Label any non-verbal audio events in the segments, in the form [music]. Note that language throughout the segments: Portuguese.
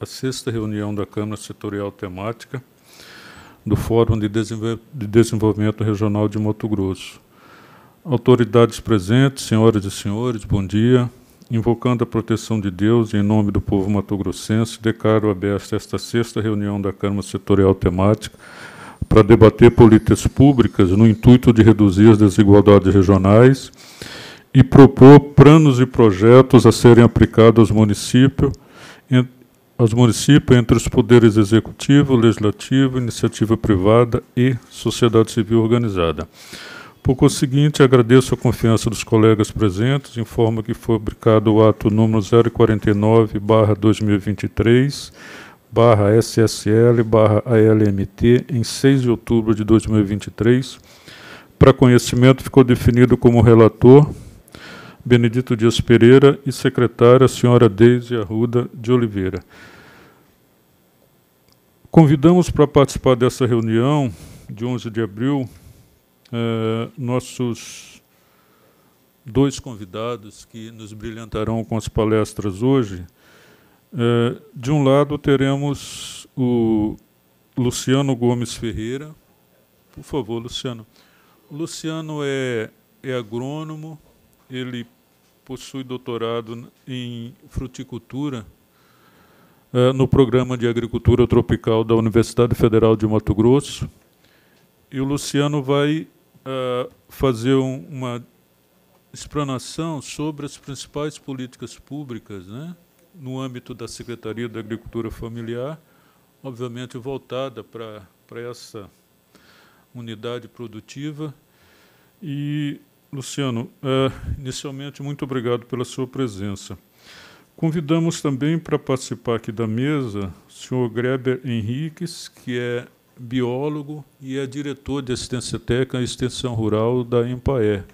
a sexta reunião da Câmara Setorial Temática do Fórum de Desenvolvimento Regional de Mato Grosso. Autoridades presentes, senhoras e senhores, bom dia. Invocando a proteção de Deus, em nome do povo matogrossense, declaro aberta esta sexta reunião da Câmara Setorial Temática para debater políticas públicas no intuito de reduzir as desigualdades regionais e propor planos e projetos a serem aplicados ao município aos municípios entre os poderes executivo, legislativo, iniciativa privada e sociedade civil organizada. Por conseguinte, agradeço a confiança dos colegas presentes, informo que foi publicado o ato número 049, 2023, SSL, ALMT, em 6 de outubro de 2023. Para conhecimento, ficou definido como relator Benedito Dias Pereira e secretária, senhora Deise Arruda de Oliveira. Convidamos para participar dessa reunião de 11 de abril eh, nossos dois convidados que nos brilhantarão com as palestras hoje. Eh, de um lado, teremos o Luciano Gomes Ferreira. Por favor, Luciano. O Luciano é, é agrônomo, ele possui doutorado em fruticultura eh, no Programa de Agricultura Tropical da Universidade Federal de Mato Grosso. E o Luciano vai eh, fazer um, uma explanação sobre as principais políticas públicas né, no âmbito da Secretaria da Agricultura Familiar, obviamente voltada para essa unidade produtiva. E Luciano, eh, inicialmente, muito obrigado pela sua presença. Convidamos também para participar aqui da mesa o senhor Greber Henriques, que é biólogo e é diretor de assistência técnica e extensão rural da Empaer,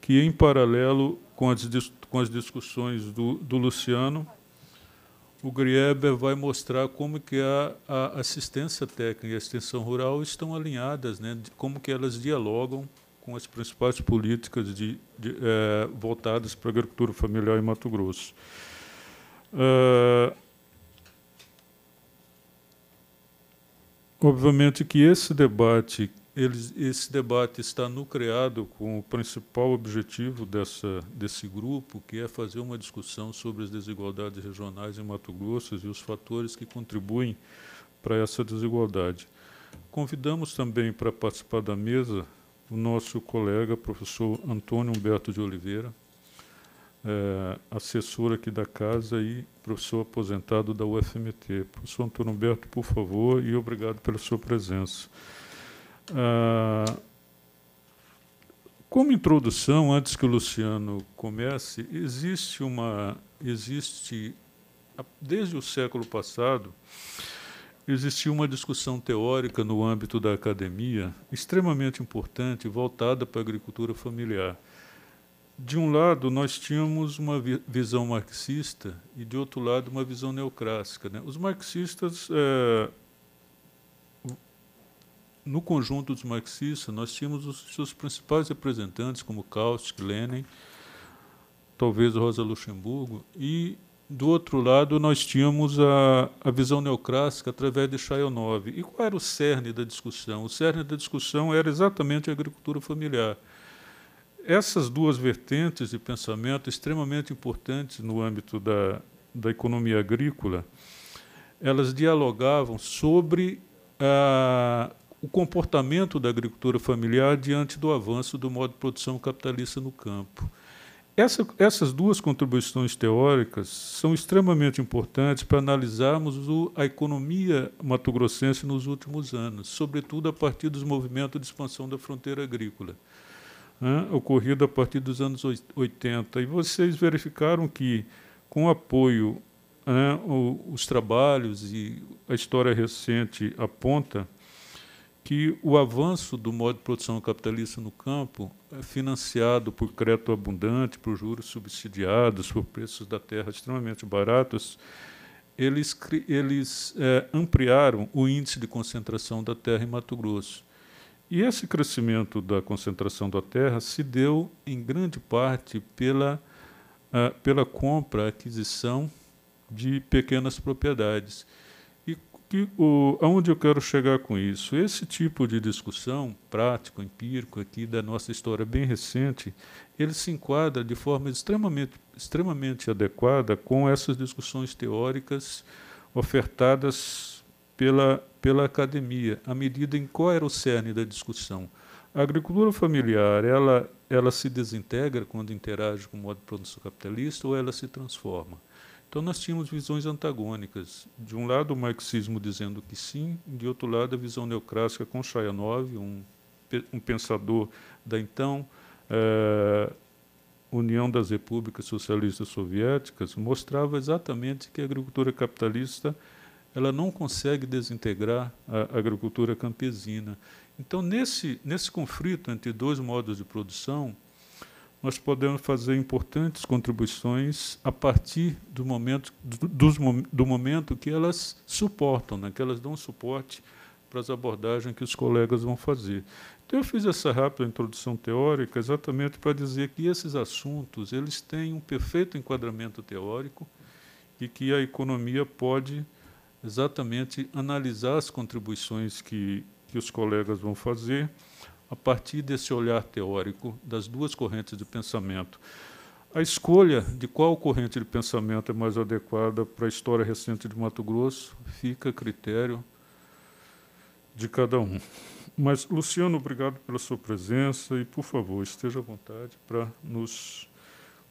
que, em paralelo com as, com as discussões do, do Luciano, o Grieber vai mostrar como que a, a assistência técnica e a extensão rural estão alinhadas, né, como que elas dialogam com as principais políticas de, de, eh, voltadas para a agricultura familiar em Mato Grosso. Uh, obviamente que esse debate ele, esse debate está nucleado com o principal objetivo dessa, desse grupo, que é fazer uma discussão sobre as desigualdades regionais em Mato Grosso e os fatores que contribuem para essa desigualdade. Convidamos também para participar da mesa o nosso colega, professor Antônio Humberto de Oliveira, é, assessor aqui da casa e professor aposentado da UFMT. Professor Antônio Humberto, por favor, e obrigado pela sua presença. Ah, como introdução, antes que o Luciano comece, existe uma existe desde o século passado existia uma discussão teórica no âmbito da academia extremamente importante voltada para a agricultura familiar. De um lado, nós tínhamos uma vi visão marxista e, de outro lado, uma visão neocrássica. Né? Os marxistas, é, no conjunto dos marxistas, nós tínhamos os seus principais representantes, como Kautsky, Lenin, talvez Rosa Luxemburgo, e do outro lado, nós tínhamos a, a visão neoclássica através de Chaionov. E qual era o cerne da discussão? O cerne da discussão era exatamente a agricultura familiar. Essas duas vertentes de pensamento, extremamente importantes no âmbito da, da economia agrícola, elas dialogavam sobre o comportamento da agricultura familiar diante do avanço do modo de produção capitalista no campo. Essa, essas duas contribuições teóricas são extremamente importantes para analisarmos o, a economia matogrossense nos últimos anos, sobretudo a partir dos movimentos de expansão da fronteira agrícola, né, ocorrido a partir dos anos 80. E vocês verificaram que, com apoio, né, os trabalhos e a história recente aponta, que o avanço do modo de produção capitalista no campo, é financiado por crédito abundante, por juros subsidiados, por preços da terra extremamente baratos, eles, eles é, ampliaram o índice de concentração da terra em Mato Grosso. E esse crescimento da concentração da terra se deu, em grande parte, pela, uh, pela compra, aquisição de pequenas propriedades que o, aonde eu quero chegar com isso? Esse tipo de discussão prático, empírico aqui da nossa história bem recente, ele se enquadra de forma extremamente, extremamente adequada com essas discussões teóricas ofertadas pela, pela academia, à medida em qual era o cerne da discussão. A agricultura familiar, ela, ela se desintegra quando interage com o modo de produção capitalista ou ela se transforma? Então nós tínhamos visões antagônicas. De um lado o marxismo dizendo que sim, de outro lado a visão neoclássica com Chayanov, um, um pensador da então eh, União das Repúblicas Socialistas Soviéticas, mostrava exatamente que a agricultura capitalista ela não consegue desintegrar a agricultura campesina. Então, nesse, nesse conflito entre dois modos de produção, nós podemos fazer importantes contribuições a partir do momento, do, do momento que elas suportam, né, que elas dão suporte para as abordagens que os colegas vão fazer. Então, eu fiz essa rápida introdução teórica exatamente para dizer que esses assuntos eles têm um perfeito enquadramento teórico e que a economia pode exatamente analisar as contribuições que, que os colegas vão fazer a partir desse olhar teórico das duas correntes de pensamento. A escolha de qual corrente de pensamento é mais adequada para a história recente de Mato Grosso fica a critério de cada um. Mas, Luciano, obrigado pela sua presença e, por favor, esteja à vontade para nos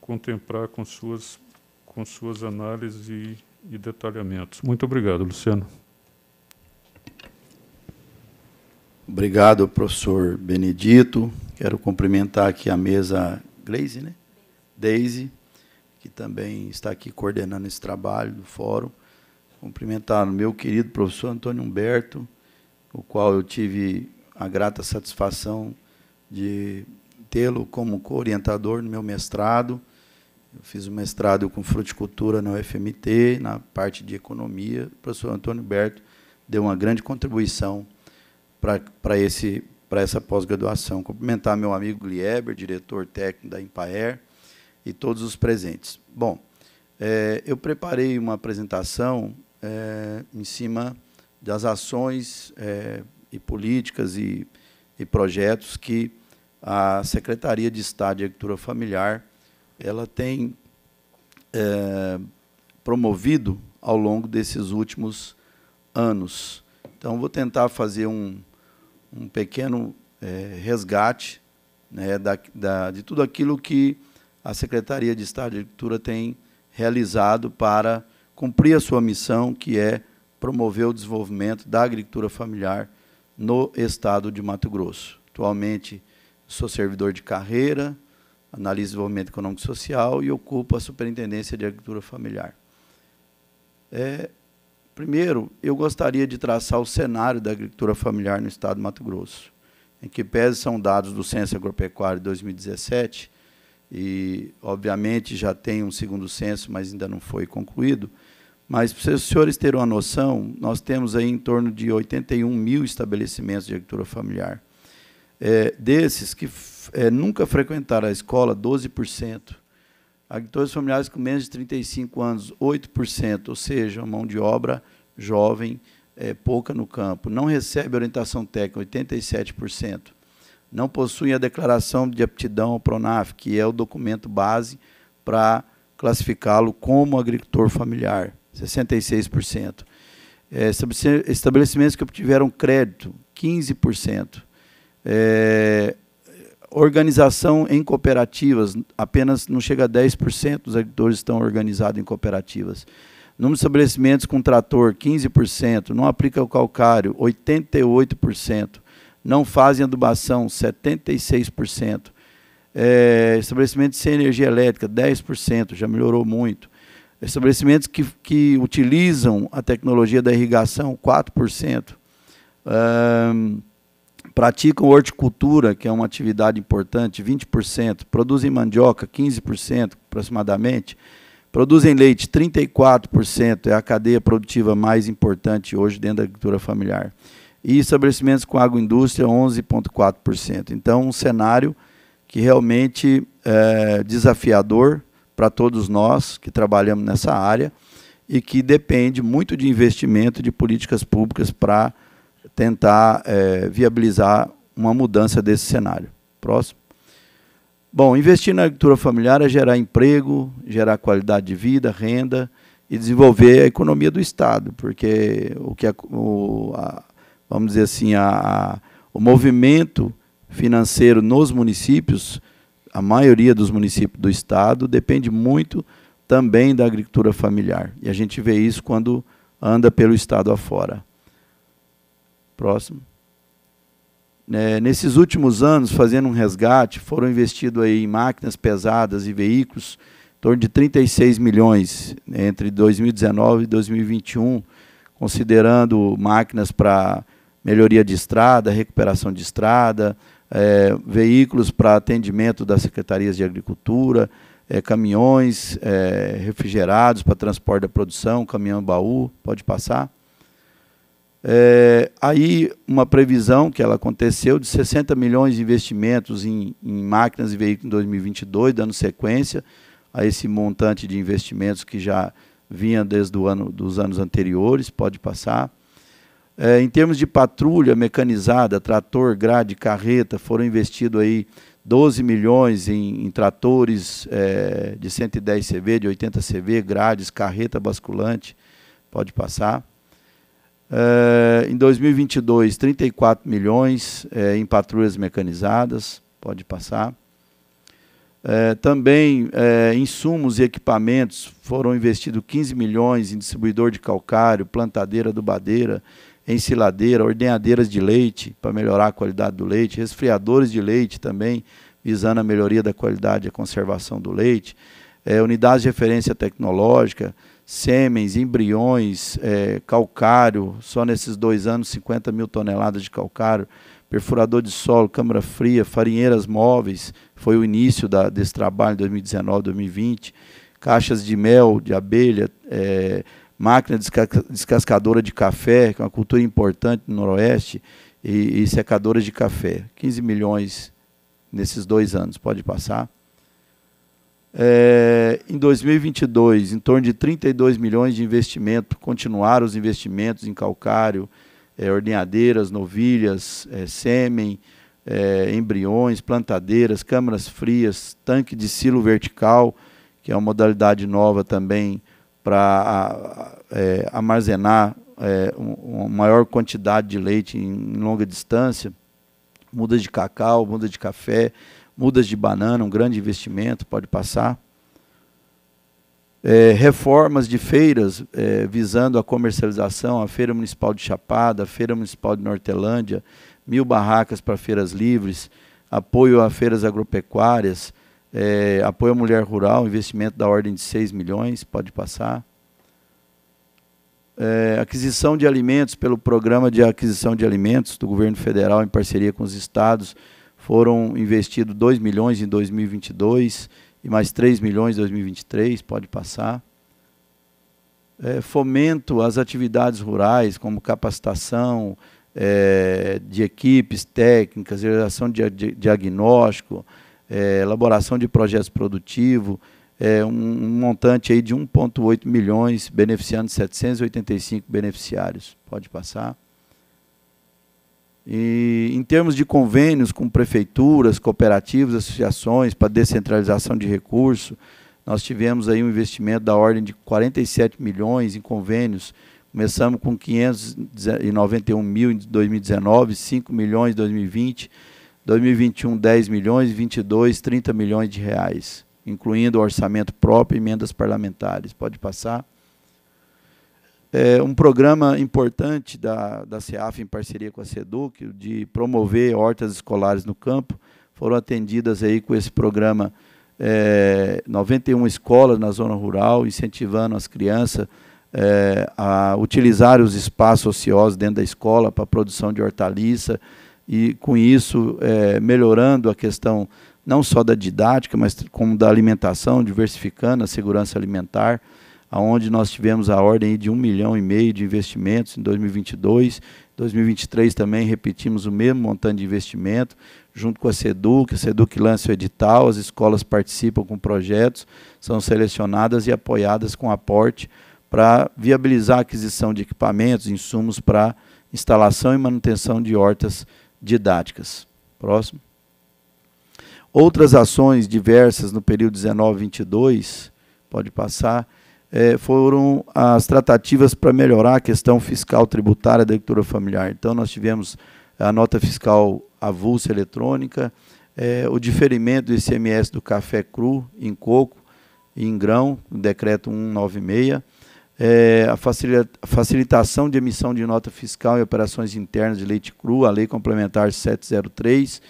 contemplar com suas, com suas análises e, e detalhamentos. Muito obrigado, Luciano. Obrigado, professor Benedito. Quero cumprimentar aqui a mesa Gleise, né? Daisy, que também está aqui coordenando esse trabalho do fórum. Cumprimentar o meu querido professor Antônio Humberto, o qual eu tive a grata satisfação de tê-lo como co-orientador no meu mestrado. Eu fiz o um mestrado com fruticultura na UFMT, na parte de economia. O professor Antônio Humberto deu uma grande contribuição para essa pós-graduação. Cumprimentar meu amigo Glieber, diretor técnico da Impaer, e todos os presentes. Bom, é, eu preparei uma apresentação é, em cima das ações é, e políticas e, e, projetos que a Secretaria de Estado de Agricultura Familiar ela tem é, promovido ao longo desses últimos anos. Então, vou tentar fazer um, um pequeno é, resgate né, da, da, de tudo aquilo que a Secretaria de Estado de Agricultura tem realizado para cumprir a sua missão, que é promover o desenvolvimento da agricultura familiar no estado de Mato Grosso. Atualmente, sou servidor de carreira, analiso desenvolvimento econômico e social e ocupo a Superintendência de Agricultura Familiar. É, Primeiro, eu gostaria de traçar o cenário da agricultura familiar no estado de Mato Grosso, em que pese são dados do Censo Agropecuário 2017, e obviamente já tem um segundo censo, mas ainda não foi concluído, mas para os senhores terem uma noção, nós temos aí em torno de 81 mil estabelecimentos de agricultura familiar. É, desses que é, nunca frequentaram a escola, 12%. Agricultores familiares com menos de 35 anos, 8%, ou seja, mão de obra jovem, é, pouca no campo. Não recebe orientação técnica, 87%. Não possuem a declaração de aptidão ao PRONAF, que é o documento base para classificá-lo como agricultor familiar, 66%. É, estabelecimentos que obtiveram crédito, 15%. É, Organização em cooperativas, apenas não chega a 10% dos agricultores estão organizados em cooperativas. Número de estabelecimentos com trator, 15%. Não aplica o calcário, 88%. Não fazem adubação, 76%. É, estabelecimentos sem energia elétrica, 10%, já melhorou muito. Estabelecimentos que, que utilizam a tecnologia da irrigação, 4%. Um, praticam horticultura, que é uma atividade importante, 20%, produzem mandioca, 15% aproximadamente, produzem leite, 34%, é a cadeia produtiva mais importante hoje dentro da agricultura familiar. E estabelecimentos com agroindústria, 11,4%. Então, um cenário que realmente é desafiador para todos nós que trabalhamos nessa área e que depende muito de investimento de políticas públicas para tentar é, viabilizar uma mudança desse cenário. Próximo. Bom, investir na agricultura familiar é gerar emprego, gerar qualidade de vida, renda e desenvolver a economia do Estado, porque o que a, o, a, vamos dizer assim, a, o movimento financeiro nos municípios, a maioria dos municípios do Estado, depende muito também da agricultura familiar. E a gente vê isso quando anda pelo Estado afora. Próximo. É, nesses últimos anos, fazendo um resgate, foram investidos aí em máquinas pesadas e veículos em torno de 36 milhões né, entre 2019 e 2021, considerando máquinas para melhoria de estrada, recuperação de estrada, é, veículos para atendimento das secretarias de agricultura, é, caminhões é, refrigerados para transporte da produção, caminhão baú, pode passar. É, aí uma previsão que ela aconteceu de 60 milhões de investimentos em, em máquinas e veículos em 2022, dando sequência a esse montante de investimentos que já vinha desde o ano, dos anos anteriores, pode passar. É, em termos de patrulha mecanizada, trator, grade, carreta, foram investidos aí 12 milhões em, em tratores é, de 110 CV, de 80 CV, grades, carreta basculante, pode passar. É, em 2022, 34 milhões é, em patrulhas mecanizadas, pode passar. É, também insumos e equipamentos foram investidos 15 milhões em distribuidor de calcário, plantadeira adubadeira, ensiladeira, ordenhadeiras de leite para melhorar a qualidade do leite, resfriadores de leite também, visando a melhoria da qualidade e a conservação do leite, unidades de referência tecnológica, sêmens, embriões, é, calcário, só nesses dois anos 50 mil toneladas de calcário, perfurador de solo, câmara fria, farinheiras móveis, foi o início da, desse trabalho em 2019, 2020, caixas de mel, de abelha, é, máquina descascadora de café, que é uma cultura importante no Noroeste, e, e secadoras de café, 15 milhões nesses dois anos, pode passar. É, em 2022, em torno de 32 milhões de investimento, continuaram os investimentos em calcário, é, ordenhadeiras, novilhas, é, sêmen, é, embriões, plantadeiras, câmaras frias, tanque de silo vertical, que é uma modalidade nova também para é, armazenar é, uma maior quantidade de leite em, em longa distância, Muda de cacau, muda de café, mudas de banana, um grande investimento, pode passar. É, reformas de feiras é, visando a comercialização, a Feira Municipal de Chapada, a Feira Municipal de Nortelândia, mil barracas para feiras livres, apoio a feiras agropecuárias, é, apoio à mulher rural, investimento da ordem de 6 milhões, pode passar. É, aquisição de alimentos pelo programa de aquisição de alimentos do governo federal em parceria com os estados, foram investidos 2 milhões em 2022 e mais 3 milhões em 2023, pode passar. É, fomento às atividades rurais, como capacitação é, de equipes técnicas, realização de, de diagnóstico, é, elaboração de projetos produtivos, é, um, um, montante aí de 1,8 milhões, beneficiando 785 beneficiários. Pode passar. E em termos de convênios com prefeituras, cooperativas, associações para descentralização de recursos, nós tivemos aí um investimento da ordem de 47 milhões em convênios. Começamos com 591 mil em 2019, 5 milhões em 2020, 2021 10 milhões, 22 30 milhões de reais, incluindo orçamento próprio e emendas parlamentares. Pode passar é, um programa importante da, da CEAF, em parceria com a SEDUC, de promover hortas escolares no campo. Foram atendidas aí com esse programa é, 91 escolas na zona rural, incentivando as crianças é, a utilizar os espaços ociosos dentro da escola para a produção de hortaliça e, com isso, é, melhorando a questão não só da didática, mas como da alimentação, diversificando a segurança alimentar onde nós tivemos a ordem de um milhão e meio de investimentos em 2022. 2023 também repetimos o mesmo montante de investimento, junto com a SEDUC, a SEDUC lança o edital, as escolas participam com projetos, são selecionadas e apoiadas com aporte para viabilizar a aquisição de equipamentos, insumos para instalação e manutenção de hortas didáticas. Próximo. Outras ações diversas no período 19-22, pode passar, eh, foram as tratativas para melhorar a questão fiscal tributária da agricultura familiar. Então, nós tivemos a nota fiscal avulsa eletrônica, é, o diferimento do ICMS do café cru em coco e em grão, decreto 196, é, a facilitação de emissão de nota fiscal e operações internas de leite cru, a Lei Complementar 703,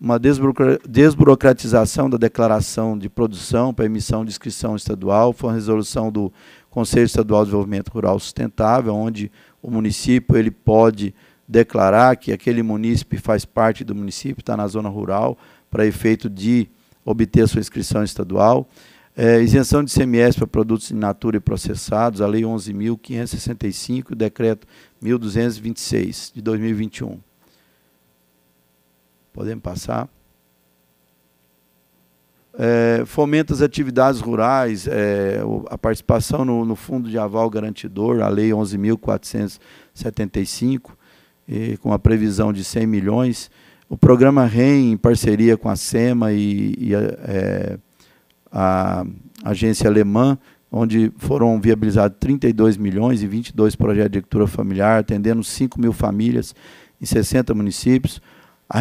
uma desburocratização da declaração de produção para emissão de inscrição estadual, foi uma resolução do Conselho Estadual de Desenvolvimento Rural Sustentável, onde o município ele pode declarar que aquele município faz parte do município, está na zona rural, para efeito de obter sua inscrição estadual. É, isenção de CMS para produtos in natura e processados, a Lei 11.565, o Decreto 1.226, de 2021. Podemos passar. É, fomenta as atividades rurais, é, a participação no, no, Fundo de Aval Garantidor, a Lei 11.475, e, com a previsão de 100 milhões. O programa REM, em parceria com a SEMA e, e é, a agência alemã, onde foram viabilizados 32 milhões e 22 projetos de agricultura familiar, atendendo 5 mil famílias em 60 municípios a,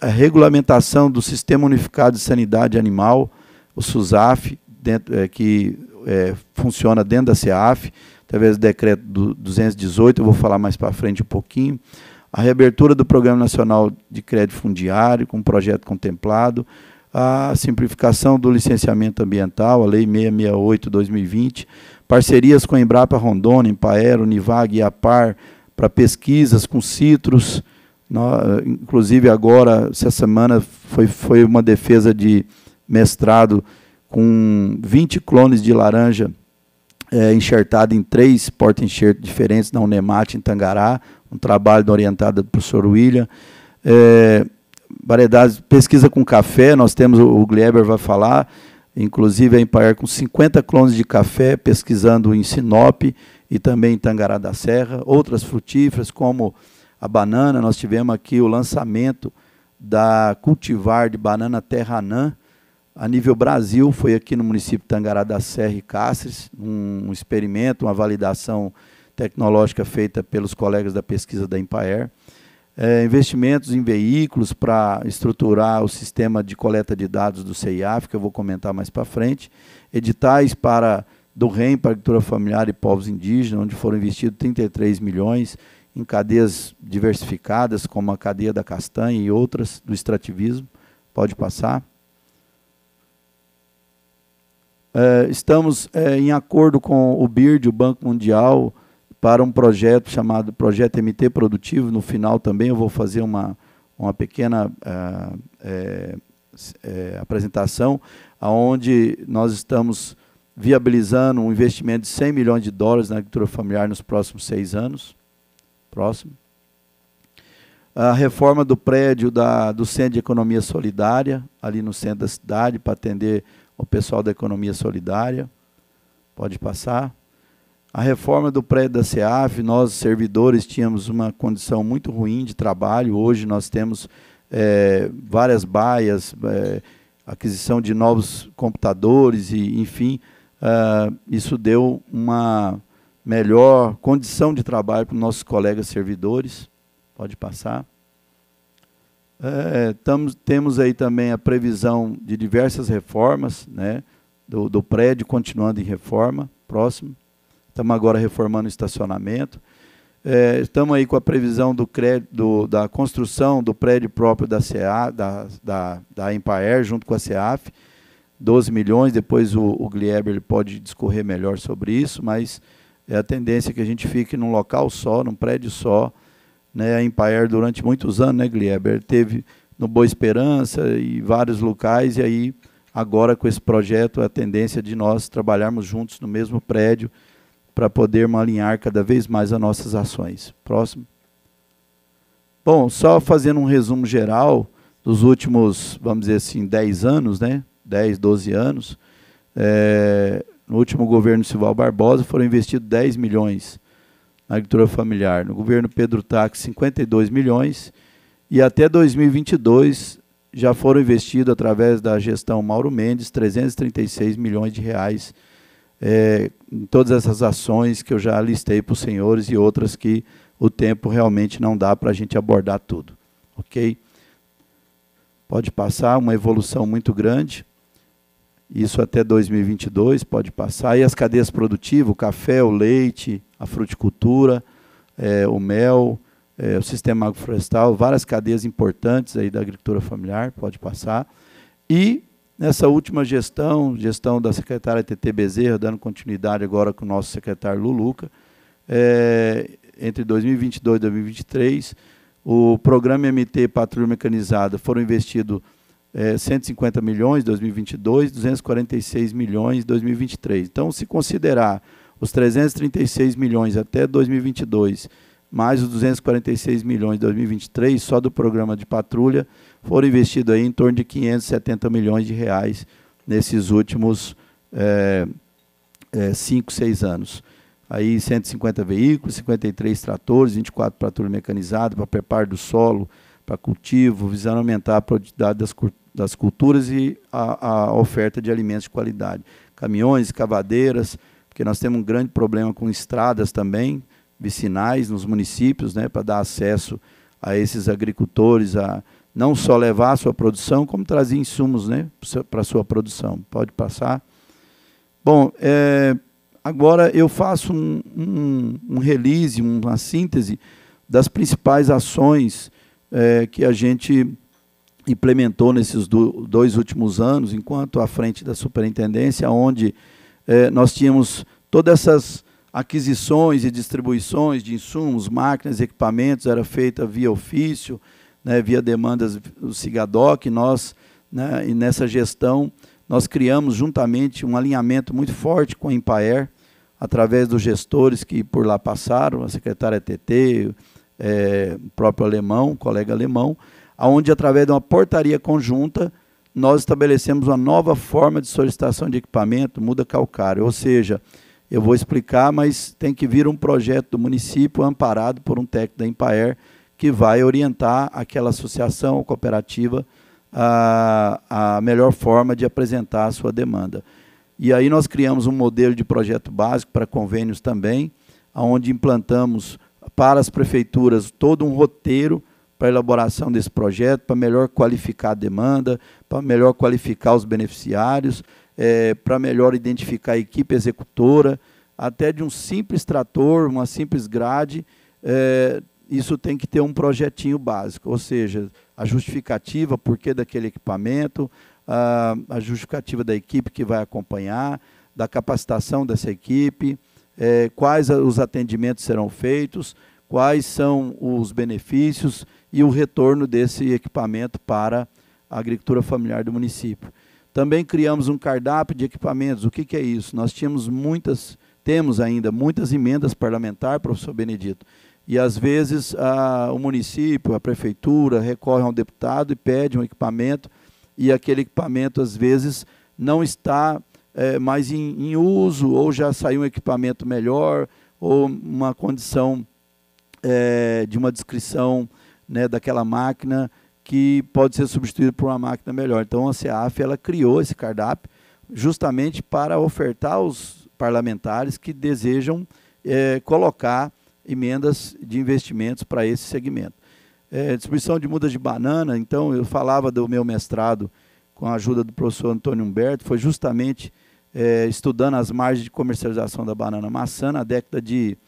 a regulamentação do Sistema Unificado de Sanidade Animal, o SUSAF, dentro, é, eh, que é, funciona dentro da CEAF, através do decreto do 218, eu vou falar mais para frente um pouquinho. A reabertura do Programa Nacional de Crédito Fundiário, com projeto contemplado. A simplificação do licenciamento ambiental, a Lei 668-2020. Parcerias com a Embrapa Rondônia, Empaer, Univag e APAR, para pesquisas com citros, nós, inclusive agora, essa semana foi, foi uma defesa de mestrado com 20 clones de laranja é, enxertado em três porta-enxerto diferentes na Unemate, em Tangará, um trabalho orientado do professor William. É, variedades, pesquisa com café, nós temos, o Gleber vai falar, inclusive a Empire com 50 clones de café, pesquisando em Sinop e também em Tangará da Serra, outras frutíferas como a banana, nós tivemos aqui o lançamento da cultivar de banana Terranã a nível Brasil, foi aqui no município de Tangará da Serra e Cáceres, um experimento, uma validação tecnológica feita pelos colegas da pesquisa da Empaer. É, investimentos em veículos para estruturar o sistema de coleta de dados do CIAF, que eu vou comentar mais para frente, editais para do REM para agricultura familiar e povos indígenas, onde foram investidos 33 milhões, em cadeias diversificadas, como a cadeia da castanha e outras do extrativismo. Pode passar. É, estamos é, em acordo com o BIRD, o Banco Mundial, para um projeto chamado Projeto MT Produtivo. No final também eu vou fazer uma, uma pequena é, é, é apresentação, onde nós estamos viabilizando um investimento de 100 milhões de dólares na agricultura familiar nos próximos seis anos. Próximo. A reforma do prédio da, do Centro de Economia Solidária, ali no centro da cidade, para atender o pessoal da Economia Solidária. Pode passar. A reforma do prédio da CEAF, nós servidores tínhamos uma condição muito ruim de trabalho, hoje nós temos é, várias baias, é, aquisição de novos computadores, e enfim, uh, isso deu uma melhor condição de trabalho para os nossos colegas servidores. Pode passar. É, tamos, temos aí também a previsão de diversas reformas, né, do, do prédio continuando em reforma, próximo. Estamos agora reformando o estacionamento. É, estamos aí com a previsão do crédito, do, da construção do prédio próprio da, CA, da, da, da Empaer, junto com a CEAF, 12 milhões, depois o, o Glieber pode discorrer melhor sobre isso, mas é a tendência que a gente fique num local só, num prédio só. Né? A Empire, durante muitos anos, né, Glieber, teve no Boa Esperança e vários locais, e aí agora com esse projeto é a tendência de nós trabalharmos juntos no mesmo prédio para podermos alinhar cada vez mais as nossas ações. Próximo. Bom, só fazendo um resumo geral dos últimos, vamos dizer assim, 10 anos, né? 10, 12 anos, é, no último governo Silval Barbosa foram investidos 10 milhões na agricultura familiar. No governo Pedro Tax, 52 milhões. E até 2022 já foram investidos, através da gestão Mauro Mendes, 336 milhões de reais é, em todas essas ações que eu já listei para os senhores e outras que o tempo realmente não dá para a gente abordar tudo. Ok? Pode passar, uma evolução muito grande isso até 2022 pode passar. E as cadeias produtivas, o café, o leite, a fruticultura, é, o mel, é, o sistema agroflorestal, várias cadeias importantes aí da agricultura familiar, pode passar. E nessa última gestão, gestão da secretária TT Bezerra, dando continuidade agora com o nosso secretário Luluca, é, entre 2022 e 2023, o programa MT Patrulha Mecanizada foram investidos 150 é, milhões em 2022, 246 milhões em 2023. Então, se considerar os 336 milhões até 2022, mais os 246 milhões em 2023, só do programa de patrulha, foram investidos aí em torno de 570 milhões de reais nesses últimos 5, é, 6 é, anos. Aí 150 veículos, 53 tratores, 24 patrulhas mecanizadas para preparo do solo, para cultivo, visando aumentar a produtividade das, das culturas e a, a oferta de alimentos de qualidade. Caminhões, cavadeiras, porque nós temos um grande problema com estradas também, vicinais nos municípios, né, para dar acesso a esses agricultores a não só levar a sua produção, como trazer insumos né, para a sua produção. Pode passar. Bom, é, agora eu faço um, um, um, release, uma síntese das principais ações é, que a gente implementou nesses do, dois últimos anos, enquanto à frente da superintendência, onde é, nós tínhamos todas essas aquisições e distribuições de insumos, máquinas, equipamentos, era feita via ofício, né, via demandas do CIGADOC, nós, né, e nessa gestão, nós criamos juntamente um alinhamento muito forte com a Impaer, através dos gestores que por lá passaram, a secretária TT, é, próprio alemão, colega alemão, aonde através de uma portaria conjunta nós estabelecemos uma nova forma de solicitação de equipamento, muda calcário, ou seja, eu vou explicar, mas tem que vir um projeto do município amparado por um técnico da Empaer que vai orientar aquela associação ou cooperativa a, a melhor forma de apresentar a sua demanda. E aí nós criamos um modelo de projeto básico para convênios também, onde implantamos para as prefeituras todo um roteiro para a elaboração desse projeto, para melhor qualificar a demanda, para melhor qualificar os beneficiários, é, para melhor identificar a equipe executora, até de um simples trator, uma simples grade, é, isso tem que ter um projetinho básico, ou seja, a justificativa, porquê daquele equipamento, a, a, justificativa da equipe que vai acompanhar, da capacitação dessa equipe, é, quais os atendimentos serão feitos, quais são os benefícios e o retorno desse equipamento para a agricultura familiar do município. Também criamos um cardápio de equipamentos. O que, que é isso? Nós tínhamos muitas, temos ainda muitas emendas parlamentares, professor Benedito. E às vezes a, o município, a prefeitura, recorre a um deputado e pede um equipamento, e aquele equipamento às vezes não está é, mais em, em uso, ou já saiu um equipamento melhor, ou uma condição é, de uma descrição né, daquela máquina que pode ser substituída por uma máquina melhor. Então a CEAF ela criou esse cardápio justamente para ofertar aos parlamentares que desejam é, colocar emendas de investimentos para esse segmento. É, distribuição de mudas de banana, então eu falava do meu mestrado com a ajuda do professor Antônio Humberto, foi justamente é, estudando as margens de comercialização da banana maçã na década de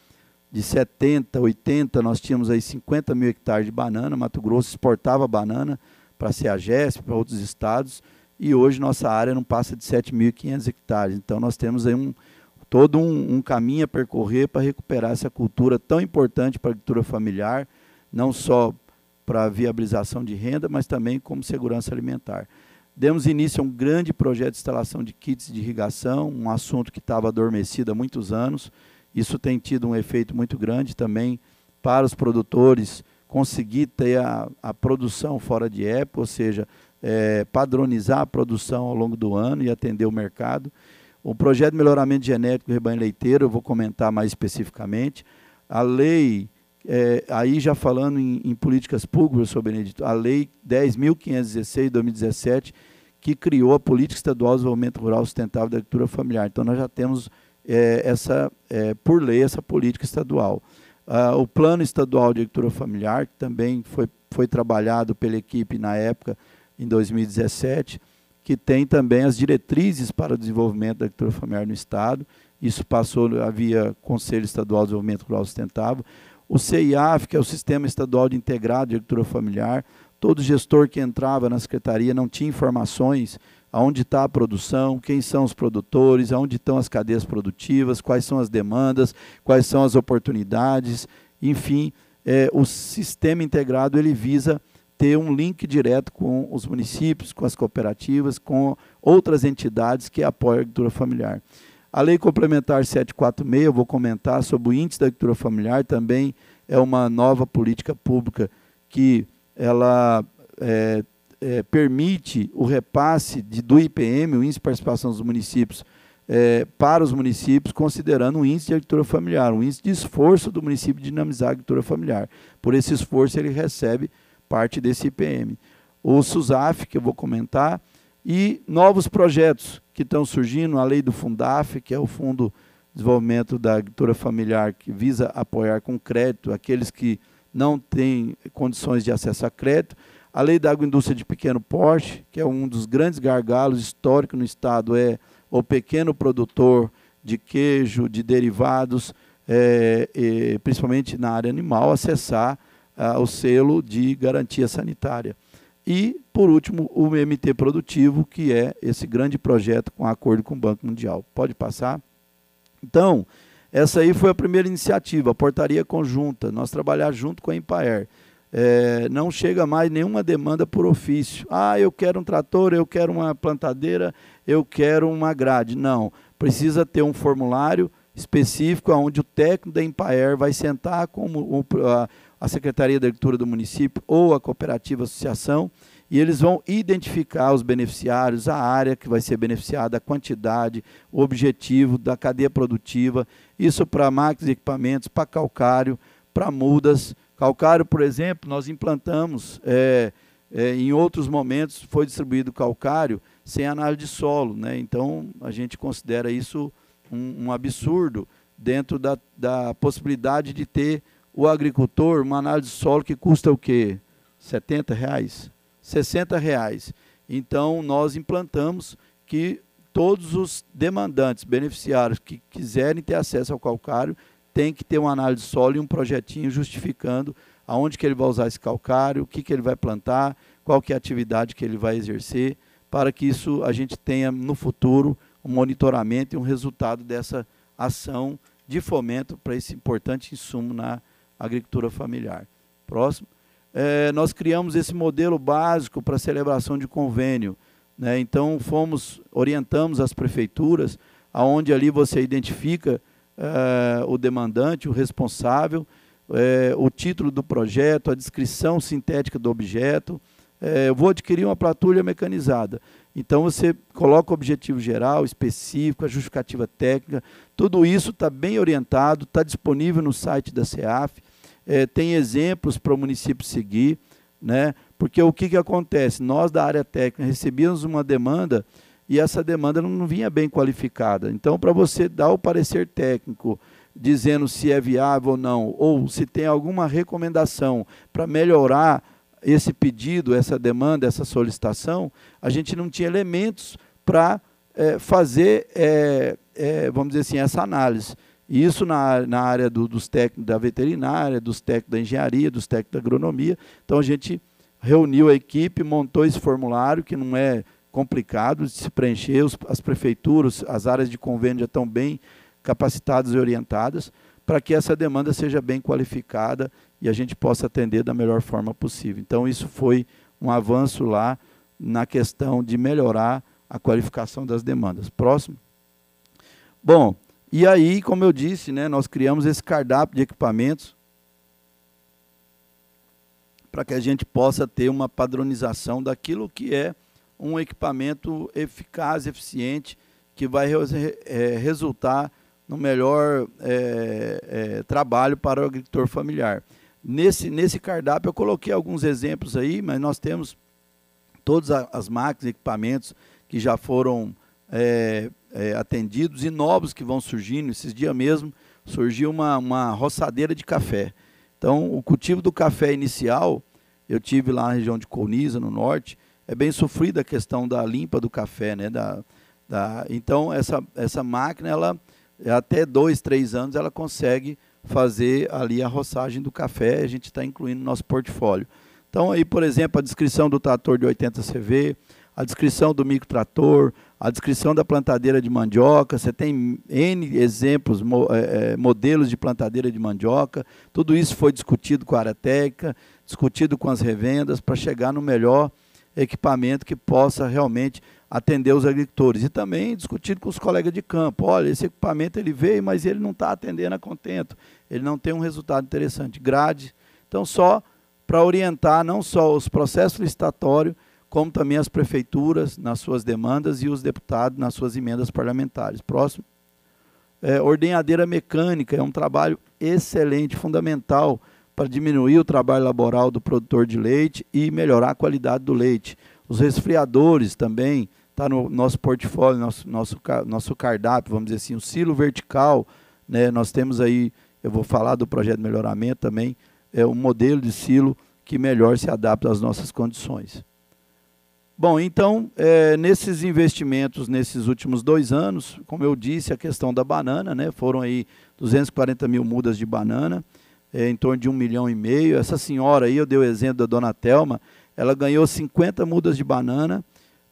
de 70, 80, nós tínhamos aí 50 mil hectares de banana. Mato Grosso exportava banana para a CEAGESP, para outros estados, e hoje nossa área não passa de 7.500 hectares. Então nós temos aí um, todo um, um caminho a percorrer para recuperar essa cultura tão importante para a agricultura familiar, não só para a viabilização de renda, mas também como segurança alimentar. Demos início a um grande projeto de instalação de kits de irrigação, um assunto que estava adormecido há muitos anos, isso tem tido um efeito muito grande também para os produtores conseguir ter a, a produção fora de época, ou seja, é, padronizar a produção ao longo do ano e atender o mercado. O projeto de melhoramento genético do rebanho leiteiro, eu vou comentar mais especificamente. A lei, é, aí já falando em, em políticas públicas, senhor Benedito, a lei 10.516 de 2017, que criou a Política Estadual de Desenvolvimento Rural Sustentável da Agricultura Familiar. Então, nós já temos é, essa, é, por lei essa política estadual. Ah, o plano estadual de agricultura familiar, que também foi, foi trabalhado pela equipe na época, em 2017, que tem também as diretrizes para o desenvolvimento da agricultura familiar no Estado. Isso passou, havia Conselho Estadual de Desenvolvimento Rural Sustentável. O CIAF, que é o Sistema Estadual de Integrado de Agricultura Familiar, todo gestor que entrava na secretaria não tinha informações aonde está a produção, quem são os produtores, aonde estão as cadeias produtivas, quais são as demandas, quais são as oportunidades, enfim, é, o sistema integrado ele visa ter um link direto com os municípios, com as cooperativas, com outras entidades que apoiam a agricultura familiar. A Lei Complementar 746, eu vou comentar sobre o Índice da Agricultura Familiar, também é uma nova política pública que ela é, é, permite o repasse de, do IPM, o Índice de Participação dos Municípios, é, para os municípios, considerando o índice de agricultura familiar, o índice de esforço do município de dinamizar a agricultura familiar. Por esse esforço, ele recebe parte desse IPM. O SUSAF, que eu vou comentar, e novos projetos que estão surgindo, a lei do Fundaf, que é o Fundo de Desenvolvimento da Agricultura Familiar, que visa apoiar com crédito aqueles que não têm condições de acesso a crédito, a lei da agroindústria de pequeno porte, que é um dos grandes gargalos históricos no Estado, é o pequeno produtor de queijo, de derivados, é, e, principalmente na área animal, acessar ao ah, o selo de garantia sanitária. E, por último, o MT Produtivo, que é esse grande projeto com acordo com o Banco Mundial. Pode passar? Então, essa aí foi a primeira iniciativa, a portaria conjunta, nós trabalhar junto com a Empaer. É, não chega mais nenhuma demanda por ofício. Ah, eu quero um trator, eu quero uma plantadeira, eu quero uma grade. Não, precisa ter um formulário específico onde o técnico da Empaer vai sentar com a Secretaria da Agricultura do município ou a cooperativa associação e eles vão identificar os beneficiários, a área que vai ser beneficiada, a quantidade, o objetivo da cadeia produtiva, isso para máquinas e equipamentos, para calcário, para mudas, Calcário, por exemplo, nós implantamos, é, é, em outros momentos foi distribuído calcário sem análise de solo. Né? Então, a gente considera isso um, um absurdo dentro da, da, possibilidade de ter o agricultor uma análise de solo que custa o quê? 70 reais? 60 reais. Então, nós implantamos que todos os demandantes, beneficiários que quiserem ter acesso ao calcário, tem que ter uma análise solo e um projetinho justificando aonde que ele vai usar esse calcário, o que, que ele vai plantar, qual que é a atividade que ele vai exercer, para que isso a gente tenha no futuro um monitoramento e um resultado dessa ação de fomento para esse importante insumo na agricultura familiar. Próximo. É, nós criamos esse modelo básico para celebração de convênio. Né? Então, fomos, orientamos as prefeituras, aonde ali você identifica uh, o demandante, o responsável, uh, o título do projeto, a descrição sintética do objeto. Eh, eu vou adquirir uma platulha mecanizada. Então você coloca o objetivo geral, específico, a justificativa técnica, tudo isso está bem orientado, está disponível no site da CEAF, é, tem exemplos para o município seguir, né? porque o que, que acontece? Nós da área técnica recebíamos uma demanda e essa demanda não vinha bem qualificada. Então, para você dar o parecer técnico, dizendo se é viável ou não, ou se tem alguma recomendação para melhorar esse pedido, essa demanda, essa solicitação, a gente não tinha elementos para é, fazer, é, é, vamos dizer assim, essa análise. E isso na, na área do, dos técnicos da veterinária, dos técnicos da engenharia, dos técnicos da agronomia. Então a gente reuniu a equipe, montou esse formulário, que não é complicado de se preencher. As prefeituras, as áreas de convênio já estão bem capacitadas e orientadas para que essa demanda seja bem qualificada e a gente possa atender da melhor forma possível. Então, isso foi um avanço lá na questão de melhorar a qualificação das demandas. Próximo. Bom, e aí, como eu disse, né, nós criamos esse cardápio de equipamentos para que a gente possa ter uma padronização daquilo que é um equipamento eficaz, eficiente, que vai re, é, resultar no melhor é, é, trabalho para o agricultor familiar. Nesse, nesse cardápio, eu coloquei alguns exemplos aí, mas nós temos todas as máquinas, equipamentos que já foram é, é, atendidos e novos que vão surgindo. Esses dias mesmo surgiu uma, uma roçadeira de café. Então, o cultivo do café inicial, eu tive lá na região de Colniza, no norte, é bem sofrida a questão da limpa do café, né? Da, da, então essa, essa máquina, ela até dois, três anos ela consegue fazer ali a roçagem do café, a gente está incluindo no nosso portfólio. Então aí, por exemplo, a descrição do trator de 80 CV, a descrição do microtrator, a descrição da plantadeira de mandioca, você tem N exemplos, mo, é, é modelos de plantadeira de mandioca, tudo isso foi discutido com a área técnica, discutido com as revendas, para chegar no melhor equipamento que possa realmente atender os agricultores. E também discutindo com os colegas de campo, olha, esse equipamento ele veio, mas ele não está atendendo a contento, ele não tem um resultado interessante. Grade, então só para orientar não só os processos licitatórios, como também as prefeituras nas suas demandas e os deputados nas suas emendas parlamentares. Próximo. É, ordenhadeira mecânica é um trabalho excelente, fundamental, para diminuir o trabalho laboral do produtor de leite e melhorar a qualidade do leite. Os resfriadores também está no nosso portfólio, nosso, nosso, nosso cardápio, vamos dizer assim, o silo vertical. Né? Nós temos aí, eu vou falar do projeto de melhoramento também, é um modelo de silo que melhor se adapta às nossas condições. Bom, então, é, nesses investimentos, nesses últimos dois anos, como eu disse, a questão da banana, né? foram aí 240 mil mudas de banana, é, em torno de um milhão e meio. Essa senhora aí, eu dei o exemplo da dona Telma, ela ganhou 50 mudas de banana,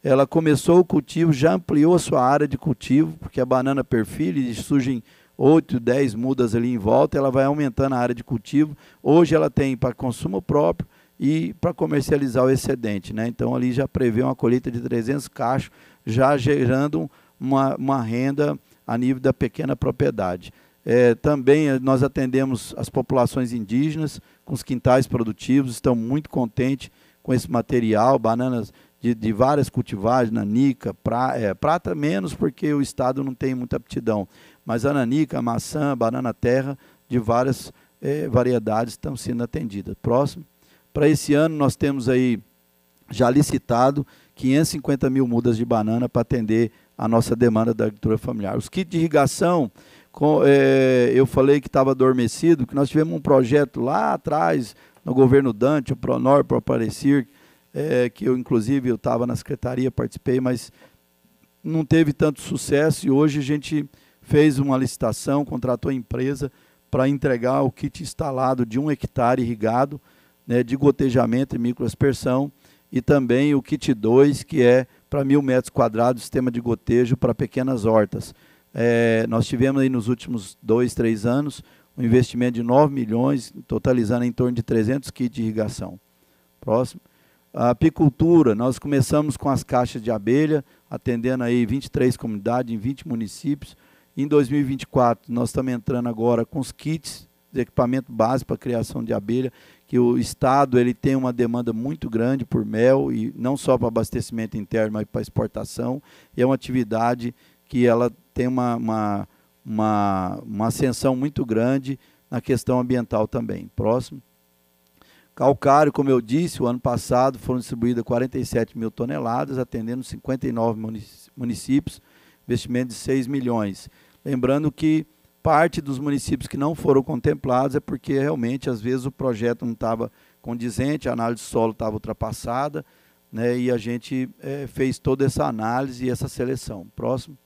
ela começou o cultivo, já ampliou a sua área de cultivo, porque a banana perfilha e surgem 8, 10 mudas ali em volta, ela vai aumentando a área de cultivo. Hoje ela tem para consumo próprio e para comercializar o excedente. Né? Então ali já prevê uma colheita de 300 cachos, já gerando uma, uma renda a nível da pequena propriedade. É, também eh, nós atendemos as populações indígenas com os quintais produtivos, estão muito contentes com esse material, bananas de, de várias cultivares, nanica, pra, é, prata menos, porque o Estado não tem muita aptidão, mas ananica, maçã, banana terra, de várias é, variedades estão sendo atendidas. Próximo. Para esse ano nós temos aí, já licitado, 550 mil mudas de banana para atender a nossa demanda da agricultura familiar. Os kits de irrigação, com, é, eu falei que estava adormecido, que nós tivemos um projeto lá atrás, no governo Dante, o Pronor, para aparecer, é, que eu, inclusive, eu estava na secretaria, participei, mas não teve tanto sucesso e hoje a gente fez uma licitação, contratou a empresa para entregar o kit instalado de um hectare irrigado, né, de gotejamento e microaspersão, e também o kit 2, que é para mil metros quadrados, sistema de gotejo para pequenas hortas. É, nós tivemos aí nos últimos dois, três anos um investimento de 9 milhões, totalizando em torno de 300 kits de irrigação. Próximo. A apicultura, nós começamos com as caixas de abelha, atendendo aí 23 comunidades em 20 municípios. Em 2024, nós estamos entrando agora com os kits de equipamento básico para criação de abelha, que o Estado ele tem uma demanda muito grande por mel, e não só para abastecimento interno, mas para exportação. E é uma atividade que ela tem uma, uma, uma, uma ascensão muito grande na questão ambiental também. Próximo. Calcário, como eu disse, o ano passado foram distribuídas 47 mil toneladas, atendendo 59 municípios, investimento de 6 milhões. Lembrando que parte dos municípios que não foram contemplados é porque realmente, às vezes, o projeto não estava condizente, a análise de solo estava ultrapassada, né, e a gente é, fez toda essa análise e essa seleção. Próximo.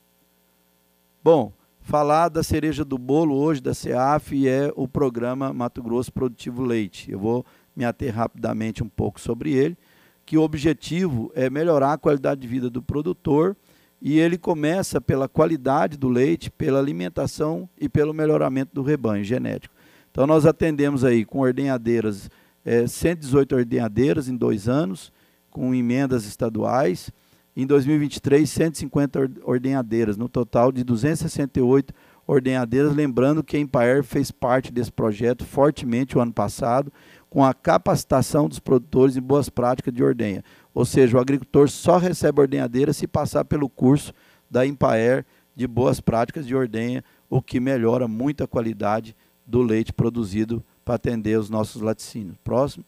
Bom, falar da cereja do bolo hoje da CEAF é o programa Mato Grosso Produtivo Leite. Eu vou me ater rapidamente um pouco sobre ele, que o objetivo é melhorar a qualidade de vida do produtor e ele começa pela qualidade do leite, pela alimentação e pelo melhoramento do rebanho genético. Então nós atendemos aí com ordenhadeiras, é, eh, 118 ordenhadeiras em dois anos, com emendas estaduais, em 2023, 150 ordenhadeiras, no total de 268 ordenhadeiras. Lembrando que a Empaer fez parte desse projeto fortemente o ano passado, com a capacitação dos produtores em boas práticas de ordenha. Ou seja, o agricultor só recebe ordenhadeira se passar pelo curso da Empaer de boas práticas de ordenha, o que melhora muito a qualidade do leite produzido para atender os nossos laticínios. Próximo.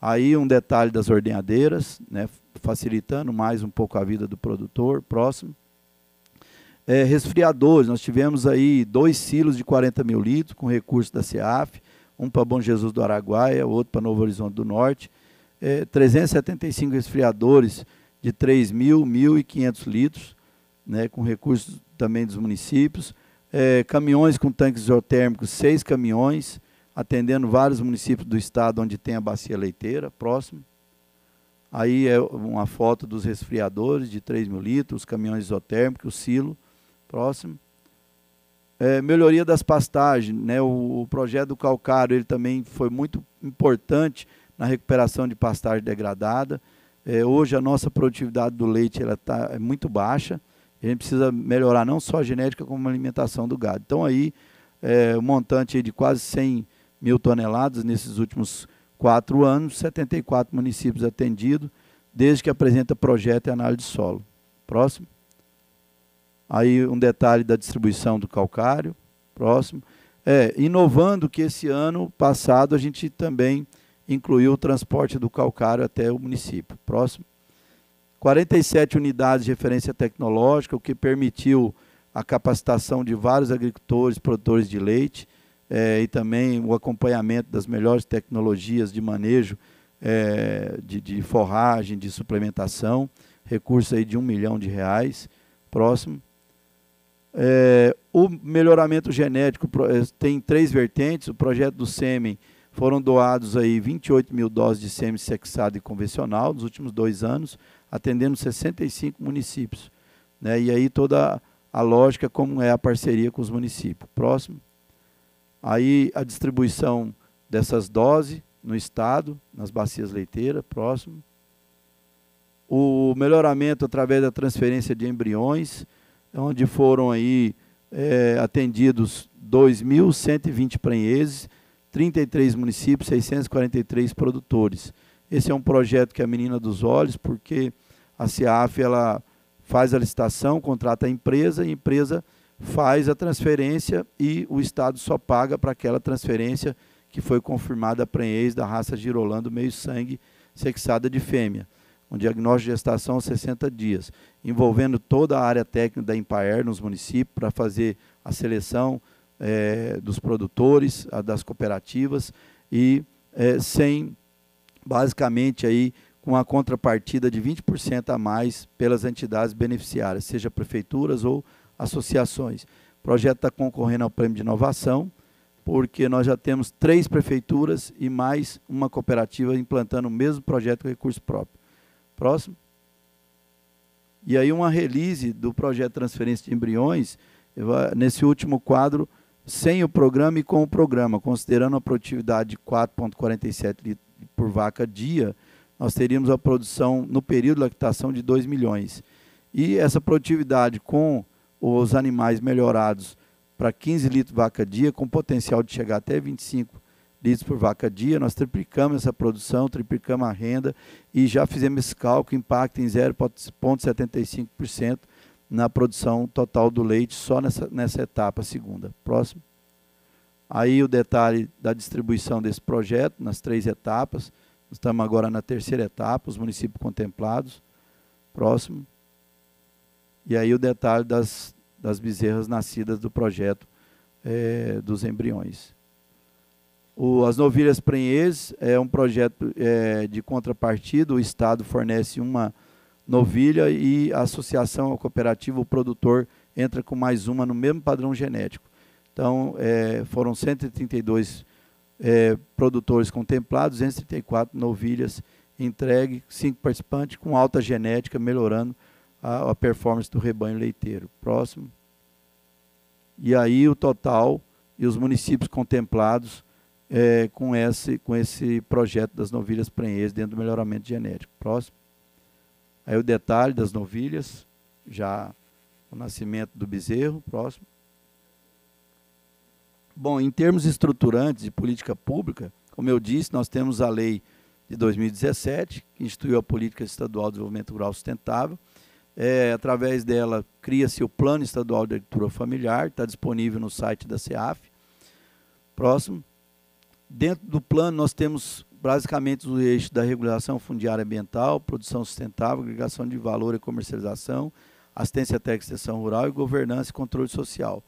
Aí um detalhe das ordenhadeiras, né, facilitando mais um pouco a vida do produtor próximo. É, resfriadores, nós tivemos aí dois silos de 40 mil litros com recurso da CEAF, um para Bom Jesus do Araguaia, outro para Novo Horizonte do Norte, é, 375 resfriadores de 3 mil, 1.500 litros, né, com recurso também dos municípios, é, caminhões com tanques isotérmicos, seis caminhões, atendendo vários municípios do estado onde tem a bacia leiteira, próximo. Aí é uma foto dos resfriadores de 3 mil litros, caminhões isotérmicos, o silo, próximo. É, melhoria das pastagens, né? O, o, projeto do calcário ele também foi muito importante na recuperação de pastagem degradada. É, hoje a nossa produtividade do leite ela tá, é muito baixa. A gente precisa melhorar não só a genética, como a alimentação do gado. Então aí, é, um montante de quase 100 mil toneladas nesses últimos quatro anos, 74 municípios atendidos, desde que apresenta projeto e análise de solo. Próximo. Aí um detalhe da distribuição do calcário. Próximo. É, inovando que esse ano passado a gente também incluiu o transporte do calcário até o município. Próximo. 47 unidades de referência tecnológica, o que permitiu a capacitação de vários agricultores, produtores de leite, é, e também o acompanhamento das melhores tecnologias de manejo é, de, de, forragem, de suplementação, recurso aí de um milhão de reais, próximo. É, o melhoramento genético é, tem três vertentes, o projeto do sêmen foram doados aí 28 mil doses de sêmen sexado e convencional nos últimos dois anos, atendendo 65 municípios. Né? E aí toda a lógica como é a parceria com os municípios. Próximo. Aí a distribuição dessas doses no estado, nas bacias leiteiras, próximo. O melhoramento através da transferência de embriões, onde foram aí é, atendidos 2.120 prenheses, 33 municípios, 643 produtores. Esse é um projeto que é a menina dos olhos, porque a CIAF ela faz a licitação, contrata a empresa e a empresa faz a transferência e o Estado só paga para aquela transferência que foi confirmada a ex da raça girolando meio-sangue sexada de fêmea. Um diagnóstico de gestação 60 dias, envolvendo toda a área técnica da Empaer nos municípios para fazer a seleção é, dos produtores, a, das cooperativas e é, sem, basicamente, aí, com a contrapartida de 20% a mais pelas entidades beneficiárias, seja prefeituras ou prefeituras associações. O projeto está concorrendo ao prêmio de inovação, porque nós já temos três prefeituras e mais uma cooperativa implantando o mesmo projeto com recurso próprio. Próximo. E aí uma release do projeto Transferência de Embriões, nesse último quadro, sem o programa e com o programa, considerando a produtividade de 4,47 litros por vaca dia, nós teríamos a produção no período de lactação de 2 milhões. E essa produtividade com os animais melhorados para 15 litros vaca dia, com potencial de chegar até 25 litros por vaca dia. Nós triplicamos essa produção, triplicamos a renda e já fizemos esse cálculo, impacto em 0,75% na produção total do leite só nessa, nessa etapa segunda. Próximo. Aí o detalhe da distribuição desse projeto nas três etapas. Estamos agora na terceira etapa, os municípios contemplados. Próximo. E aí o detalhe das, das bezerras nascidas do projeto é, dos embriões. O, as novilhas prenhes é um projeto é, de contrapartida, o Estado fornece uma novilha e a associação a cooperativa, o produtor, entra com mais uma no mesmo padrão genético. Então, é, foram 132 é, produtores contemplados, 134 novilhas entregue, cinco participantes com alta genética, melhorando a, a performance do rebanho leiteiro. Próximo. E aí o total e os municípios contemplados é, com, esse, com esse projeto das novilhas prenhes dentro do melhoramento genético. Próximo. Aí o detalhe das novilhas, já o nascimento do bezerro, próximo. Bom, em termos estruturantes de política pública, como eu disse, nós temos a lei de 2017, que instituiu a Política Estadual de Desenvolvimento Rural Sustentável, é, através dela, cria-se o Plano Estadual de Agricultura Familiar, está disponível no site da CEAF. Próximo. Dentro do plano, nós temos basicamente os eixos da regulação fundiária ambiental, produção sustentável, agregação de valor e comercialização, assistência técnica e extensão rural e governança e controle social.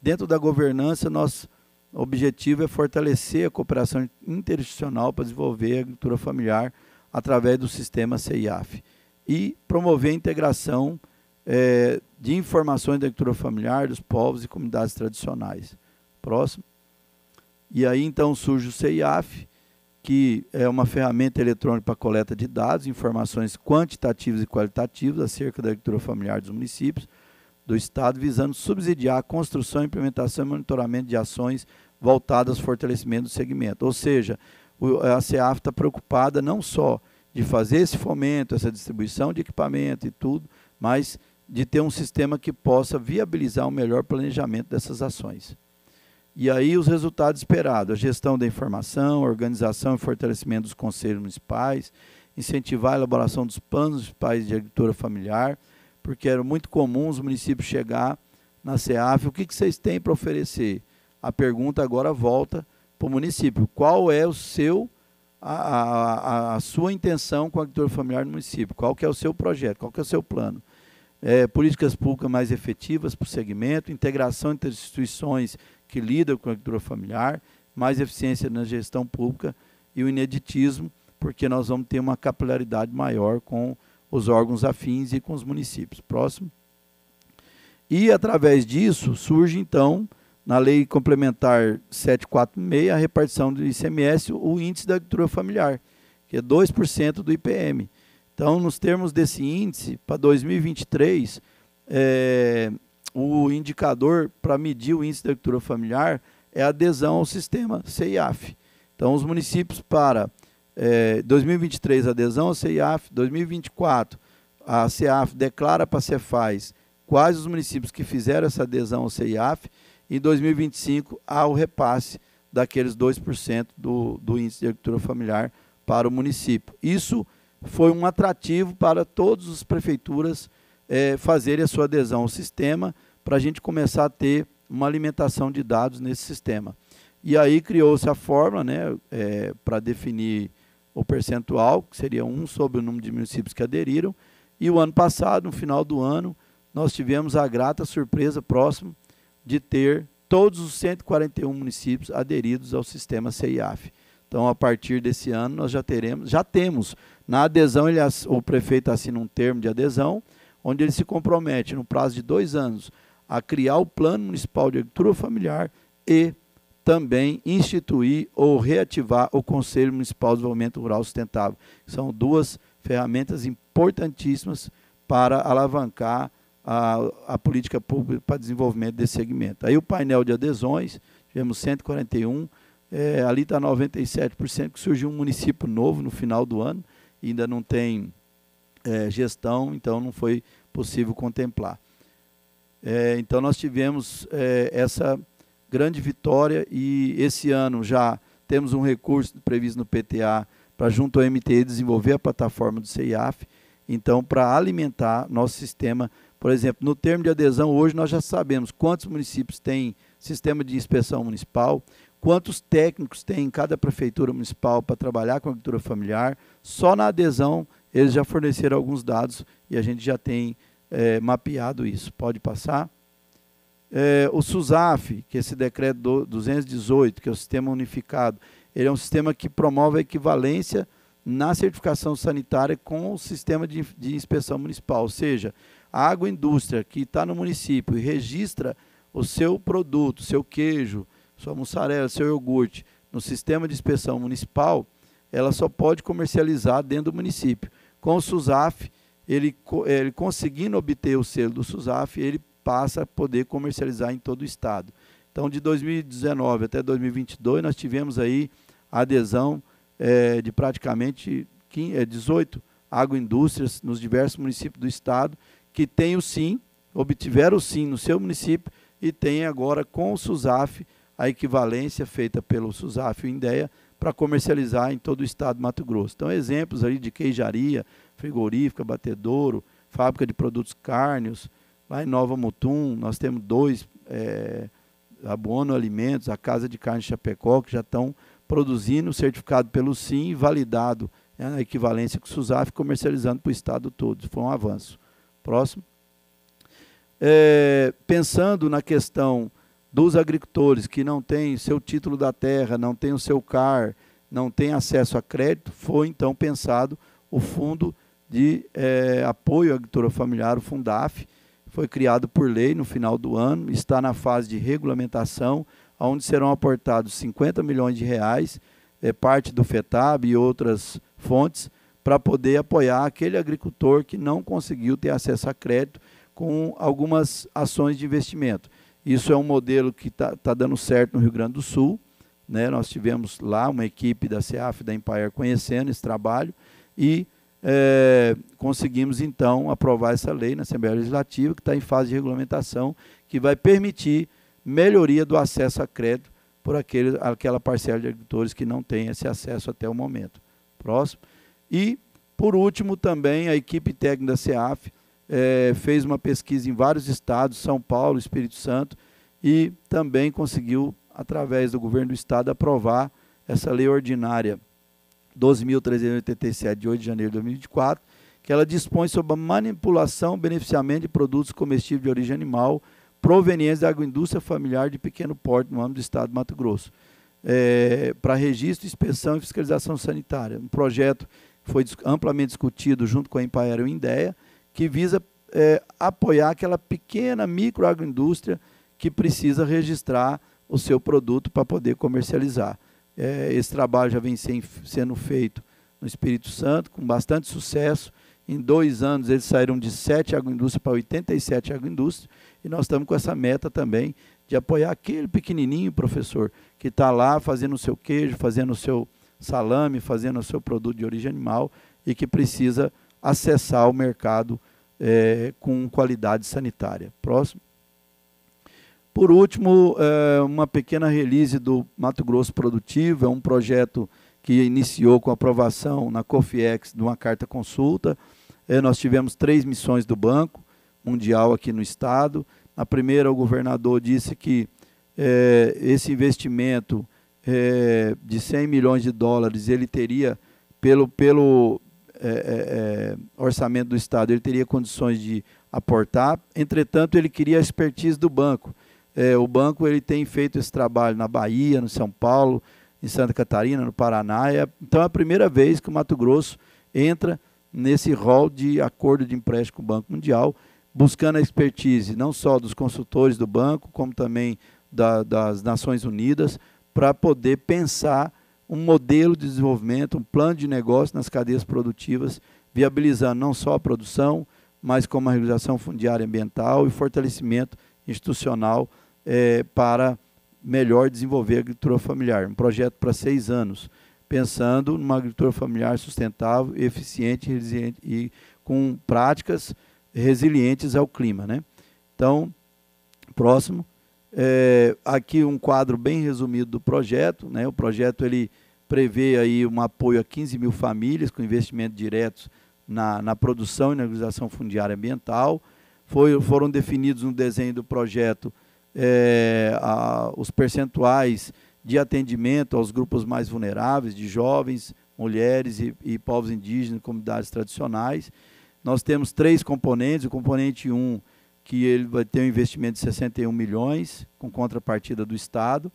Dentro da governança, nosso objetivo é fortalecer a cooperação interinstitucional para desenvolver a agricultura familiar através do sistema CIAF e promover a integração é, de informações da agricultura familiar dos povos e comunidades tradicionais. Próximo. E aí então surge o CIAF, que é uma ferramenta eletrônica para coleta de dados, informações quantitativas e qualitativas acerca da agricultura familiar dos municípios do Estado, visando subsidiar a construção, implementação e monitoramento de ações voltadas ao fortalecimento do segmento. Ou seja, a CEAF está preocupada não só de fazer esse fomento, essa distribuição de equipamento e tudo, mas de ter um sistema que possa viabilizar um melhor planejamento dessas ações. E aí os resultados esperados, a gestão da informação, organização e fortalecimento dos conselhos municipais, incentivar a elaboração dos planos municipais de agricultura familiar, porque era muito comum os municípios chegar na CEAF, o que vocês têm para oferecer? A pergunta agora volta para o município, qual é o seu a, a, a, sua intenção com a agricultura familiar no município, qual que é o seu projeto, qual que é o seu plano. É, políticas públicas mais efetivas para o segmento, integração entre instituições que lidam com a agricultura familiar, mais eficiência na gestão pública e o ineditismo, porque nós vamos ter uma capilaridade maior com os órgãos afins e com os municípios. Próximo. E, através disso, surge, então, na Lei Complementar 746, a repartição do ICMS, o índice da agricultura familiar, que é 2% do IPM. Então, nos termos desse índice, para 2023, é, o indicador para medir o índice da agricultura familiar é a adesão ao sistema CIAF. Então, os municípios para é, 2023, adesão ao CIAF, 2024, a CIAF declara para a Cefaz quais os municípios que fizeram essa adesão ao CIAF, em 2025 há o repasse daqueles 2% do, do índice de agricultura familiar para o município. Isso foi um atrativo para todas as prefeituras é, fazerem a sua adesão ao sistema, para a gente começar a ter uma alimentação de dados nesse sistema. E aí criou-se a fórmula né, é, para definir o percentual, que seria 1 sobre o número de municípios que aderiram. E o ano passado, no final do ano, nós tivemos a grata surpresa próximo de ter todos os 141 municípios aderidos ao sistema CIAF. Então, a partir desse ano, nós já teremos, já temos. Na adesão, ele, o prefeito assina um termo de adesão, onde ele se compromete, no prazo de dois anos, a criar o Plano Municipal de Agricultura Familiar e também instituir ou reativar o Conselho Municipal de Desenvolvimento Rural Sustentável. São duas ferramentas importantíssimas para alavancar a, a política pública para desenvolvimento desse segmento. Aí o painel de adesões, tivemos 141, é, ali está 97%, que surgiu um município novo no final do ano, ainda não tem é, gestão, então não foi possível contemplar. É, então nós tivemos é, essa grande vitória e esse ano já temos um recurso previsto no PTA para junto ao MTE desenvolver a plataforma do CIAF, então para alimentar nosso sistema por exemplo, no termo de adesão, hoje nós já sabemos quantos municípios têm sistema de inspeção municipal, quantos técnicos tem em cada prefeitura municipal para trabalhar com a agricultura familiar. Só na adesão eles já forneceram alguns dados e a gente já tem é, mapeado isso. Pode passar. É, o SUSAF, que é esse decreto do 218, que é o sistema unificado, ele é um sistema que promove a equivalência na certificação sanitária com o sistema de, de inspeção municipal, ou seja, a indústria que está no município e registra o seu produto, seu queijo, sua mussarela, seu iogurte no sistema de inspeção municipal, ela só pode comercializar dentro do município. Com o SUSAF, ele, eh, ele conseguindo obter o selo do SUSAF, ele passa a poder comercializar em todo o estado. Então, de 2019 até 2022, nós tivemos aí a adesão é, de praticamente 18 eh, agroindústrias nos diversos municípios do estado que tem o SIM, obtiveram o SIM no seu município e tem agora com o SUSAF a equivalência feita pelo SUSAF e o INDEA para comercializar em todo o estado de Mato Grosso. Então, exemplos aí de queijaria, frigorífica, batedouro, fábrica de produtos cárneos. Lá em Nova Mutum, nós temos dois, é, eh, a Alimentos, a Casa de Carne Chapecó, que já estão produzindo, certificado pelo SIM e validado né, a equivalência com o SUSAF, comercializando para o estado todo. Foi um avanço. Próximo. É, pensando na questão dos agricultores que não têm seu título da terra, não têm o seu CAR, não têm acesso a crédito, foi então pensado o Fundo de é, Apoio à Agricultura Familiar, o Fundaf, foi criado por lei no final do ano, está na fase de regulamentação, onde serão aportados 50 milhões de reais, é, parte do FETAB e outras fontes, para poder apoiar aquele agricultor que não conseguiu ter acesso a crédito com algumas ações de investimento. Isso é um modelo que está tá dando certo no Rio Grande do Sul. Né? Nós tivemos lá uma equipe da CEAF, da Empire, conhecendo esse trabalho e é, conseguimos, então, aprovar essa lei na Assembleia Legislativa, que está em fase de regulamentação, que vai permitir melhoria do acesso a crédito por aquele, aquela parcela de agricultores que não tem esse acesso até o momento. Próximo. E, por último, também a equipe técnica da CEAF é, eh, fez uma pesquisa em vários estados, São Paulo, Espírito Santo, e também conseguiu, através do governo do estado, aprovar essa lei ordinária 12.387, de 8 de janeiro de 2024, que ela dispõe sobre a manipulação, beneficiamento de produtos comestíveis de origem animal provenientes da agroindústria familiar de pequeno porte no âmbito do Estado de Mato Grosso, é, para registro, inspeção e fiscalização sanitária. Um projeto foi amplamente discutido junto com a Empire e Indeia, que visa é, apoiar aquela pequena microagroindústria que precisa registrar o seu produto para poder comercializar. É, esse trabalho já vem sem, sendo feito no Espírito Santo, com bastante sucesso. Em dois anos, eles saíram de 7 agroindústrias para 87 agroindústrias, e nós estamos com essa meta também de apoiar aquele pequenininho professor que está lá fazendo o seu queijo, fazendo o seu salame, fazendo o seu produto de origem animal e que precisa acessar o mercado é, com qualidade sanitária. Próximo. Por último, é, uma pequena release do Mato Grosso Produtivo, é um projeto que iniciou com aprovação na COFIEX de uma carta consulta. É, nós tivemos três missões do Banco Mundial aqui no Estado. Na primeira, o governador disse que esse investimento é, de 100 milhões de dólares, ele teria, pelo, pelo é, é, é, orçamento do Estado, ele teria condições de aportar. Entretanto, ele queria a expertise do banco. É, o banco ele tem feito esse trabalho na Bahia, no São Paulo, em Santa Catarina, no Paraná. É, então, é a primeira vez que o Mato Grosso entra nesse rol de acordo de empréstimo com o Banco Mundial, buscando a expertise não só dos consultores do banco, como também da, das Nações Unidas, para poder pensar um modelo de desenvolvimento, um plano de negócio nas cadeias produtivas, viabilizando não só a produção, mas como a regulação fundiária ambiental e fortalecimento institucional é, para melhor desenvolver a agricultura familiar. Um projeto para seis anos, pensando numa agricultura familiar sustentável, eficiente e com práticas resilientes ao clima. Né? Então, próximo, é, aqui um quadro bem resumido do projeto. Né? O projeto ele prevê aí um apoio a 15 mil famílias com investimento direto na, na produção e na organização fundiária ambiental. Foi, foram definidos no desenho do projeto é, a, os percentuais de atendimento aos grupos mais vulneráveis, de jovens, mulheres e, e povos indígenas, comunidades tradicionais. Nós temos três componentes. O componente 1 um, que ele vai ter um investimento de 61 milhões com contrapartida do Estado,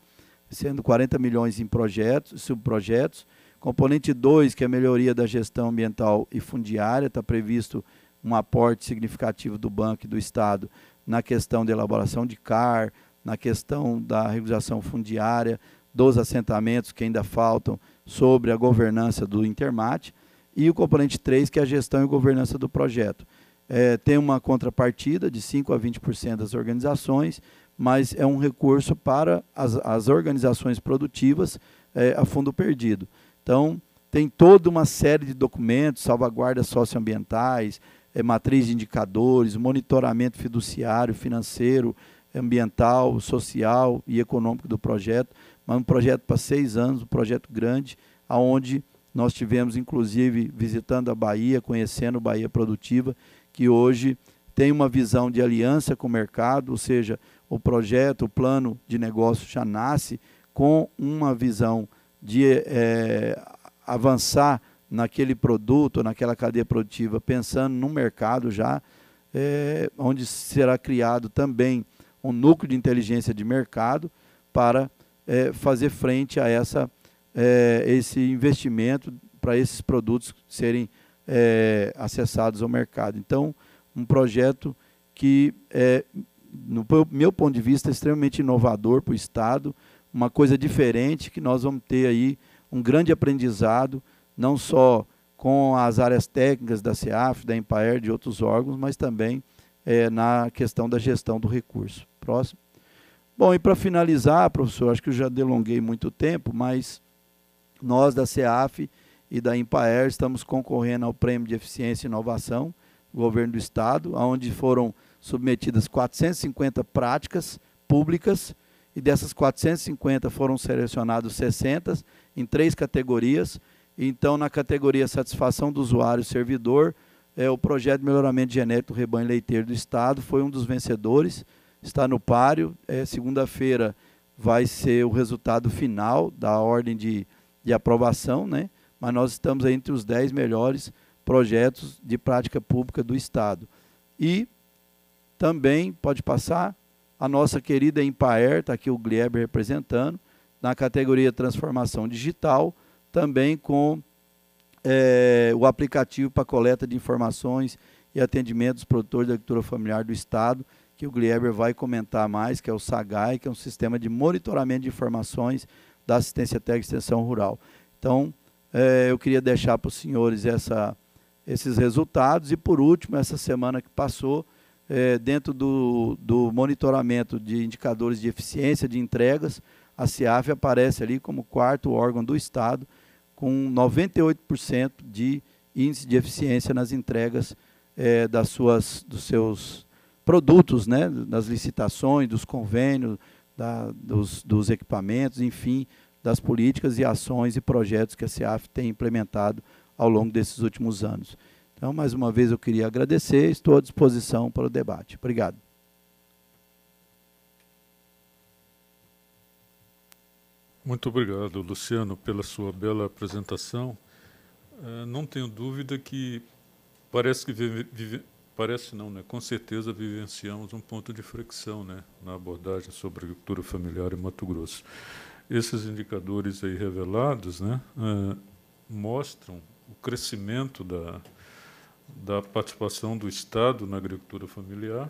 sendo 40 milhões em projetos, subprojetos. Componente 2, que é a melhoria da gestão ambiental e fundiária, está previsto um aporte significativo do Banco e do Estado na questão de elaboração de CAR, na questão da regularização fundiária, dos assentamentos que ainda faltam sobre a governança do Intermate, e o componente 3, que é a gestão e governança do projeto é, tem uma contrapartida de 5% a 20% das organizações, mas é um recurso para as, as organizações produtivas é, a fundo perdido. Então, tem toda uma série de documentos, salvaguardas socioambientais, é, matriz de indicadores, monitoramento fiduciário, financeiro, ambiental, social e econômico do projeto, mas um projeto para seis anos, um projeto grande, aonde nós tivemos, inclusive, visitando a Bahia, conhecendo Bahia Produtiva, que hoje tem uma visão de aliança com o mercado, ou seja, o projeto, o plano de negócio já nasce com uma visão de é, avançar naquele produto, naquela cadeia produtiva, pensando no mercado já, é, onde será criado também um núcleo de inteligência de mercado para é, fazer frente a essa, esse investimento para esses produtos serem é, acessados ao mercado. Então, um projeto que, é, no meu ponto de vista, é extremamente inovador para o Estado, uma coisa diferente que nós vamos ter aí um grande aprendizado, não só com as áreas técnicas da CEAF, da Empaer, de outros órgãos, mas também é, na questão da gestão do recurso. Próximo. Bom, e para finalizar, professor, acho que eu já delonguei muito tempo, mas nós da CEAF e da Impaer, estamos concorrendo ao Prêmio de Eficiência e Inovação do Governo do Estado, onde foram submetidas 450 práticas públicas, e dessas 450 foram selecionados 60 em três categorias. Então, na categoria Satisfação do Usuário e Servidor, é, o projeto de melhoramento genético do rebanho leiteiro do Estado foi um dos vencedores, está no páreo. É, Segunda-feira vai ser o resultado final da ordem de, de aprovação, né? mas nós estamos entre os 10 melhores projetos de prática pública do Estado. E também, pode passar, a nossa querida Empaer, está aqui o Glieber representando, na categoria Transformação Digital, também com é, o aplicativo para coleta de informações e atendimento dos produtores da agricultura familiar do Estado, que o Glieber vai comentar mais, que é o SAGAI, que é um sistema de monitoramento de informações da assistência técnica e extensão rural. Então, é, eu queria deixar para os senhores essa, esses resultados. E, por último, essa semana que passou, é, dentro do, do monitoramento de indicadores de eficiência de entregas, a CIAF aparece ali como quarto órgão do Estado, com 98% de índice de eficiência nas entregas é, das suas, dos seus produtos, né, das licitações, dos convênios, da, dos, dos equipamentos, enfim, das políticas e ações e projetos que a CEAF tem implementado ao longo desses últimos anos. Então, mais uma vez, eu queria agradecer, estou à disposição para o debate. Obrigado. Muito obrigado, Luciano, pela sua bela apresentação. É, não tenho dúvida que parece que vive, parece não, né? Com certeza vivenciamos um ponto de fricção, né, na abordagem sobre agricultura familiar em Mato Grosso. Esses indicadores aí revelados né, é, mostram o crescimento da, da participação do Estado na agricultura familiar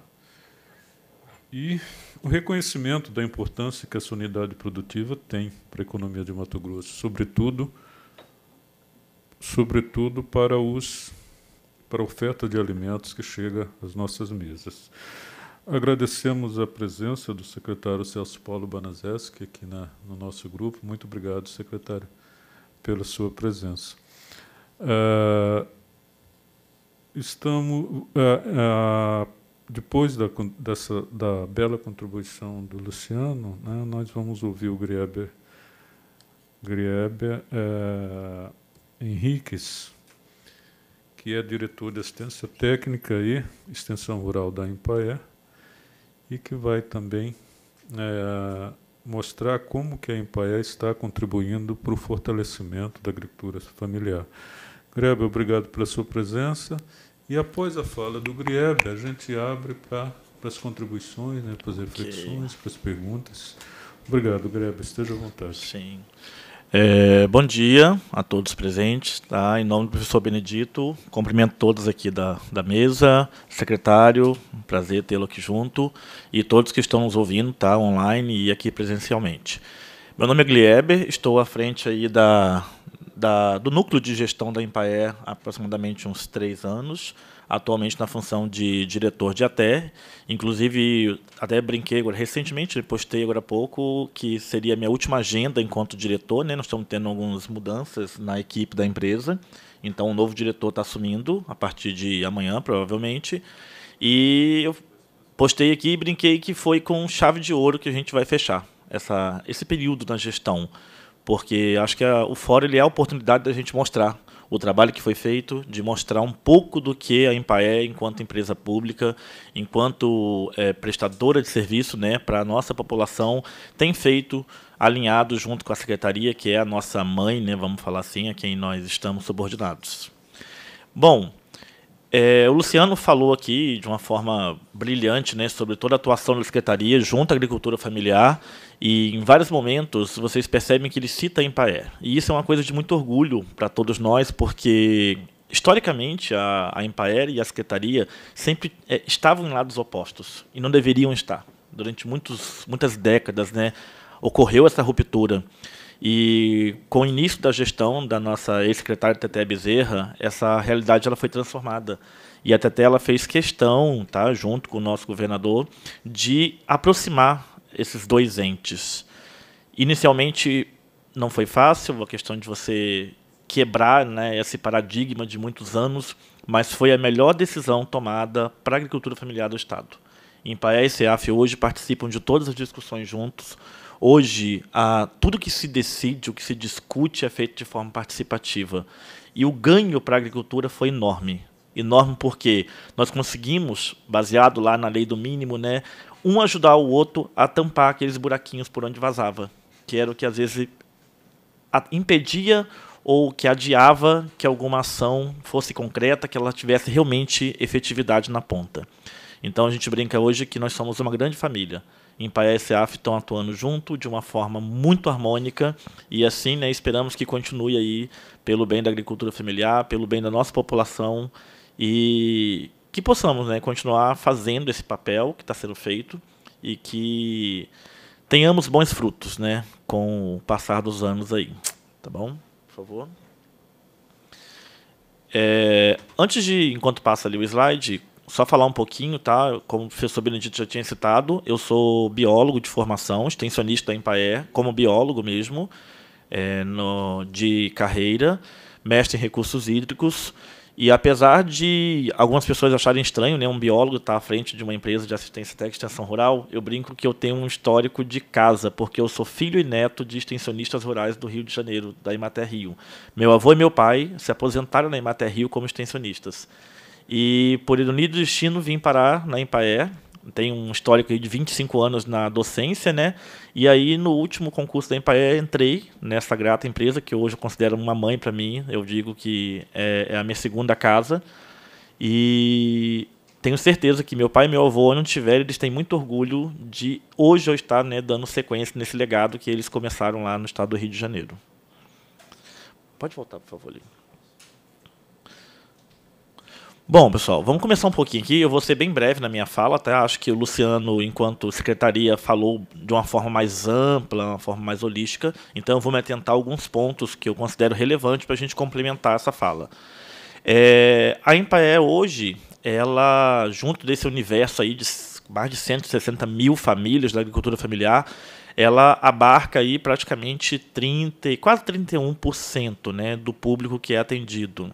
e o reconhecimento da importância que essa unidade produtiva tem para a economia de Mato Grosso, sobretudo, sobretudo para os para a oferta de alimentos que chega às nossas mesas. Agradecemos a presença do secretário Celso Paulo Banazeski aqui na, no nosso grupo. Muito obrigado, secretário, pela sua presença. Uh, estamos uh, uh, depois da, dessa da bela contribuição do Luciano, né, nós vamos ouvir o Grieber, Grieber Henriques, que é diretor de assistência técnica e extensão rural da Empaé e que vai também é, mostrar como que a Empaé está contribuindo para o fortalecimento da agricultura familiar. Grebe, obrigado pela sua presença. E após a fala do Grebe a gente abre para, para as contribuições, né, para as reflexões, okay. para as perguntas. Obrigado, Grebe. Esteja à vontade. Sim. É, bom dia a todos presentes. Tá? Em nome do professor Benedito, cumprimento todos aqui da, da mesa, secretário, prazer tê-lo aqui junto, e todos que estão nos ouvindo tá? online e aqui presencialmente. Meu nome é Glieber, estou à frente aí da, da, do núcleo de gestão da Empaé há aproximadamente uns três anos atualmente na função de diretor de ATE. Inclusive, até brinquei agora, recentemente, postei agora há pouco, que seria a minha última agenda enquanto diretor. Né? Nós estamos tendo algumas mudanças na equipe da empresa. Então, o novo diretor está assumindo a partir de amanhã, provavelmente. E eu postei aqui e brinquei que foi com chave de ouro que a gente vai fechar essa, esse período na gestão. Porque acho que a, o fórum ele é a oportunidade da gente mostrar o trabalho que foi feito de mostrar um pouco do que a Empaé, enquanto empresa pública, enquanto é, prestadora de serviço né, para a nossa população, tem feito alinhado junto com a secretaria, que é a nossa mãe, né, vamos falar assim, a quem nós estamos subordinados. Bom, é, o Luciano falou aqui de uma forma brilhante né, sobre toda a atuação da Secretaria junto à agricultura familiar e em vários momentos vocês percebem que ele cita Empaé. E isso é uma coisa de muito orgulho para todos nós, porque historicamente a, a e a Secretaria sempre é, estavam em lados opostos e não deveriam estar. Durante muitos, muitas décadas né, ocorreu essa ruptura. E com o início da gestão da nossa ex-secretária Teté Bezerra, essa realidade ela foi transformada. E a Teté ela fez questão, tá, junto com o nosso governador, de aproximar esses dois entes. Inicialmente não foi fácil, a questão de você quebrar né, esse paradigma de muitos anos, mas foi a melhor decisão tomada para a agricultura familiar do Estado. Em e CEAF hoje participam de todas as discussões juntos, Hoje, a, tudo que se decide, o que se discute é feito de forma participativa. E o ganho para a agricultura foi enorme. Enorme porque nós conseguimos, baseado lá na lei do mínimo, né, um ajudar o outro a tampar aqueles buraquinhos por onde vazava, que era o que às vezes impedia ou que adiava que alguma ação fosse concreta, que ela tivesse realmente efetividade na ponta. Então a gente brinca hoje que nós somos uma grande família em Paese AF estão atuando junto de uma forma muito harmônica e assim, né, esperamos que continue aí pelo bem da agricultura familiar, pelo bem da nossa população e que possamos, né, continuar fazendo esse papel que está sendo feito e que tenhamos bons frutos, né, com o passar dos anos aí, tá bom? Por favor. É, antes de, enquanto passa ali o slide, só falar um pouquinho, tá? Como o professor Benedito já tinha citado, eu sou biólogo de formação, extensionista da Empaé, como biólogo mesmo, é, no, de carreira, mestre em recursos hídricos. E apesar de algumas pessoas acharem estranho, né, um biólogo estar tá à frente de uma empresa de assistência técnica e extensão rural, eu brinco que eu tenho um histórico de casa, porque eu sou filho e neto de extensionistas rurais do Rio de Janeiro, da Imater Rio. Meu avô e meu pai se aposentaram na Imater Rio como extensionistas. E, por ironia do destino, vim parar na Empaé. Tem um histórico de 25 anos na docência, né? E aí, no último concurso da Empaé, entrei nessa grata empresa, que hoje eu considero uma mãe para mim. Eu digo que é, é a minha segunda casa. E tenho certeza que meu pai e meu avô, onde estiver, eles têm muito orgulho de hoje eu estar né, dando sequência nesse legado que eles começaram lá no estado do Rio de Janeiro. Pode voltar, por favor, Lívia. Bom, pessoal, vamos começar um pouquinho aqui. Eu vou ser bem breve na minha fala, tá? Acho que o Luciano, enquanto secretaria, falou de uma forma mais ampla, uma forma mais holística. Então, eu vou me atentar a alguns pontos que eu considero relevantes para a gente complementar essa fala. É, a Empaé hoje, ela, junto desse universo aí de mais de 160 mil famílias da agricultura familiar, ela abarca aí praticamente 30, quase 31% né, do público que é atendido.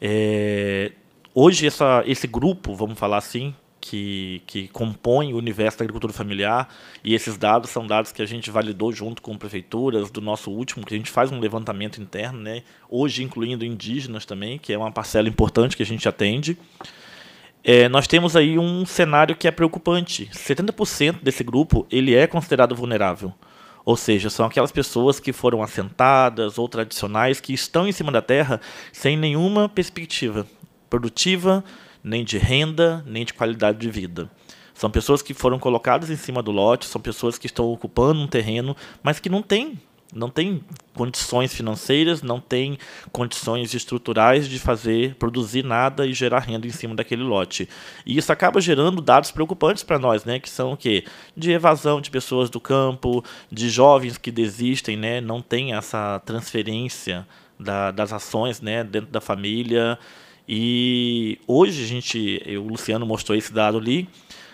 É, hoje essa, esse grupo, vamos falar assim, que, que compõe o universo da agricultura familiar, e esses dados são dados que a gente validou junto com prefeituras do nosso último, que a gente faz um levantamento interno, né? hoje incluindo indígenas também, que é uma parcela importante que a gente atende. É, nós temos aí um cenário que é preocupante. 70% desse grupo ele é considerado vulnerável. Ou seja, são aquelas pessoas que foram assentadas ou tradicionais que estão em cima da terra sem nenhuma perspectiva produtiva, nem de renda, nem de qualidade de vida. São pessoas que foram colocadas em cima do lote, são pessoas que estão ocupando um terreno, mas que não têm não tem condições financeiras, não tem condições estruturais de fazer, produzir nada e gerar renda em cima daquele lote. E isso acaba gerando dados preocupantes para nós, né, que são o quê? De evasão de pessoas do campo, de jovens que desistem, né, não tem essa transferência da, das ações né, dentro da família, e hoje a gente, o Luciano mostrou esse dado ali,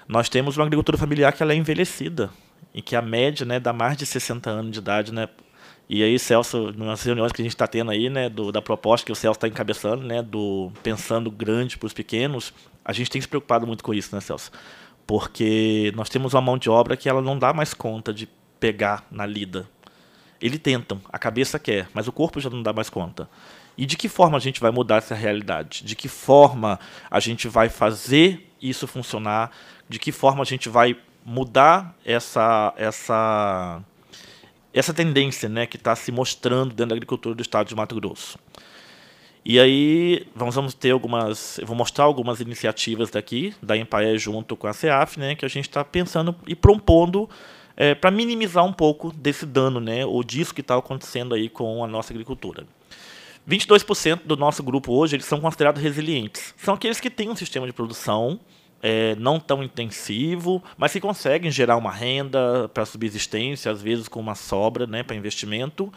nós temos uma agricultura familiar que ela é envelhecida, em que a média né, dá mais de 60 anos de idade, né? E aí, Celso, nas reuniões que a gente está tendo aí, né, do, da proposta que o Celso está encabeçando, né, do pensando grande para os pequenos, a gente tem se preocupado muito com isso, né, Celso? Porque nós temos uma mão de obra que ela não dá mais conta de pegar na lida. Eles tentam, a cabeça quer, mas o corpo já não dá mais conta. E de que forma a gente vai mudar essa realidade? De que forma a gente vai fazer isso funcionar? De que forma a gente vai mudar essa essa essa tendência, né, que está se mostrando dentro da agricultura do Estado de Mato Grosso? E aí vamos ter algumas, eu vou mostrar algumas iniciativas daqui da Empaé junto com a CEAF, né, que a gente está pensando e propondo é, eh, para minimizar um pouco desse dano, né, ou disso que está acontecendo aí com a nossa agricultura. 22% do nosso grupo hoje eles são considerados resilientes. São aqueles que têm um sistema de produção é, não tão intensivo, mas que conseguem gerar uma renda para subsistência, às vezes com uma sobra né, para investimento.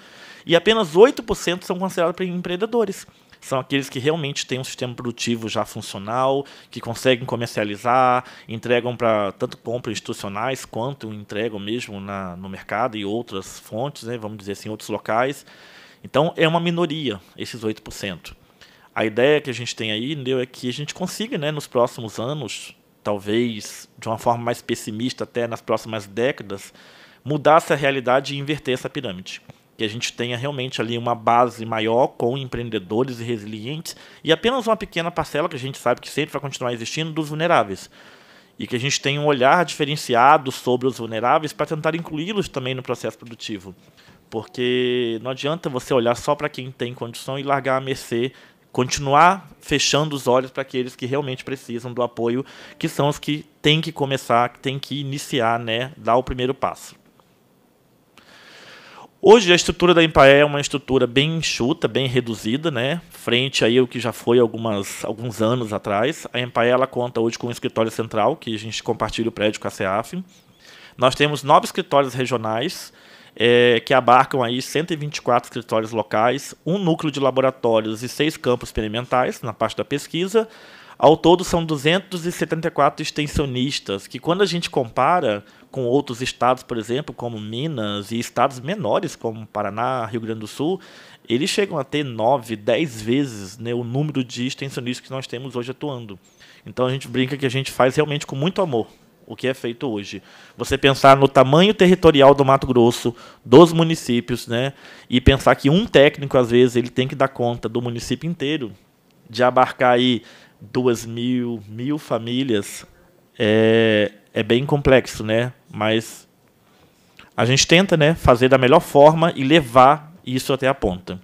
E apenas 8% são considerados empreendedores. São aqueles que realmente têm um sistema produtivo já funcional, que conseguem comercializar, entregam para tanto compras institucionais quanto entregam mesmo na, no mercado e outras fontes, né, vamos dizer assim, outros locais. Então, é uma minoria, esses 8%. A ideia que a gente tem aí, entendeu, é que a gente consiga, né, nos próximos anos, talvez de uma forma mais pessimista, até nas próximas décadas, mudar essa realidade e inverter essa pirâmide. Que a gente tenha realmente ali uma base maior com empreendedores e resilientes e apenas uma pequena parcela, que a gente sabe que sempre vai continuar existindo, dos vulneráveis e que a gente tenha um olhar diferenciado sobre os vulneráveis para tentar incluí-los também no processo produtivo. Porque não adianta você olhar só para quem tem condição e largar a mercê, continuar fechando os olhos para aqueles que realmente precisam do apoio, que são os que têm que começar, que têm que iniciar, né, dar o primeiro passo. Hoje a estrutura da Empaé é uma estrutura bem enxuta, bem reduzida, né? Frente aí ao que já foi algumas, alguns anos atrás. A Empaé ela conta hoje com um escritório central, que a gente compartilha o prédio com a CEAF. Nós temos nove escritórios regionais, é, que abarcam aí 124 escritórios locais, um núcleo de laboratórios e seis campos experimentais na parte da pesquisa. Ao todo são 274 extensionistas, que quando a gente compara com outros estados, por exemplo, como Minas e estados menores como Paraná, Rio Grande do Sul, eles chegam a ter 9, 10 vezes né, o número de extensionistas que nós temos hoje atuando. Então a gente brinca que a gente faz realmente com muito amor o que é feito hoje. Você pensar no tamanho territorial do Mato Grosso, dos municípios, né? E pensar que um técnico, às vezes, ele tem que dar conta do município inteiro, de abarcar aí duas mil, mil famílias, é, é bem complexo, né? Mas a gente tenta, né, fazer da melhor forma e levar isso até a ponta.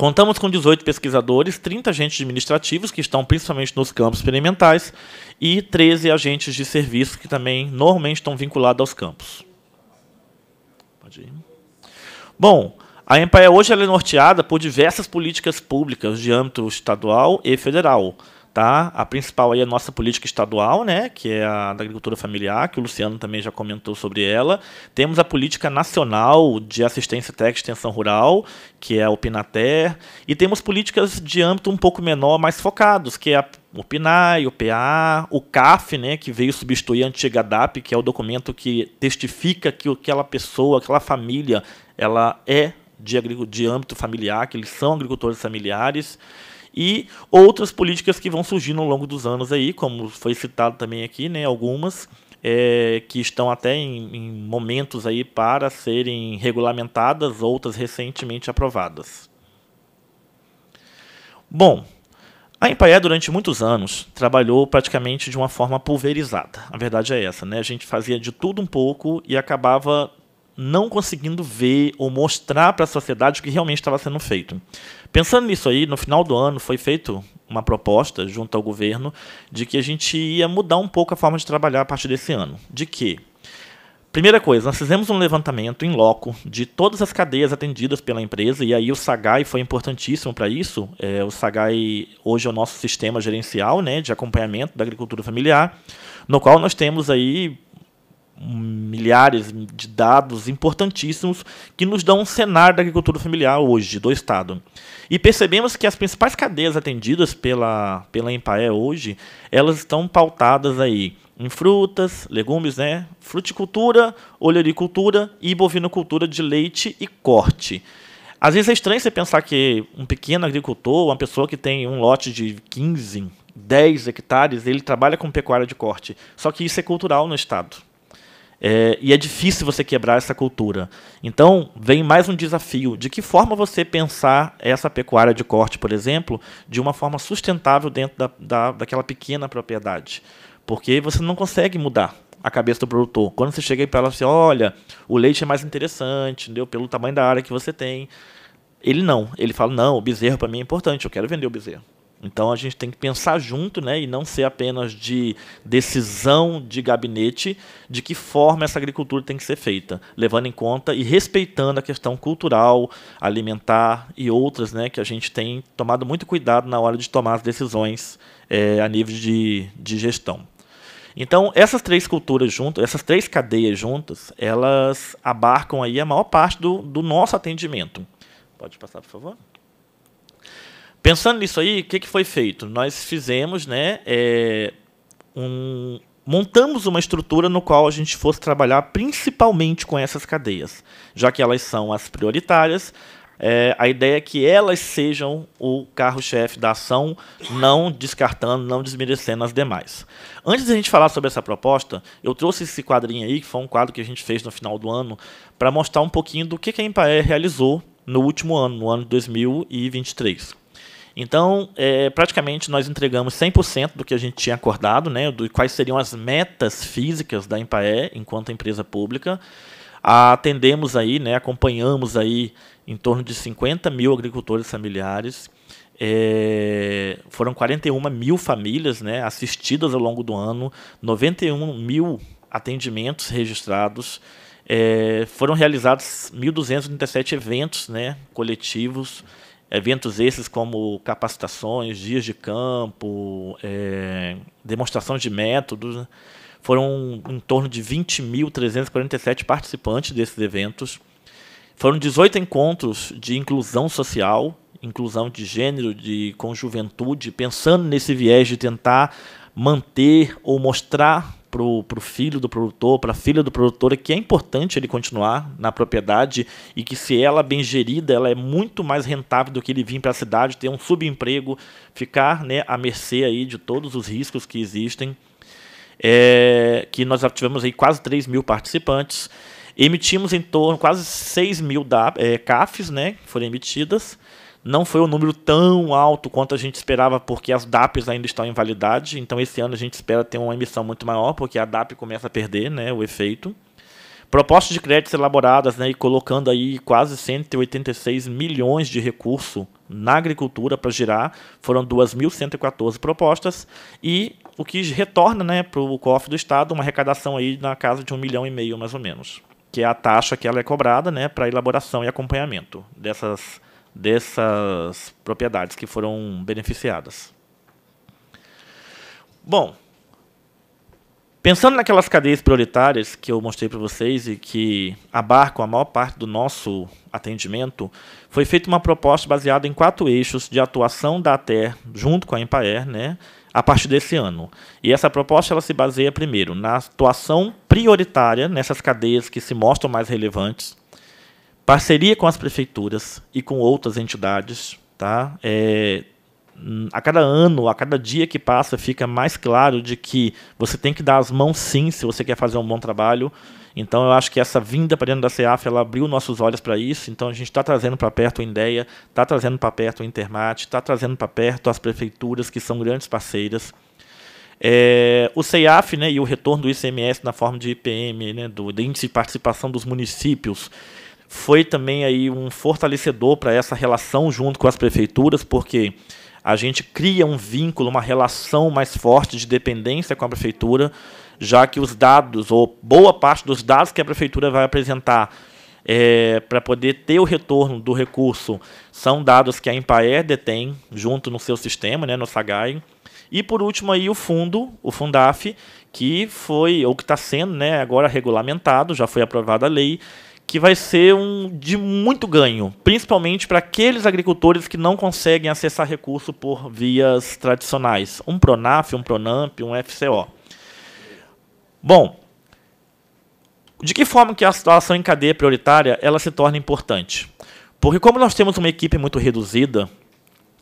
Contamos com 18 pesquisadores, 30 agentes administrativos, que estão principalmente nos campos experimentais, e 13 agentes de serviço, que também normalmente estão vinculados aos campos. Pode ir. Bom, a EMPAE hoje é norteada por diversas políticas públicas de âmbito estadual e federal tá? A principal aí é a nossa política estadual, né, que é a da agricultura familiar, que o Luciano também já comentou sobre ela. Temos a política nacional de assistência técnica e extensão rural, que é o PINATER, e temos políticas de âmbito um pouco menor, mais focados, que é a o PNAE, o PA, o CAF, né, que veio substituir a antiga DAP, que é o documento que testifica que aquela pessoa, aquela família, ela é de, de âmbito familiar, que eles são agricultores familiares e outras políticas que vão surgindo ao longo dos anos aí, como foi citado também aqui, né, algumas é, que estão até em, em momentos aí para serem regulamentadas, outras recentemente aprovadas. Bom, a Empaé, durante muitos anos, trabalhou praticamente de uma forma pulverizada. A verdade é essa, né? A gente fazia de tudo um pouco e acabava não conseguindo ver ou mostrar para a sociedade o que realmente estava sendo feito. Pensando nisso aí, no final do ano foi feito uma proposta junto ao governo de que a gente ia mudar um pouco a forma de trabalhar a partir desse ano. De que? Primeira coisa, nós fizemos um levantamento em loco de todas as cadeias atendidas pela empresa, e aí o Sagai foi importantíssimo para isso. É, o Sagai hoje é o nosso sistema gerencial né, de acompanhamento da agricultura familiar, no qual nós temos aí milhares de dados importantíssimos que nos dão um cenário da agricultura familiar hoje, do Estado. E percebemos que as principais cadeias atendidas pela, pela Empaé hoje, elas estão pautadas aí em frutas, legumes, né? fruticultura, olericultura e bovinocultura de leite e corte. Às vezes é estranho você pensar que um pequeno agricultor, uma pessoa que tem um lote de 15, 10 hectares, ele trabalha com pecuária de corte. Só que isso é cultural no estado. É, e é difícil você quebrar essa cultura. Então, vem mais um desafio. De que forma você pensar essa pecuária de corte, por exemplo, de uma forma sustentável dentro da, da, daquela pequena propriedade? Porque você não consegue mudar a cabeça do produtor. Quando você chega e fala assim, olha, o leite é mais interessante, entendeu? Pelo tamanho da área que você tem. Ele não. Ele fala, não, o bezerro para mim é importante, eu quero vender o bezerro. Então a gente tem que pensar junto, né, e não ser apenas de decisão de gabinete de que forma essa agricultura tem que ser feita, levando em conta e respeitando a questão cultural, alimentar e outras, né, que a gente tem tomado muito cuidado na hora de tomar as decisões é, a nível de, de gestão. Então essas três culturas juntas, essas três cadeias juntas, elas abarcam aí a maior parte do, do nosso atendimento. Pode passar, por favor. Pensando nisso aí, o que, que foi feito? Nós fizemos, né, é, um, montamos uma estrutura no qual a gente fosse trabalhar principalmente com essas cadeias, já que elas são as prioritárias. É, a ideia é que elas sejam o carro-chefe da ação, não descartando, não desmerecendo as demais. Antes de a gente falar sobre essa proposta, eu trouxe esse quadrinho aí, que foi um quadro que a gente fez no final do ano, para mostrar um pouquinho do que a Embraer realizou no último ano, no ano de 2023. Então, é, praticamente nós entregamos 100% do que a gente tinha acordado, né, do, quais seriam as metas físicas da Empaé enquanto empresa pública. Atendemos aí, né, acompanhamos aí em torno de 50 mil agricultores familiares. É, foram 41 mil famílias né, assistidas ao longo do ano, 91 mil atendimentos registrados. É, foram realizados 1.237 eventos né, coletivos Eventos esses como capacitações, dias de campo, é, demonstrações de métodos. Né? Foram em torno de 20.347 participantes desses eventos. Foram 18 encontros de inclusão social, inclusão de gênero, de com juventude, pensando nesse viés de tentar manter ou mostrar pro, pro filho do produtor, para a filha do produtor, é que é importante ele continuar na propriedade e que se ela bem gerida, ela é muito mais rentável do que ele vir para a cidade, ter um subemprego, ficar né, à mercê aí de todos os riscos que existem. É, que nós já tivemos aí quase 3 mil participantes. Emitimos em torno quase 6 mil da, é, CAFs, né, que foram emitidas. Não foi um número tão alto quanto a gente esperava, porque as DAPs ainda estão em validade. Então, esse ano a gente espera ter uma emissão muito maior, porque a DAP começa a perder né, o efeito. Propostas de créditos elaboradas né, e colocando aí quase 186 milhões de recurso na agricultura para girar. Foram 2.114 propostas e o que retorna né, para o cofre do Estado uma arrecadação aí na casa de um milhão e meio, mais ou menos que é a taxa que ela é cobrada né, para elaboração e acompanhamento dessas dessas propriedades que foram beneficiadas. Bom, pensando naquelas cadeias prioritárias que eu mostrei para vocês e que abarcam a maior parte do nosso atendimento, foi feita uma proposta baseada em quatro eixos de atuação da ATER junto com a Empaer, né? a partir desse ano. E essa proposta ela se baseia primeiro na atuação prioritária nessas cadeias que se mostram mais relevantes, Parceria com as prefeituras e com outras entidades, tá? É, hum, a cada ano, a cada dia que passa, fica mais claro de que você tem que dar as mãos sim se você quer fazer um bom trabalho. Então eu acho que essa vinda para dentro da CEAF ela abriu nossos olhos para isso. Então a gente está trazendo para perto o INDEA, está trazendo para perto o Intermate, está trazendo para perto as prefeituras que são grandes parceiras. É, o CEAF né, e o retorno do ICMS na forma de IPM, né, do, do Índice de Participação dos Municípios, foi também aí um fortalecedor para essa relação junto com as prefeituras, porque a gente cria um vínculo, uma relação mais forte de dependência com a prefeitura, já que os dados, ou boa parte dos dados que a prefeitura vai apresentar é, para poder ter o retorno do recurso, são dados que a Empaer detém junto no seu sistema, né, no SAGAI. E por último aí o fundo, o Fundaf, que foi, ou que está sendo né, agora regulamentado, já foi aprovada a lei, que vai ser um de muito ganho, principalmente para aqueles agricultores que não conseguem acessar recurso por vias tradicionais, um Pronaf, um Pronamp, um FCO. Bom, de que forma que a situação em cadeia prioritária ela se torna importante? Porque como nós temos uma equipe muito reduzida,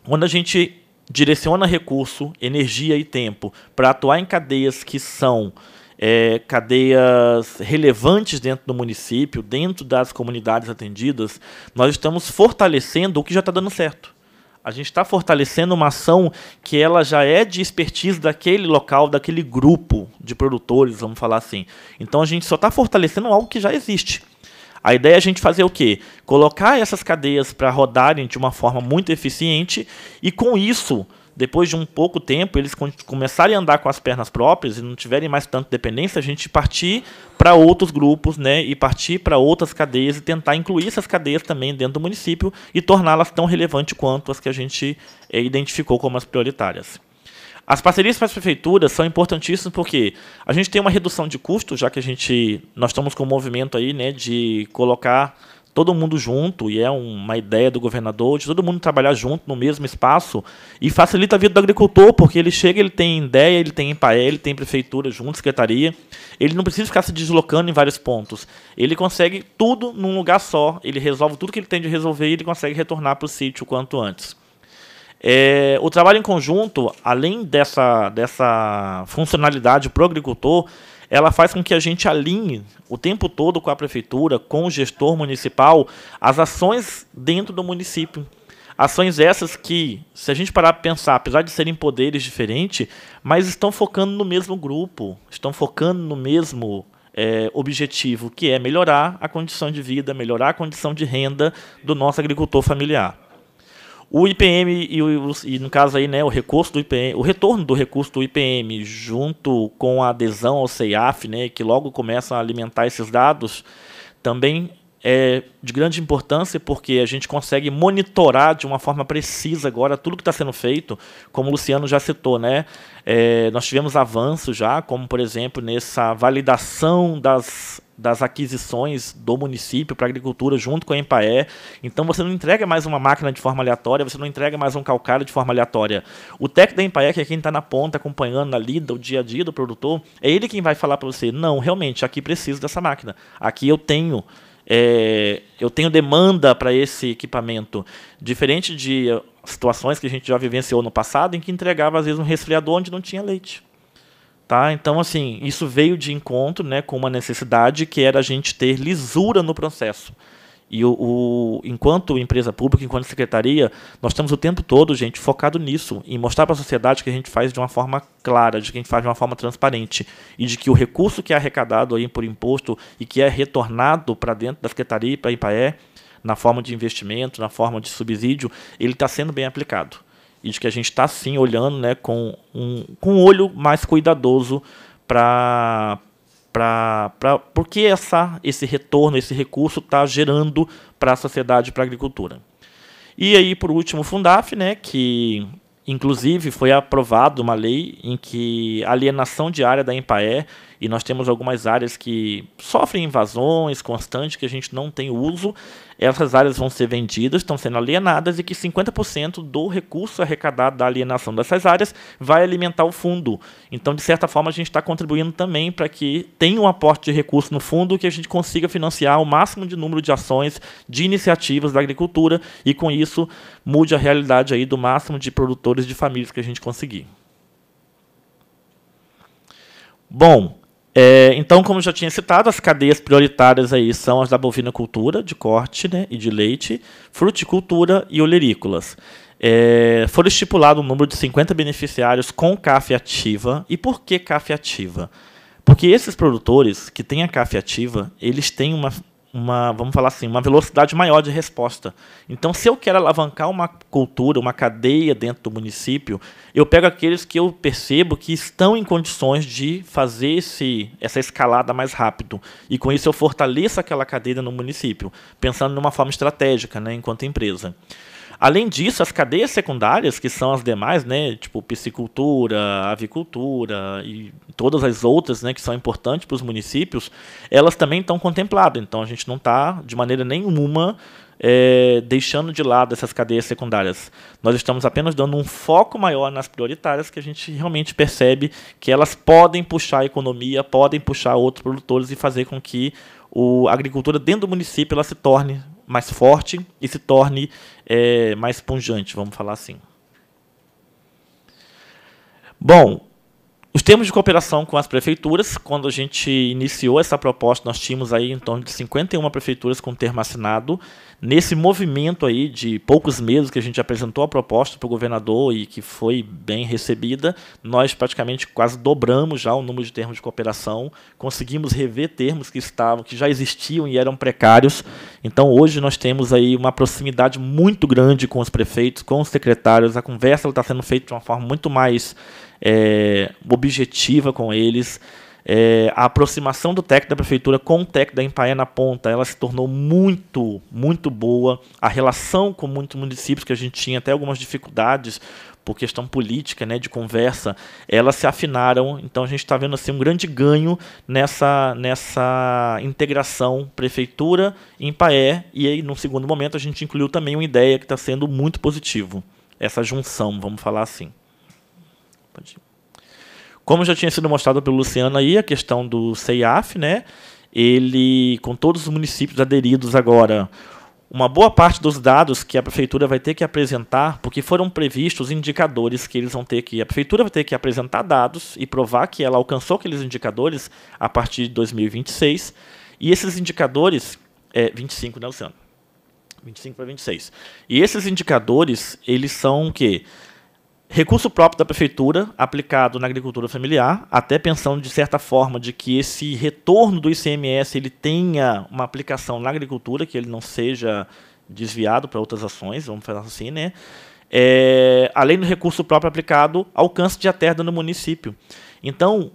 quando a gente direciona recurso, energia e tempo para atuar em cadeias que são é, cadeias relevantes dentro do município, dentro das comunidades atendidas, nós estamos fortalecendo o que já está dando certo. A gente está fortalecendo uma ação que ela já é de expertise daquele local, daquele grupo de produtores, vamos falar assim. Então a gente só está fortalecendo algo que já existe. A ideia é a gente fazer o quê? Colocar essas cadeias para rodarem de uma forma muito eficiente e com isso depois de um pouco tempo, eles começarem a andar com as pernas próprias e não tiverem mais tanta dependência, a gente partir para outros grupos, né, e partir para outras cadeias e tentar incluir essas cadeias também dentro do município e torná-las tão relevantes quanto as que a gente é, identificou como as prioritárias. As parcerias para as prefeituras são importantíssimas porque a gente tem uma redução de custo, já que a gente nós estamos com um movimento aí, né, de colocar todo mundo junto, e é uma ideia do governador de todo mundo trabalhar junto no mesmo espaço, e facilita a vida do agricultor, porque ele chega, ele tem ideia, ele tem EMPAE, ele tem prefeitura junto, secretaria, ele não precisa ficar se deslocando em vários pontos. Ele consegue tudo num lugar só, ele resolve tudo que ele tem de resolver e ele consegue retornar para o sítio quanto antes. É, o trabalho em conjunto, além dessa, dessa funcionalidade para o agricultor, ela faz com que a gente alinhe o tempo todo com a prefeitura, com o gestor municipal, as ações dentro do município. Ações essas que, se a gente parar para pensar, apesar de serem poderes diferentes, mas estão focando no mesmo grupo, estão focando no mesmo é, objetivo, que é melhorar a condição de vida, melhorar a condição de renda do nosso agricultor familiar. O IPM e, o, e, no caso aí, né, o recurso do IPM, o retorno do recurso do IPM junto com a adesão ao CEAF, né, que logo começa a alimentar esses dados, também é de grande importância porque a gente consegue monitorar de uma forma precisa agora tudo que está sendo feito, como o Luciano já citou, né? É, nós tivemos avanços já, como por exemplo nessa validação das das aquisições do município para agricultura junto com a Empaé. Então você não entrega mais uma máquina de forma aleatória, você não entrega mais um calcário de forma aleatória. O técnico da Empaé, que é quem está na ponta acompanhando ali do dia a dia do produtor, é ele quem vai falar para você: não, realmente, aqui preciso dessa máquina, aqui eu tenho. É, eu tenho demanda para esse equipamento. Diferente de eh, situações que a gente já vivenciou no passado, em que entregava, às vezes, um resfriador onde não tinha leite. Tá? Então, assim, isso veio de encontro né, com uma necessidade que era a gente ter lisura no processo. E o, o, enquanto empresa pública, enquanto secretaria, nós estamos o tempo todo, gente, focado nisso, em mostrar para a sociedade que a gente faz de uma forma clara, de que a gente faz de uma forma transparente e de que o recurso que é arrecadado aí por imposto e que é retornado para dentro da secretaria e para a IPAE, na forma de investimento, na forma de subsídio, ele está sendo bem aplicado e de que a gente está sim olhando né, com, um, com um olho mais cuidadoso para para porque essa esse retorno esse recurso está gerando para a sociedade para a agricultura e aí por último o Fundaf né que inclusive foi aprovada uma lei em que a alienação diária da Empaé e nós temos algumas áreas que sofrem invasões constantes, que a gente não tem uso. Essas áreas vão ser vendidas, estão sendo alienadas, e que 50% do recurso arrecadado da alienação dessas áreas vai alimentar o fundo. Então, de certa forma, a gente está contribuindo também para que tenha um aporte de recurso no fundo que a gente consiga financiar o máximo de número de ações, de iniciativas da agricultura, e com isso mude a realidade aí do máximo de produtores de famílias que a gente conseguir. Bom, é, então, como já tinha citado, as cadeias prioritárias aí são as da bovinocultura, de corte né, e de leite, fruticultura e olerícolas. É, foram estipulado um número de 50 beneficiários com CAF ativa. E por que CAF ativa? Porque esses produtores que têm a CAF ativa, eles têm uma, uma, vamos falar assim, uma velocidade maior de resposta. Então, se eu quero alavancar uma cultura, uma cadeia dentro do município, eu pego aqueles que eu percebo que estão em condições de fazer esse, essa escalada mais rápido. E com isso eu fortaleço aquela cadeia no município, pensando uma forma estratégica, né, enquanto empresa. Além disso, as cadeias secundárias, que são as demais, né, tipo piscicultura, avicultura e todas as outras né, que são importantes para os municípios, elas também estão contempladas. Então a gente não está, de maneira nenhuma, é, deixando de lado essas cadeias secundárias. Nós estamos apenas dando um foco maior nas prioritárias, que a gente realmente percebe que elas podem puxar a economia, podem puxar outros produtores e fazer com que o, a agricultura dentro do município ela se torne mais forte e se torne é, mais punjante, vamos falar assim. Bom, os termos de cooperação com as prefeituras, quando a gente iniciou essa proposta, nós tínhamos aí em torno de 51 prefeituras com termo assinado nesse movimento aí de poucos meses que a gente apresentou a proposta para o governador e que foi bem recebida, nós praticamente quase dobramos já o número de termos de cooperação, conseguimos rever termos que estavam, que já existiam e eram precários. Então hoje nós temos aí uma proximidade muito grande com os prefeitos, com os secretários, a conversa está sendo feita de uma forma muito mais é, objetiva com eles é, a aproximação do técnico da prefeitura com o técnico da Empaé na ponta, ela se tornou muito, muito boa. A relação com muitos municípios, que a gente tinha até algumas dificuldades por questão política, né, de conversa, elas se afinaram. Então a gente está vendo assim um grande ganho nessa nessa integração prefeitura empaé e aí num segundo momento a gente incluiu também uma ideia que está sendo muito positivo essa junção, vamos falar assim. Pode ir. Como já tinha sido mostrado pelo Luciano aí, a questão do CEIAF, né? Ele, com todos os municípios aderidos agora, uma boa parte dos dados que a prefeitura vai ter que apresentar, porque foram previstos indicadores que eles vão ter que. A prefeitura vai ter que apresentar dados e provar que ela alcançou aqueles indicadores a partir de 2026. E esses indicadores. É, 25, né, Luciano? 25 para 26. E esses indicadores, eles são o quê? recurso próprio da prefeitura aplicado na agricultura familiar, até pensando de certa forma de que esse retorno do ICMS ele tenha uma aplicação na agricultura, que ele não seja desviado para outras ações, vamos falar assim, né? É, além do recurso próprio aplicado, alcance de terra no município. Então,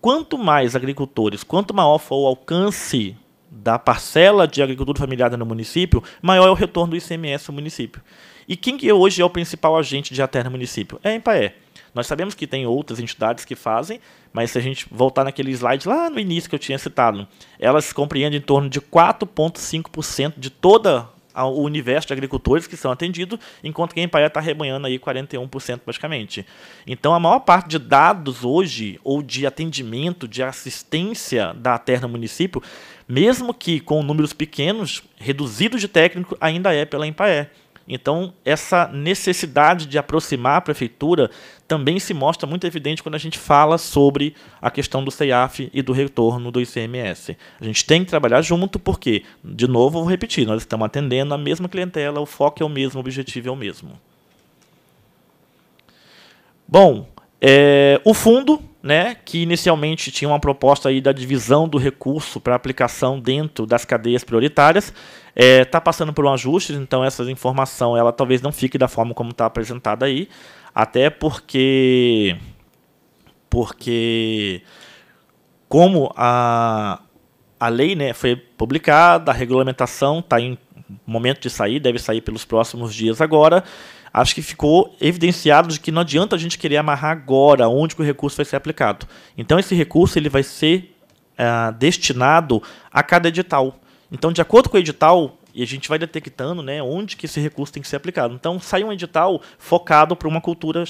quanto mais agricultores, quanto maior for o alcance da parcela de agricultura familiar no município, maior é o retorno do ICMS ao município. E quem que hoje é o principal agente de Aterna município? É a Empaé. Nós sabemos que tem outras entidades que fazem, mas se a gente voltar naquele slide lá no início que eu tinha citado, elas compreendem em torno de 4,5% de todo o universo de agricultores que são atendidos, enquanto que a Empaia está rebanhando aí 41% praticamente. Então a maior parte de dados hoje, ou de atendimento, de assistência da terra município, mesmo que com números pequenos, reduzidos de técnico, ainda é pela Empaé. Então, essa necessidade de aproximar a prefeitura também se mostra muito evidente quando a gente fala sobre a questão do CEAF e do retorno do ICMS. A gente tem que trabalhar junto, porque, de novo, vou repetir, nós estamos atendendo a mesma clientela, o foco é o mesmo, o objetivo é o mesmo. Bom, é, o fundo, né, que inicialmente tinha uma proposta aí da divisão do recurso para aplicação dentro das cadeias prioritárias, está é, tá passando por um ajuste, então essa informação ela talvez não fique da forma como está apresentada aí, até porque porque como a, a lei né, foi publicada, a regulamentação está em momento de sair, deve sair pelos próximos dias agora acho que ficou evidenciado de que não adianta a gente querer amarrar agora onde que o recurso vai ser aplicado. Então, esse recurso ele vai ser uh, destinado a cada edital. Então, de acordo com o edital, e a gente vai detectando né, onde que esse recurso tem que ser aplicado. Então, sai um edital focado para uma cultura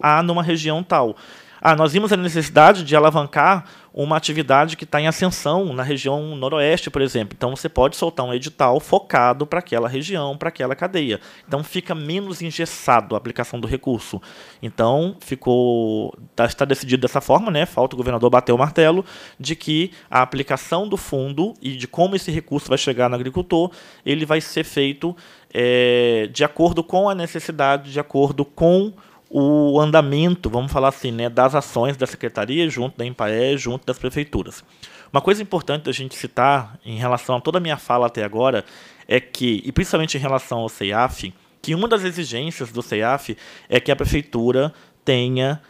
A numa região tal. Ah, nós vimos a necessidade de alavancar uma atividade que está em ascensão na região noroeste, por exemplo. Então você pode soltar um edital focado para aquela região, para aquela cadeia. Então fica menos engessado a aplicação do recurso. Então ficou está tá decidido dessa forma, né? Falta o governador bater o martelo de que a aplicação do fundo e de como esse recurso vai chegar no agricultor, ele vai ser feito é, de acordo com a necessidade, de acordo com o andamento, vamos falar assim, né, das ações da secretaria junto da Empaé, junto das prefeituras. Uma coisa importante da gente citar em relação a toda a minha fala até agora é que, e principalmente em relação ao CEAF, que uma das exigências do CEAF é que a prefeitura tenha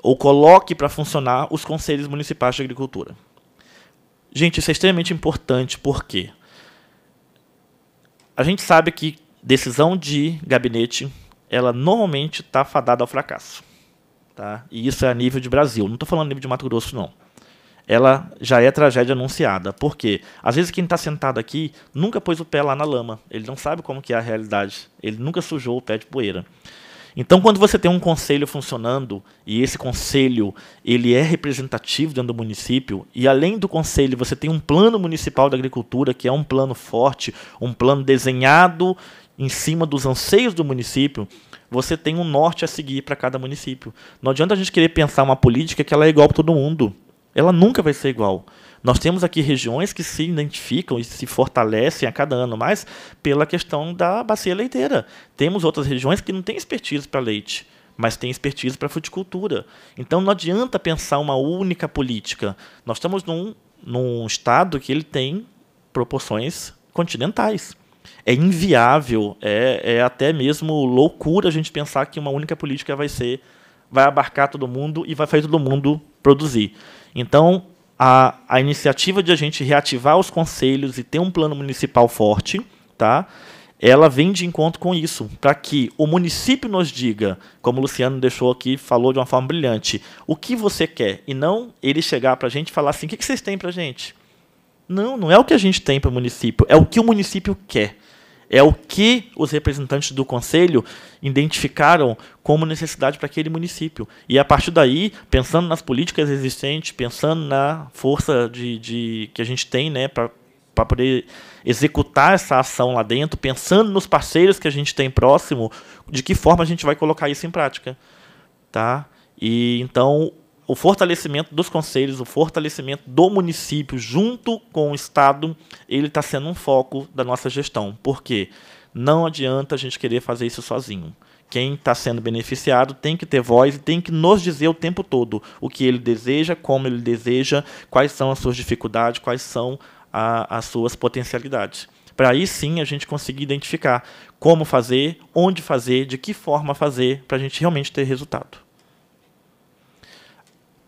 ou coloque para funcionar os conselhos municipais de agricultura. Gente, isso é extremamente importante porque a gente sabe que decisão de gabinete ela normalmente está fadada ao fracasso. Tá? E isso é a nível de Brasil, não estou falando a nível de Mato Grosso, não. Ela já é tragédia anunciada. Por quê? Às vezes quem está sentado aqui nunca pôs o pé lá na lama. Ele não sabe como que é a realidade. Ele nunca sujou o pé de poeira. Então, quando você tem um conselho funcionando e esse conselho ele é representativo dentro do município e além do conselho você tem um plano municipal da agricultura que é um plano forte, um plano desenhado em cima dos anseios do município, você tem um norte a seguir para cada município. Não adianta a gente querer pensar uma política que ela é igual para todo mundo. Ela nunca vai ser igual. Nós temos aqui regiões que se identificam e se fortalecem a cada ano mais pela questão da bacia leiteira. Temos outras regiões que não têm expertise para leite mas têm expertise para fruticultura. Então não adianta pensar uma única política. Nós estamos num, num estado que ele tem proporções continentais é inviável, é, é até mesmo loucura a gente pensar que uma única política vai ser, vai abarcar todo mundo e vai fazer todo mundo produzir. Então, a, a iniciativa de a gente reativar os conselhos e ter um plano municipal forte, tá? ela vem de encontro com isso, para que o município nos diga, como o Luciano deixou aqui, falou de uma forma brilhante, o que você quer, e não ele chegar para a gente e falar assim: o que, que vocês têm para a gente? Não, não é o que a gente tem para o município, é o que o município quer. É o que os representantes do conselho identificaram como necessidade para aquele município. E a partir daí, pensando nas políticas existentes, pensando na força de, de que a gente tem né, para para poder executar essa ação lá dentro, pensando nos parceiros que a gente tem próximo, de que forma a gente vai colocar isso em prática, tá? E então o fortalecimento dos conselhos, o fortalecimento do município junto com o Estado, ele está sendo um foco da nossa gestão. porque Não adianta a gente querer fazer isso sozinho. Quem está sendo beneficiado tem que ter voz e tem que nos dizer o tempo todo o que ele deseja, como ele deseja, quais são as suas dificuldades, quais são a, as suas potencialidades. Para aí sim a gente conseguir identificar como fazer, onde fazer, de que forma fazer, para a gente realmente ter resultado.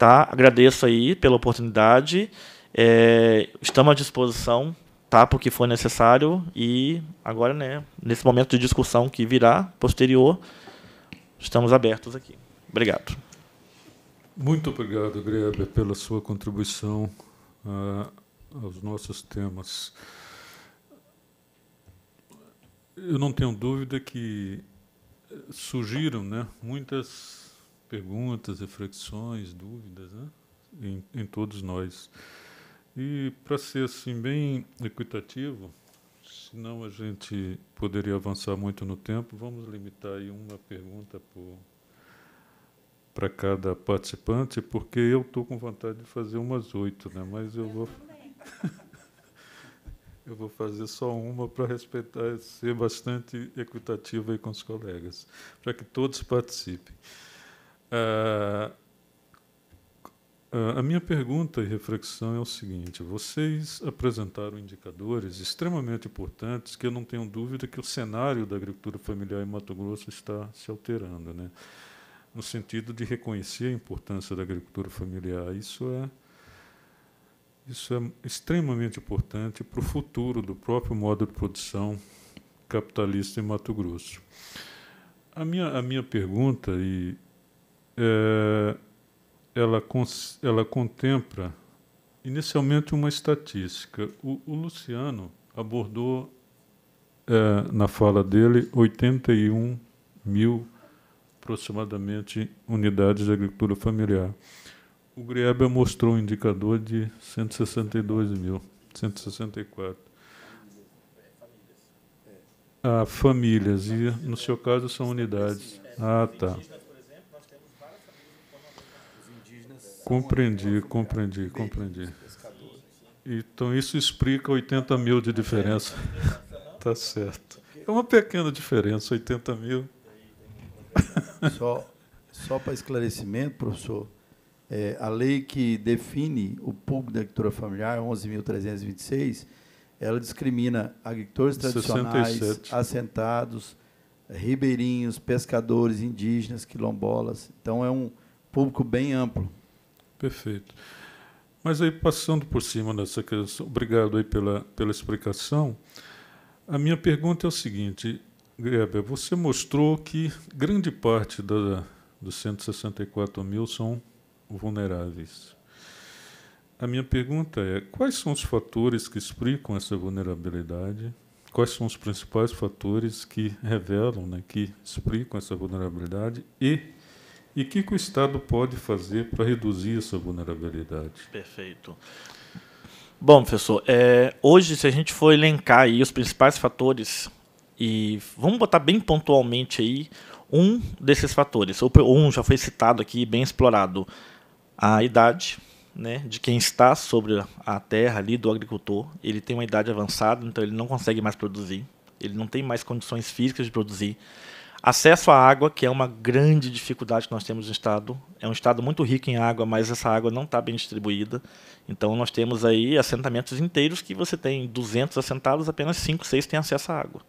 Tá? Agradeço aí pela oportunidade. É, estamos à disposição, tá? Porque for necessário. E agora, né, nesse momento de discussão que virá posterior, estamos abertos aqui. Obrigado. Muito obrigado, Grebe, pela sua contribuição uh, aos nossos temas. Eu não tenho dúvida que surgiram né, muitas perguntas, reflexões, dúvidas né? em, em todos nós. E para ser assim bem equitativo, senão a gente poderia avançar muito no tempo, vamos limitar aí uma pergunta por para cada participante, porque eu estou com vontade de fazer umas oito, né? Mas eu, eu vou [laughs] eu vou fazer só uma para respeitar ser bastante equitativo aí com os colegas, para que todos participem. Ah, ah, a minha pergunta e reflexão é o seguinte: vocês apresentaram indicadores extremamente importantes que eu não tenho dúvida que o cenário da agricultura familiar em Mato Grosso está se alterando, né? no sentido de reconhecer a importância da agricultura familiar. Isso é, isso é extremamente importante para o futuro do próprio modo de produção capitalista em Mato Grosso. A minha, a minha pergunta, e é, ela, ela contempla inicialmente uma estatística. O, o Luciano abordou é, na fala dele 81 mil aproximadamente unidades de agricultura familiar. O Grieber mostrou um indicador de 162 mil, 164. Ah, famílias, e no seu caso são unidades. Ah, tá. Compreendi, compreendi, compreendi. Então isso explica 80 mil de diferença. [laughs] tá certo. É uma pequena diferença, 80 mil. [laughs] Só, só para esclarecimento, professor, é, a lei que define o público da agricultura familiar, 11.326, ela discrimina agricultores tradicionais, 67. assentados, ribeirinhos, pescadores, indígenas, quilombolas. Então é um público bem amplo. Perfeito. Mas aí, passando por cima dessa questão, obrigado aí pela, pela explicação. A minha pergunta é o seguinte, Greber, você mostrou que grande parte da, dos 164 mil são vulneráveis. A minha pergunta é: quais são os fatores que explicam essa vulnerabilidade? Quais são os principais fatores que revelam, né, que explicam essa vulnerabilidade? E e o que, que o Estado pode fazer para reduzir essa vulnerabilidade? Perfeito. Bom, professor, é, hoje, se a gente for elencar aí os principais fatores, e vamos botar bem pontualmente aí um desses fatores, ou um já foi citado aqui, bem explorado, a idade né, de quem está sobre a terra ali, do agricultor, ele tem uma idade avançada, então ele não consegue mais produzir, ele não tem mais condições físicas de produzir, Acesso à água, que é uma grande dificuldade que nós temos no estado. É um estado muito rico em água, mas essa água não está bem distribuída. Então nós temos aí assentamentos inteiros que você tem 200 assentados, apenas 5, 6 têm acesso à água.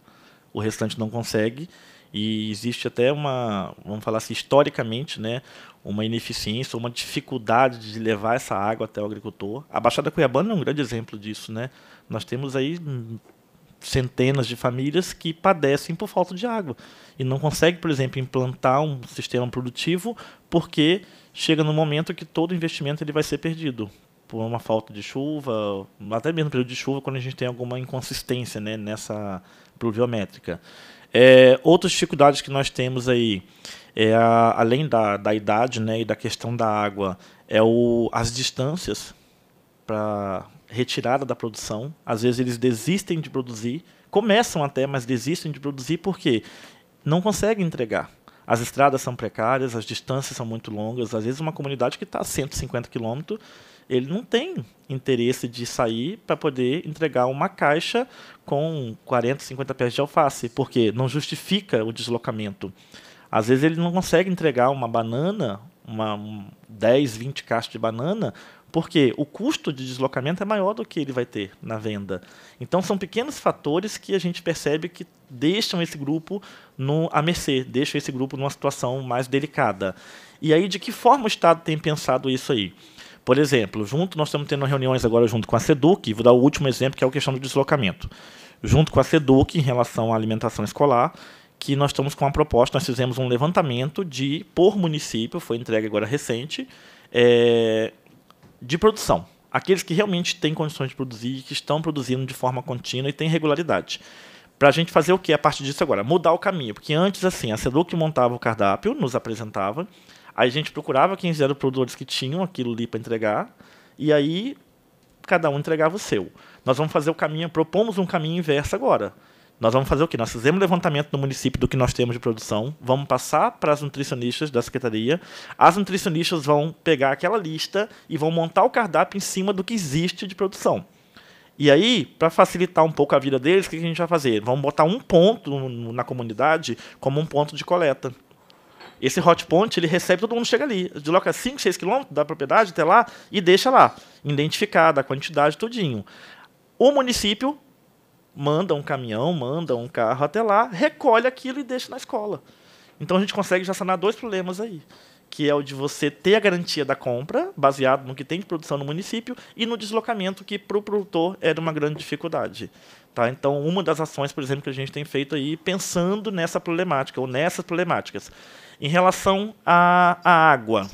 O restante não consegue. E existe até uma, vamos falar assim, historicamente, né, uma ineficiência, uma dificuldade de levar essa água até o agricultor. A Baixada Cuiabana é um grande exemplo disso, né? Nós temos aí centenas de famílias que padecem por falta de água e não consegue, por exemplo, implantar um sistema produtivo porque chega no momento que todo investimento ele vai ser perdido por uma falta de chuva, até mesmo período de chuva quando a gente tem alguma inconsistência né, nessa pluviométrica. É, outras dificuldades que nós temos aí, é a, além da, da idade né, e da questão da água, é o, as distâncias para retirada da produção. Às vezes eles desistem de produzir, começam até, mas desistem de produzir porque não conseguem entregar. As estradas são precárias, as distâncias são muito longas. Às vezes uma comunidade que está a 150 quilômetros, ele não tem interesse de sair para poder entregar uma caixa com 40, 50 pés de alface, porque não justifica o deslocamento. Às vezes ele não consegue entregar uma banana, uma 10, 20 caixas de banana, porque o custo de deslocamento é maior do que ele vai ter na venda. Então são pequenos fatores que a gente percebe que deixam esse grupo no a mercê, deixam esse grupo numa situação mais delicada. E aí de que forma o Estado tem pensado isso aí? Por exemplo, junto nós estamos tendo reuniões agora junto com a Seduc, vou dar o último exemplo que é a questão do deslocamento. Junto com a Seduc em relação à alimentação escolar, que nós estamos com uma proposta, nós fizemos um levantamento de por município, foi entregue agora recente, é, de produção. Aqueles que realmente têm condições de produzir e que estão produzindo de forma contínua e têm regularidade. Para a gente fazer o que a partir disso agora? Mudar o caminho. Porque antes, assim, a Seduc montava o cardápio, nos apresentava, aí a gente procurava quem eram os produtores que tinham aquilo ali para entregar, e aí cada um entregava o seu. Nós vamos fazer o caminho, propomos um caminho inverso agora. Nós vamos fazer o quê? Nós fizemos levantamento no município do que nós temos de produção, vamos passar para as nutricionistas da secretaria. As nutricionistas vão pegar aquela lista e vão montar o cardápio em cima do que existe de produção. E aí, para facilitar um pouco a vida deles, o que a gente vai fazer? Vamos botar um ponto na comunidade como um ponto de coleta. Esse hot point, ele recebe, todo mundo chega ali. Desloca 5, 6 quilômetros da propriedade até lá e deixa lá, identificada a quantidade, tudinho. O município manda um caminhão, manda um carro até lá, recolhe aquilo e deixa na escola. Então a gente consegue já sanar dois problemas aí, que é o de você ter a garantia da compra, baseado no que tem de produção no município, e no deslocamento, que para o produtor era uma grande dificuldade. Tá? Então, uma das ações, por exemplo, que a gente tem feito aí, pensando nessa problemática, ou nessas problemáticas. Em relação à, à água,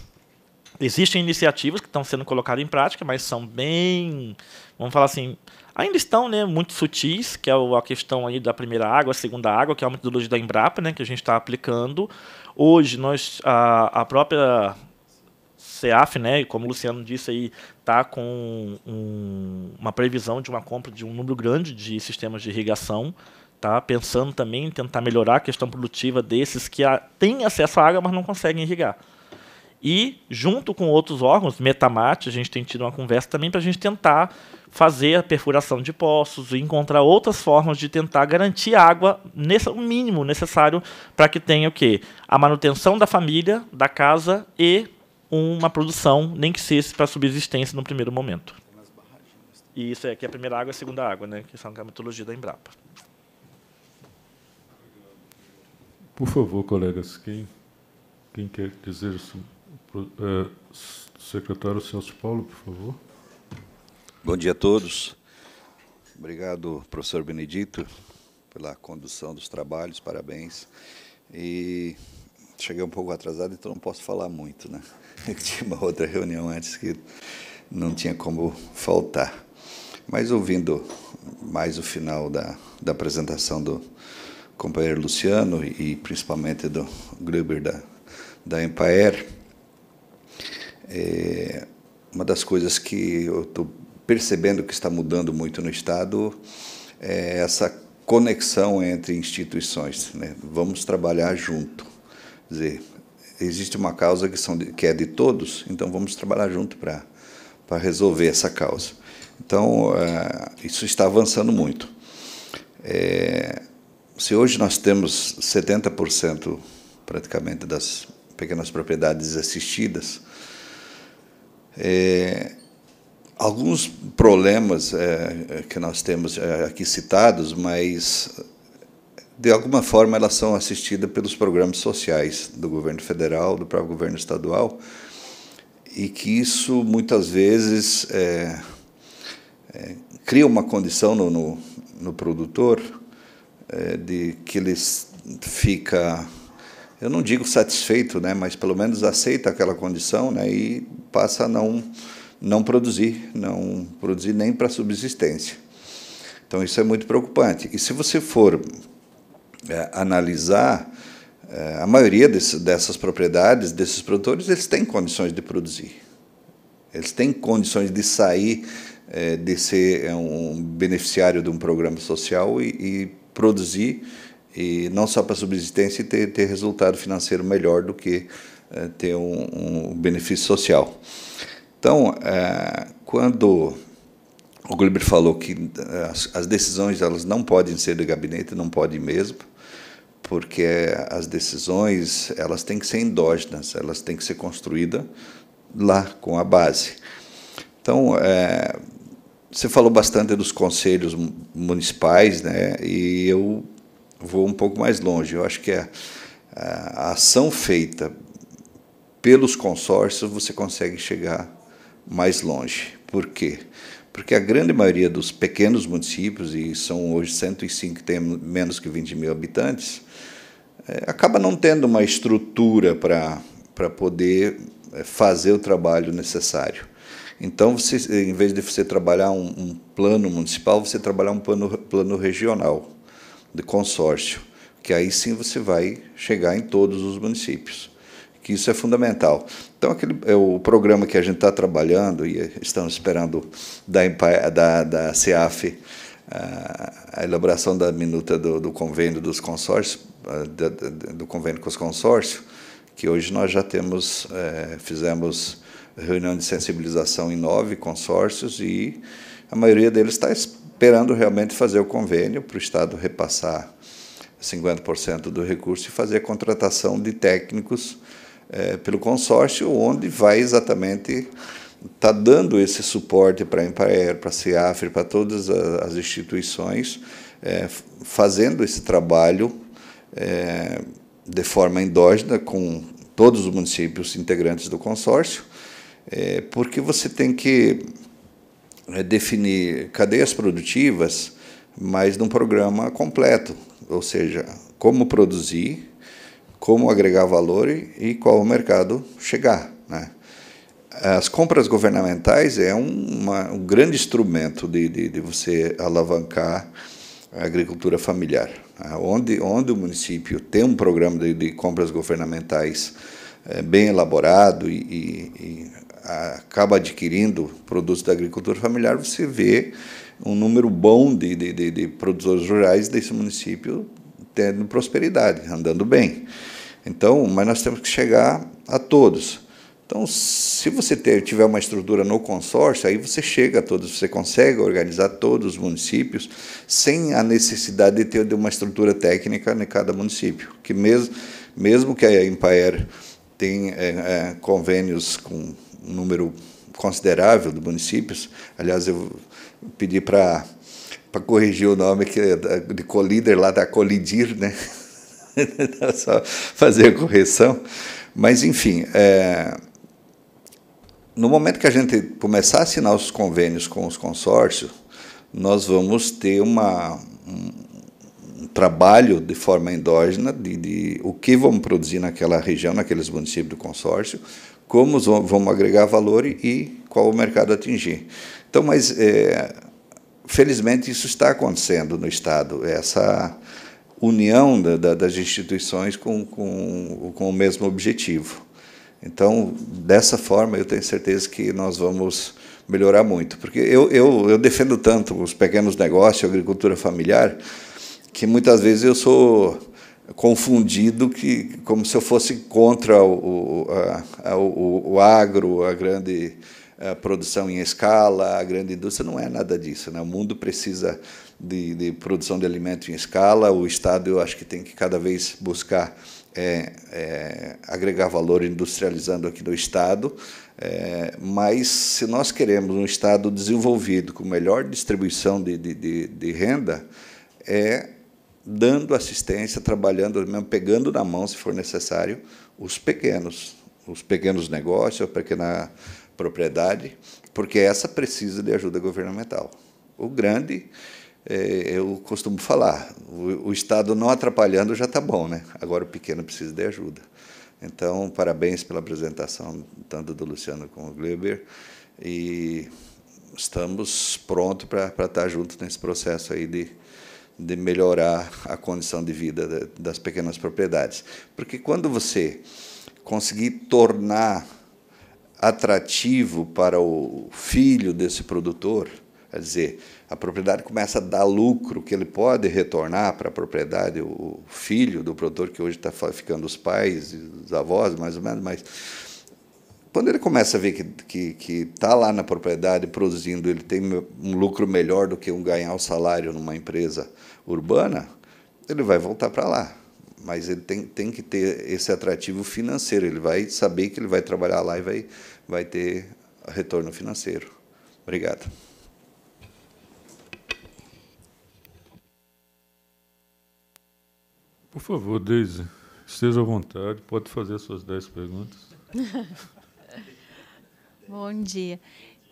existem iniciativas que estão sendo colocadas em prática, mas são bem, vamos falar assim, ainda estão né, muito sutis, que é a questão aí da primeira água, a segunda água, que é a metodologia da Embrapa, né, que a gente está aplicando. Hoje, nós, a, a própria CEAF, né, como o Luciano disse aí, está com um, uma previsão de uma compra de um número grande de sistemas de irrigação, tá? Pensando também em tentar melhorar a questão produtiva desses que a, têm acesso à água, mas não conseguem irrigar. E junto com outros órgãos, Metamate, a gente tem tido uma conversa também para a gente tentar fazer a perfuração de poços e encontrar outras formas de tentar garantir água nesse, o mínimo necessário para que tenha o quê? A manutenção da família, da casa e uma produção, nem que seja para subsistência no primeiro momento. E isso é que é a primeira água e a segunda água, né? que são a mitologia da Embrapa. Por favor, colegas, quem, quem quer dizer isso? Uh, eh, secretário Celso Paulo, por favor. Bom dia a todos. Obrigado, professor Benedito, pela condução dos trabalhos, parabéns. E cheguei um pouco atrasado, então não posso falar muito, né? [laughs] Eu tinha uma outra reunião antes que não tinha como faltar. Mas ouvindo mais o final da, da apresentação do companheiro Luciano e principalmente do Gruber da, da Empire, eh, é, uma das coisas que eu estou percebendo que está mudando muito no Estado é essa conexão entre instituições. Né? Vamos trabalhar junto. Quer dizer, existe uma causa que, são, que é de todos, então vamos trabalhar junto para resolver essa causa. Então, é, isso está avançando muito. É, se hoje nós temos 70% praticamente das pequenas propriedades assistidas, é, alguns problemas é, que nós temos eh, aqui citados, mas de alguma forma elas são assistidas pelos programas sociais do governo federal, do próprio governo estadual, e que isso muitas vezes é, é, cria uma condição no, no, no produtor de que ele fica eu não digo satisfeito, né, mas pelo menos aceita aquela condição né, e passa a não não produzir, não produzir nem para subsistência. Então isso é muito preocupante. E se você for é, analisar é, a maioria desse, dessas propriedades, desses produtores, eles têm condições de produzir. Eles têm condições de sair, é, de ser é, um beneficiário de um programa social e, e produzir, e não só para subsistência, e ter, ter resultado financeiro melhor do que é, ter um, um benefício social. Então, é, quando o Gulliver falou que é, as decisões elas não podem ser do gabinete, não pode mesmo, porque as decisões elas têm que ser endógenas, elas têm que ser construídas lá com a base. Então, é, você falou bastante dos conselhos municipais, né? E eu vou um pouco mais longe. Eu acho que a, a ação feita pelos consórcios você consegue chegar mais longe. Por quê? Porque a grande maioria dos pequenos municípios, e são hoje 105 que têm menos que 20 mil habitantes, é, acaba não tendo uma estrutura para poder é, fazer o trabalho necessário. Então, você, em vez de você trabalhar um, um plano municipal, você trabalhar um plano, plano regional, de consórcio, que aí sim você vai chegar em todos os municípios que isso é fundamental. Então, aquele, é o programa que a gente está trabalhando e estamos esperando da, da, da CEAF a, ah, a elaboração da minuta do, do convênio dos consórcios, ah, da, do convênio com os consórcios, que hoje nós já temos, é, fizemos reunião de sensibilização em nove consórcios e a maioria deles está esperando realmente fazer o convênio para o Estado repassar 50% do recurso e fazer a contratação de técnicos é, pelo consórcio, onde vai exatamente tá dando esse suporte para a Empaer, para a CEAFRE, para todas as instituições, é, fazendo esse trabalho é, de forma endógena com todos os municípios integrantes do consórcio, é, porque você tem que é, definir cadeias produtivas, mas num programa completo, ou seja, como produzir, como agregar valor e, e qual o mercado chegar. Né? As compras governamentais é um, uma, um grande instrumento de, de, de, você alavancar a agricultura familiar. Né? Onde, onde o município tem um programa de, de compras governamentais é, bem elaborado e, e, e acaba adquirindo produtos da agricultura familiar, você vê um número bom de, de, de, de produtores rurais desse município tendo prosperidade, andando bem. Então, mas nós temos que chegar a todos. Então, se você ter, tiver uma estrutura no consórcio, aí você chega a todos, você consegue organizar todos os municípios sem a necessidade de ter uma estrutura técnica em cada município. Que mesmo, mesmo que a Empaer tenha é, é, convênios com um número considerável de municípios, aliás, eu pedi para para corrigir o nome que é de colíder lá da colidir, né? [laughs] Só fazer a correção. Mas, enfim, é... no momento que a gente começar a assinar os convênios com os consórcios, nós vamos ter uma, um trabalho de forma endógena de, de o que vamos produzir naquela região, naqueles municípios do consórcio, como vamos agregar valor e qual o mercado atingir. Então, mas é, felizmente, isso está acontecendo no Estado, essa união da, da, das instituições com, com, com o mesmo objetivo. Então, dessa forma, eu tenho certeza que nós vamos melhorar muito. Porque eu, eu, eu defendo tanto os pequenos negócios, a agricultura familiar, que muitas vezes eu sou confundido que como se eu fosse contra o, a, a, o, o agro, a grande a produção em escala, a grande indústria, não é nada disso. Né? O mundo precisa de, de produção de alimento em escala, o Estado, eu acho que tem que cada vez buscar é, é, agregar valor industrializando aqui no Estado, é, mas se nós queremos um Estado desenvolvido, com melhor distribuição de, de, de, de renda, é dando assistência, trabalhando, mesmo pegando na mão, se for necessário, os pequenos, os pequenos negócios, a pequena propriedade, porque essa precisa de ajuda governamental. O grande, é, eu costumo falar, o, o Estado não atrapalhando já está bom, né? Agora o pequeno precisa de ajuda. Então, parabéns pela apresentação, tanto do Luciano como do Gleber, e estamos prontos para estar tá juntos nesse processo aí de, de melhorar a condição de vida das pequenas propriedades. Porque quando você conseguir tornar atrativo para o filho desse produtor, quer dizer, a propriedade começa a dar lucro que ele pode retornar para a propriedade, o filho do produtor, que hoje está ficando os pais, os avós, mais ou menos, mas quando ele começa a ver que está que, que tá lá na propriedade produzindo, ele tem um lucro melhor do que um ganhar o um salário numa empresa urbana, ele vai voltar para lá mas ele tem, tem que ter esse atrativo financeiro, ele vai saber que ele vai trabalhar lá e vai, vai ter retorno financeiro. Obrigado. Por favor, Deise, esteja à vontade, pode fazer as suas dez perguntas. [laughs] Bom dia.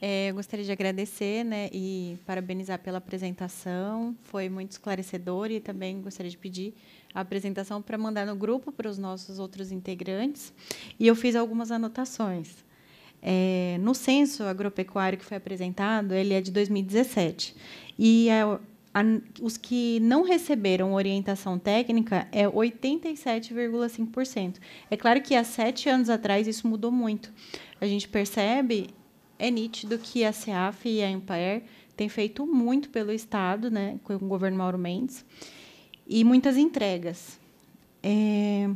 É, eu gostaria de agradecer né, e parabenizar pela apresentação, foi muito esclarecedor e também gostaria de pedir a apresentação para mandar no grupo para os nossos outros integrantes. E eu fiz algumas anotações. É, no censo agropecuário que foi apresentado, ele é de 2017. E a, é a, os que não receberam orientação técnica é 87,5%. É claro que há sete anos atrás isso mudou muito. A gente percebe, é nítido que a CEAF e a Empire têm feito muito pelo Estado, né, com o governo Mauro Mendes e muitas entregas. É,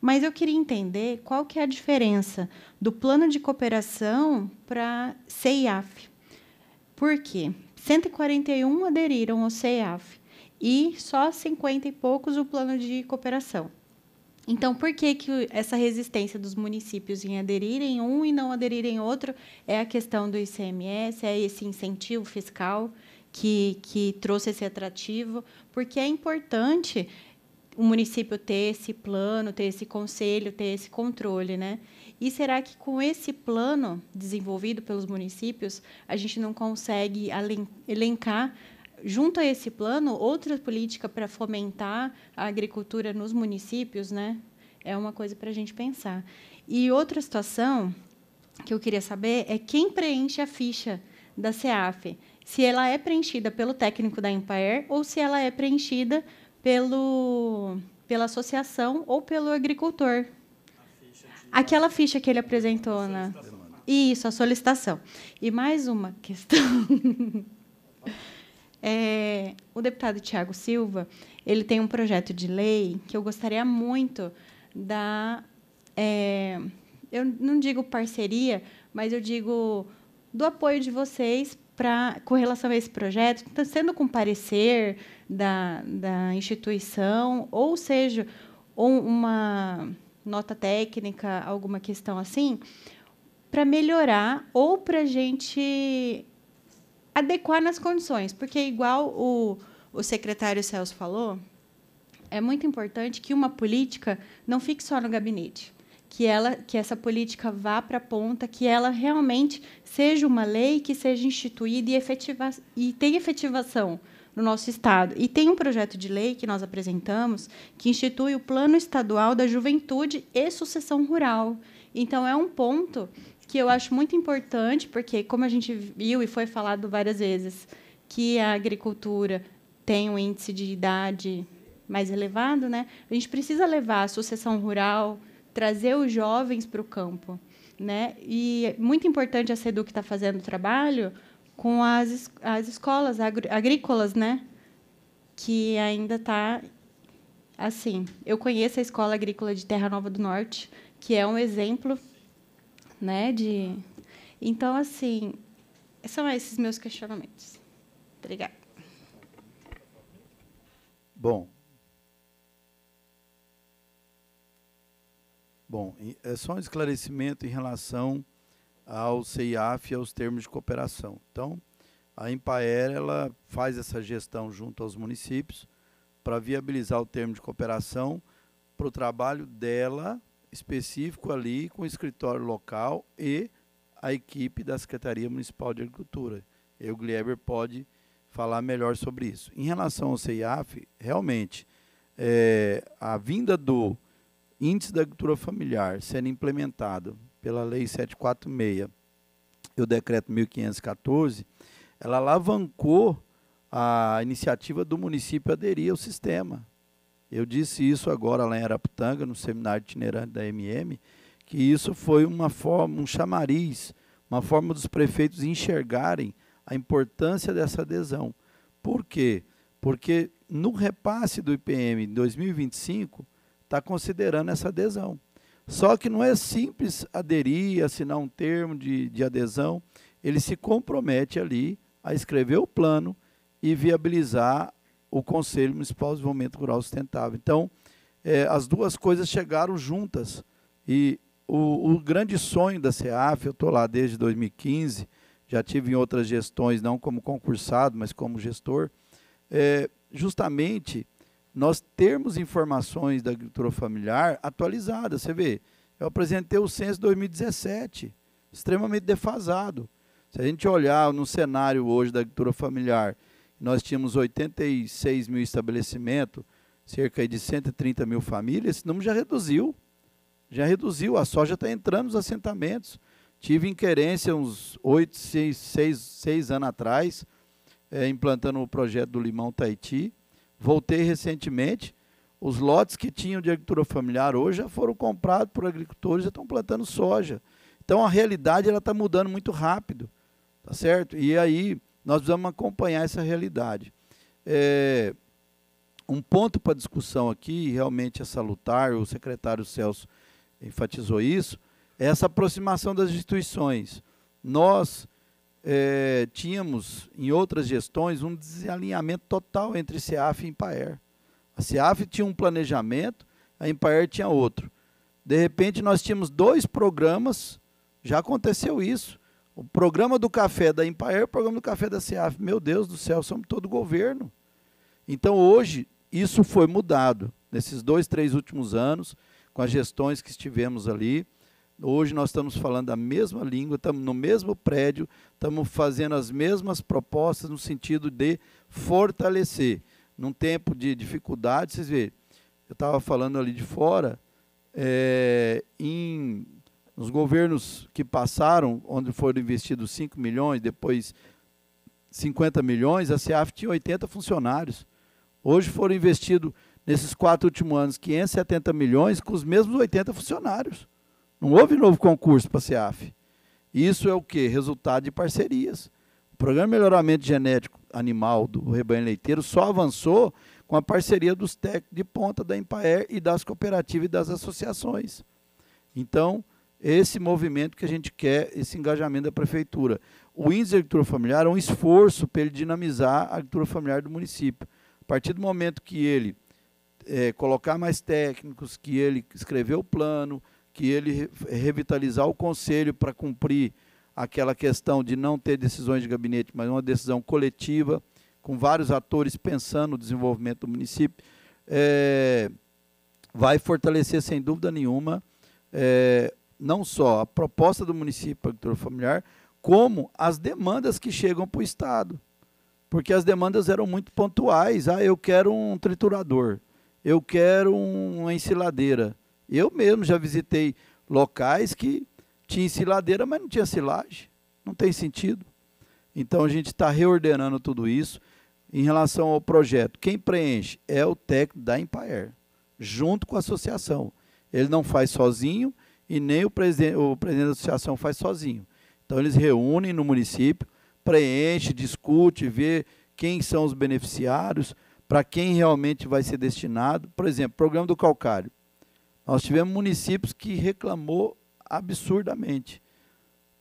mas eu queria entender qual que é a diferença do plano de cooperação para CEIAF. Por quê? 141 aderiram ao CEIAF e só 50 e poucos o plano de cooperação. Então, por que, que essa resistência dos municípios em aderirem um e não aderirem outro é a questão do ICMS, é esse incentivo fiscal que, que trouxe esse atrativo? porque é importante o município ter esse plano, ter esse conselho, ter esse controle, né? E será que com esse plano desenvolvido pelos municípios, a gente não consegue elencar junto a esse plano outra política para fomentar a agricultura nos municípios, né? É uma coisa para a gente pensar. E outra situação que eu queria saber é quem preenche a ficha da CEAF se ela é preenchida pelo técnico da Empire ou se ela é preenchida pelo, pela associação ou pelo agricultor. Ficha Aquela ficha que ele apresentou, na né? Isso, a solicitação. E mais uma questão. [laughs] É, o deputado Tiago Silva ele tem um projeto de lei que eu gostaria muito da é, eu não digo parceria mas eu digo do apoio de vocês pra, com relação a esse projeto, tá sendo com parecer da, da instituição, ou seja, um, uma nota técnica, alguma questão assim, para melhorar ou para a gente adequar nas condições. Porque, igual o, o secretário Celso falou, é muito importante que uma política não fique só no gabinete que ela que essa política vá para a ponta, que ela realmente seja uma lei que seja instituída e efetiva e tenha efetivação no nosso estado. E tem um projeto de lei que nós apresentamos que institui o Plano Estadual da Juventude e Sucessão Rural. Então é um ponto que eu acho muito importante, porque como a gente viu e foi falado várias vezes, que a agricultura tem um índice de idade mais elevado, né? A gente precisa levar a sucessão rural, trazer os jovens para o campo. Né? E é muito importante a SEDUC está fazendo trabalho com as, as escolas agrícolas, né? que ainda está assim. Eu conheço a Escola Agrícola de Terra Nova do Norte, que é um exemplo né, de... Então, assim, são esses meus questionamentos. Obrigada. Bom, Bom, é só um esclarecimento em relação ao CIAF e aos termos de cooperação. Então, a Empaer ela faz essa gestão junto aos municípios para viabilizar o termo de cooperação para o trabalho dela específico ali com o escritório local e a equipe da Secretaria Municipal de Agricultura. E o Glieber pode falar melhor sobre isso. Em relação ao CIAF, realmente, é, a vinda do Índice da Agricultura Familiar sendo implementado pela Lei 746 e o Decreto 1514, ela alavancou a iniciativa do município aderir ao sistema. Eu disse isso agora lá em Araputanga, no seminário itinerante da MM, que isso foi uma forma, um chamariz, uma forma dos prefeitos enxergarem a importância dessa adesão. Por quê? Porque no repasse do IPM em 2025, está considerando essa adesão. Só que não é simples aderir, assinar um termo de, de adesão. Ele se compromete ali a escrever o plano e viabilizar o Conselho Municipal de Desenvolvimento Rural Sustentável. Então, é, as duas coisas chegaram juntas. E o, o grande sonho da CEAF, eu estou lá desde 2015, já tive em outras gestões, não como concursado, mas como gestor, é justamente nós termos informações da agricultura familiar atualizadas. Você vê, eu apresentei o censo 2017, extremamente defasado. Se a gente olhar no cenário hoje da agricultura familiar, nós tínhamos 86 mil estabelecimentos, cerca de 130 mil famílias, esse número já reduziu. Já reduziu, a soja está entrando nos assentamentos. Tive inquerência uns oito seis seis anos atrás, é, implantando o projeto do Limão Taiti Voltei recentemente, os lotes que tinham de agricultura familiar hoje já foram comprados por agricultores, já estão plantando soja. Então a realidade ela está mudando muito rápido, tá certo? E aí nós vamos acompanhar essa realidade. É, um ponto para discussão aqui, realmente é salutar, o secretário Celso enfatizou isso, é essa aproximação das instituições. Nós é, tínhamos, em outras gestões, um desalinhamento total entre CEAF e Impaer. A CEAF tinha um planejamento, a Impaer tinha outro. De repente, nós tínhamos dois programas, já aconteceu isso. O programa do café da Impaer e o programa do café da CEAF. Meu Deus do céu, somos todo governo. Então, hoje, isso foi mudado. Nesses dois, três últimos anos, com as gestões que estivemos ali, Hoje nós estamos falando a mesma língua, estamos no mesmo prédio, estamos fazendo as mesmas propostas no sentido de fortalecer. Num tempo de dificuldade, vocês veem, eu estava falando ali de fora, é, em, nos governos que passaram, onde foram investidos 5 milhões, depois 50 milhões, a CEAF tinha 80 funcionários. Hoje foram investidos, nesses quatro últimos anos, 570 milhões com os mesmos 80 funcionários. Não houve novo concurso para a CEAF. Isso é o que? Resultado de parcerias. O programa de melhoramento genético animal do rebanho leiteiro só avançou com a parceria dos técnicos de ponta da Empaer e das cooperativas e das associações. Então, esse movimento que a gente quer, esse engajamento da prefeitura. O índice de agricultura familiar é um esforço para ele dinamizar a agricultura familiar do município. A partir do momento que ele é, colocar mais técnicos, que ele escrever o plano, que ele revitalizar o conselho para cumprir aquela questão de não ter decisões de gabinete, mas uma decisão coletiva, com vários atores pensando no desenvolvimento do município, é, vai fortalecer, sem dúvida nenhuma, é, não só a proposta do município para agricultura familiar, como as demandas que chegam para o Estado. Porque as demandas eram muito pontuais. Ah, eu quero um triturador, eu quero uma ensiladeira, eu mesmo já visitei locais que tinha ciladeira, mas não tinha silagem. Não tem sentido. Então a gente está reordenando tudo isso. Em relação ao projeto, quem preenche é o técnico da Empire, junto com a associação. Ele não faz sozinho e nem o, o presidente da associação faz sozinho. Então eles reúnem no município, preenche, discute, vê quem são os beneficiários, para quem realmente vai ser destinado. Por exemplo, programa do calcário. Nós tivemos municípios que reclamou absurdamente,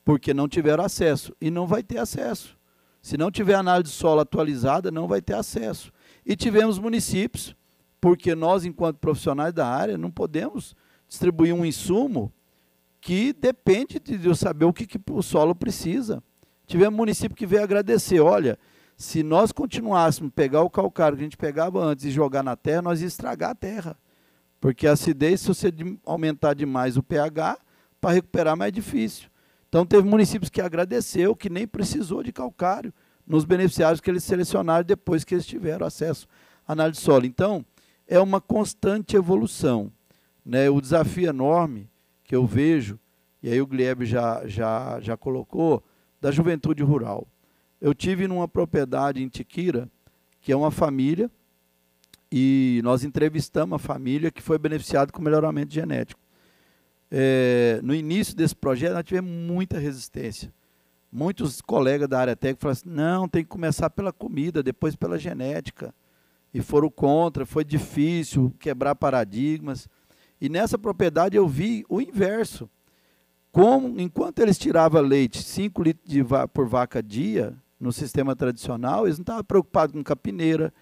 porque não tiveram acesso e não vai ter acesso. Se não tiver análise de solo atualizada, não vai ter acesso. E tivemos municípios, porque nós, enquanto profissionais da área, não podemos distribuir um insumo que depende de eu saber o que, que o solo precisa. Tivemos município que veio agradecer, olha, se nós continuássemos pegar o calcário que a gente pegava antes e jogar na terra, nós ia estragar a terra. Porque a acidez, se você aumentar demais o pH, para recuperar é mais difícil. Então teve municípios que agradeceu, que nem precisou de calcário nos beneficiários que eles selecionaram depois que eles tiveram acesso à análise de solo. Então, é uma constante evolução. Né? O desafio enorme que eu vejo, e aí o Gleb já, já, já colocou, da juventude rural. Eu tive numa propriedade em Tiquira, que é uma família e nós entrevistamos a família que foi beneficiada com melhoramento genético. É, no início desse projeto, nós tivemos muita resistência. Muitos colegas da área técnica falaram assim, não, tem que começar pela comida, depois pela genética. E foram contra, foi difícil quebrar paradigmas. E nessa propriedade eu vi o inverso. Como, enquanto eles tiravam leite 5 litros va por vaca dia, no sistema tradicional, eles não estavam preocupados com capineira,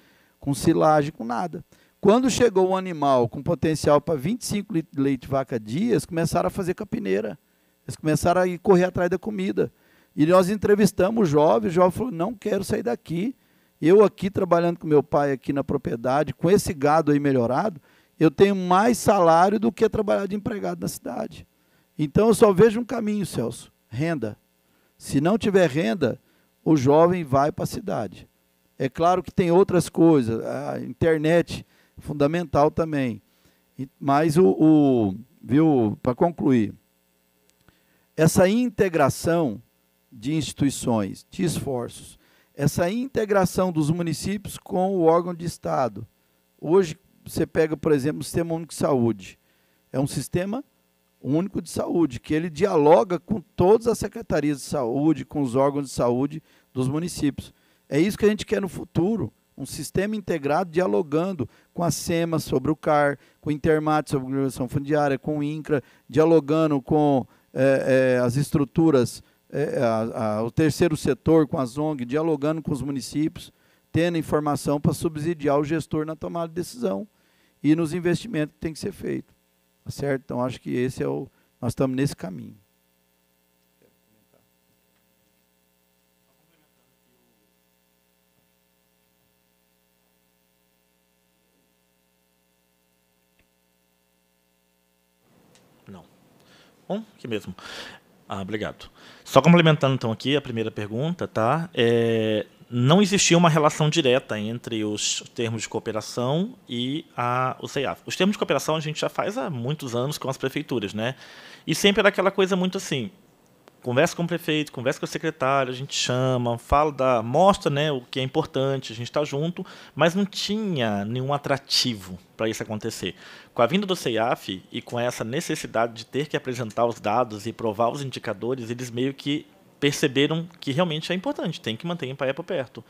com silagem, com nada. Quando chegou o um animal com potencial para 25 litros de leite de vaca dias, começaram a fazer capineira. Eles começaram a ir correr atrás da comida. E nós entrevistamos o jovem, o jovem falou: "Não quero sair daqui. Eu aqui trabalhando com meu pai aqui na propriedade, com esse gado aí melhorado, eu tenho mais salário do que trabalhar de empregado na cidade. Então eu só vejo um caminho, Celso: renda. Se não tiver renda, o jovem vai para a cidade. É claro que tem outras coisas, a internet é fundamental também. Mas o, o viu, para concluir, essa integração de instituições, de esforços, essa integração dos municípios com o órgão de Estado. Hoje, você pega, por exemplo, o Sistema Único de Saúde. É um sistema único de saúde, que ele dialoga com todas as secretarias de saúde, com os órgãos de saúde dos municípios. É isso que a gente quer no futuro. Um sistema integrado dialogando com a SEMA sobre o CAR, com o Intermat sobre a organização fundiária, com o INCRA, dialogando com é, é, as estruturas, é, é a, a, o terceiro setor, com as ONG, dialogando com os municípios, tendo informação para subsidiar o gestor na tomada de decisão e nos investimentos que tem que ser feito. Tá certo? Então, acho que esse é o. Nós estamos nesse caminho. bom, aqui mesmo. Ah, obrigado. Só complementando então aqui a primeira pergunta, tá? É, não existia uma relação direta entre os termos de cooperação e a, o CEAF. Os termos de cooperação a gente já faz há muitos anos com as prefeituras, né? E sempre era aquela coisa muito assim, conversa com o prefeito, conversa com o secretário, a gente chama, fala da, mostra, né, o que é importante, a gente está junto, mas não tinha nenhum atrativo para isso acontecer. Com a vinda do CEAF e com essa necessidade de ter que apresentar os dados e provar os indicadores, eles meio que perceberam que realmente é importante, tem que manter a Empaia por perto.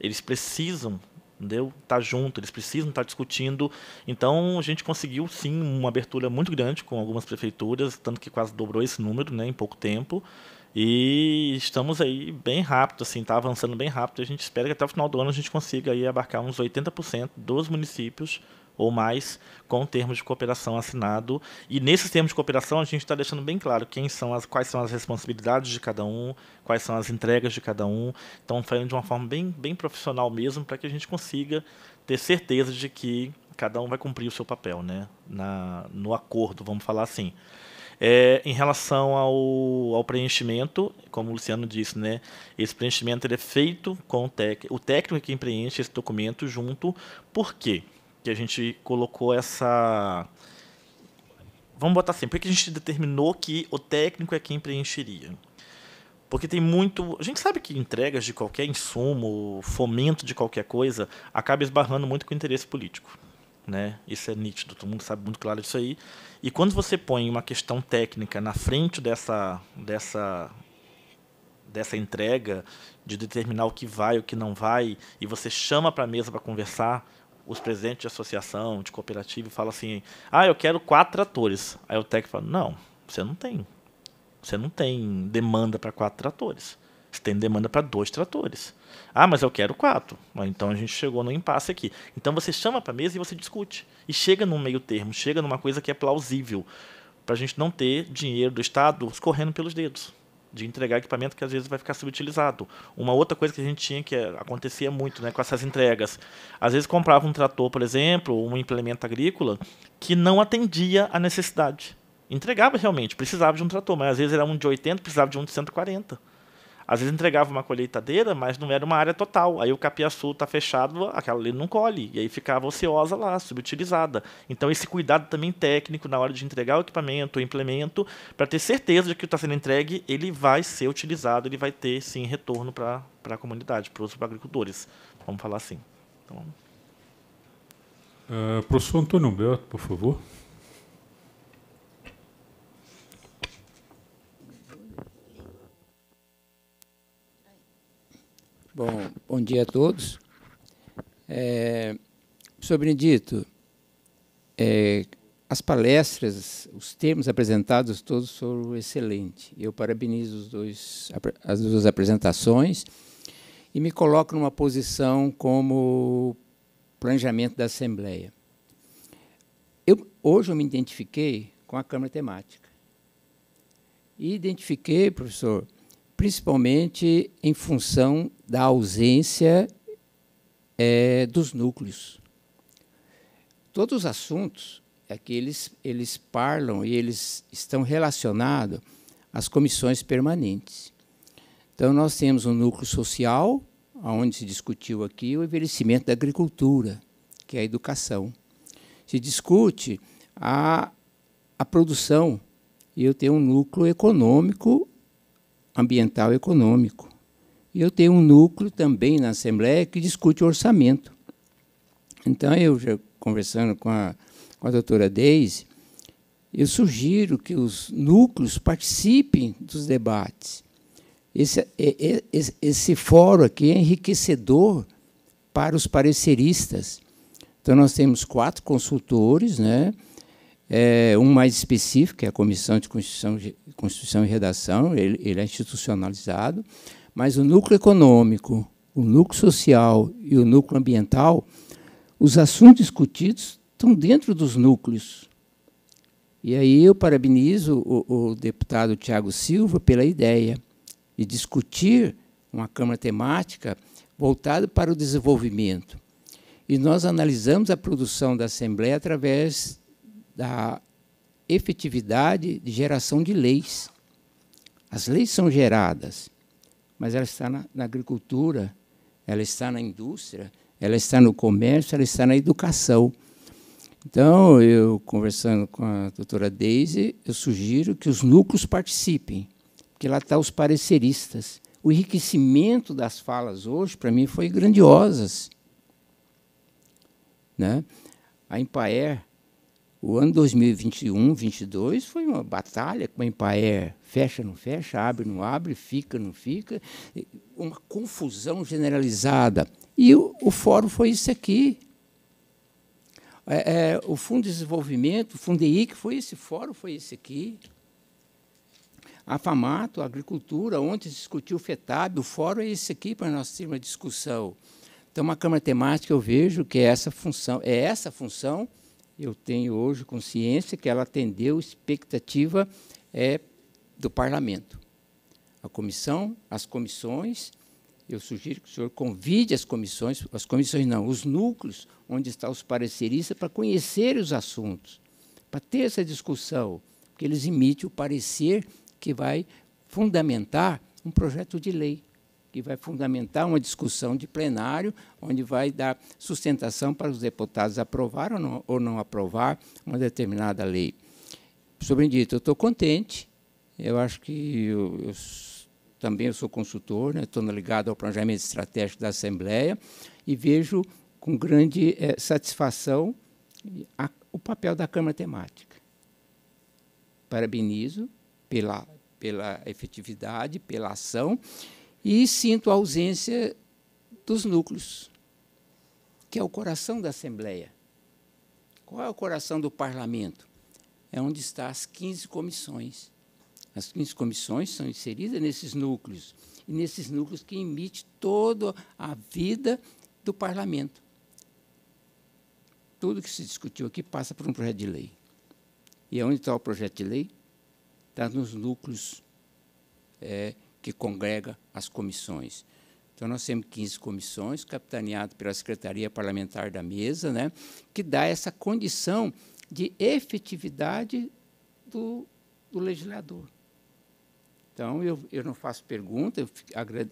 Eles precisam entendeu? Tá junto, eles precisam estar tá discutindo. Então a gente conseguiu sim uma abertura muito grande com algumas prefeituras, tanto que quase dobrou esse número, né, em pouco tempo. E estamos aí bem rápido, assim, tá avançando bem rápido. A gente espera que até o final do ano a gente consiga aí abarcar uns 80% dos municípios ou mais com termos de cooperação assinado. E nesses termos de cooperação a gente está deixando bem claro quem são as, quais são as responsabilidades de cada um, quais são as entregas de cada um. Então, fazendo de uma forma bem, bem profissional mesmo, para que a gente consiga ter certeza de que cada um vai cumprir o seu papel, né? Na, no acordo, vamos falar assim. É, em relação ao, ao, preenchimento, como o Luciano disse, né, esse preenchimento ele é feito com o, tec, o técnico que preenche esse documento junto. Por quê? que a gente colocou essa. Vamos botar assim, por que a gente determinou que o técnico é quem preencheria? Porque tem muito. A gente sabe que entregas de qualquer insumo, fomento de qualquer coisa, acaba esbarrando muito com o interesse político. Né? Isso é nítido, todo mundo sabe muito claro disso aí. E quando você põe uma questão técnica na frente dessa, dessa, dessa entrega, de determinar o que vai, o que não vai, e você chama para a mesa para conversar, os presidentes de associação, de cooperativa, falam assim: ah, eu quero quatro tratores. Aí o técnico fala: não, você não tem. Você não tem demanda para quatro tratores. Você tem demanda para dois tratores. Ah, mas eu quero quatro. Então a gente chegou no impasse aqui. Então você chama para a mesa e você discute. E chega num meio termo, chega numa coisa que é plausível. Para a gente não ter dinheiro do Estado escorrendo pelos dedos de entregar equipamento que às vezes vai ficar subutilizado. Uma outra coisa que a gente tinha que eh, acontecia muito né, com essas entregas. Às vezes comprava um trator, por exemplo, um implemento agrícola, que não atendia a necessidade. Entregava realmente, precisava de um trator, mas às vezes era um de 80, precisava de um de 140. Às vezes entregava uma colheitadeira, mas não era uma área total. Aí o capiaçu está fechado, aquela ali não colhe. E aí ficava ociosa lá, subutilizada. Então esse cuidado também técnico na hora de entregar o equipamento, o implemento, para ter certeza de que o que está sendo entregue, ele vai ser utilizado, ele vai ter sim retorno para a comunidade, para os agricultores. Vamos falar assim. Então... Uh, professor Antônio Humberto, por favor. Bom, bom dia a todos. É, professor Benedito, é, as palestras, os temas apresentados todos foram excelentes. Eu parabenizo os dois, as duas apresentações e me coloco numa posição como planejamento da Assembleia. Eu, hoje eu me identifiquei com a Câmara Temática. E identifiquei, professor, principalmente em função da ausência é, dos núcleos. Todos os assuntos é que eles, eles parlam e eles estão relacionados às comissões permanentes. Então, nós temos um núcleo social, onde se discutiu aqui o envelhecimento da agricultura, que é a educação. Se discute a, a produção, e eu tenho um núcleo econômico ambiental e econômico. E eu tenho um núcleo também na Assembleia que discute orçamento. Então, eu já conversando com a, com a doutora Deise, eu sugiro que os núcleos participem dos debates. Esse, esse, é, é, é, esse fórum aqui é enriquecedor para os pareceristas. Então, nós temos quatro consultores, né? É, um mais específico, que é a Comissão de Constituição, Constituição e Redação, ele, ele é institucionalizado, mas o núcleo econômico, o núcleo social e o núcleo ambiental, os assuntos discutidos estão dentro dos núcleos. E aí eu parabenizo o, o deputado Tiago Silva pela ideia de discutir uma Câmara temática voltada para o desenvolvimento. E nós analisamos a produção da Assembleia através da efetividade de geração de leis. As leis são geradas, mas ela está na, na agricultura, ela está na indústria, ela está no comércio, ela está na educação. Então, eu conversando com a doutora Deise, eu sugiro que os núcleos participem, porque lá estão tá os pareceristas. O enriquecimento das falas hoje, para mim, foi grandiosas. Né? A Empaer o ano 2021, 22 foi uma batalha com a Empaer. Fecha, não fecha, abre, não abre, fica, não fica. Uma confusão generalizada. E o, o fórum foi isso aqui. É, é, o Fundo de Desenvolvimento, o Fundeic, foi esse fórum, foi esse aqui. A FAMATO, a Agricultura, ontem discutiu o FETAB, o fórum é esse aqui para nós termos uma discussão. Então, uma Câmara Temática, eu vejo que é essa função, é essa função eu tenho hoje consciência que ela atendeu expectativa é, do parlamento. A comissão, as comissões, eu sugiro que o senhor convide as comissões, as comissões não, os núcleos onde estão os pareceristas para conhecer os assuntos, para ter essa discussão, que eles emitem o parecer que vai fundamentar um projeto de lei que vai fundamentar uma discussão de plenário, onde vai dar sustentação para os deputados aprovar ou não, ou não aprovar uma determinada lei. Sobre dito, eu estou contente, eu acho que eu, eu também eu sou consultor, né, estou ligado ao planejamento estratégico da Assembleia e vejo com grande é, satisfação a, o papel da Câmara Temática. Parabenizo pela, pela efetividade, pela ação e sinto a ausência dos núcleos, que é o coração da Assembleia. Qual é o coração do parlamento? É onde estão as 15 comissões. As 15 comissões são inseridas nesses núcleos, e nesses núcleos que emite toda a vida do parlamento. Tudo que se discutiu aqui passa por um projeto de lei. E é onde está o projeto de lei? Está nos núcleos é, que congrega as comissões. Então, nós temos 15 comissões, capitaneadas pela Secretaria Parlamentar da Mesa, né, que dá essa condição de efetividade do, do legislador. Então, eu, eu não faço pergunta, eu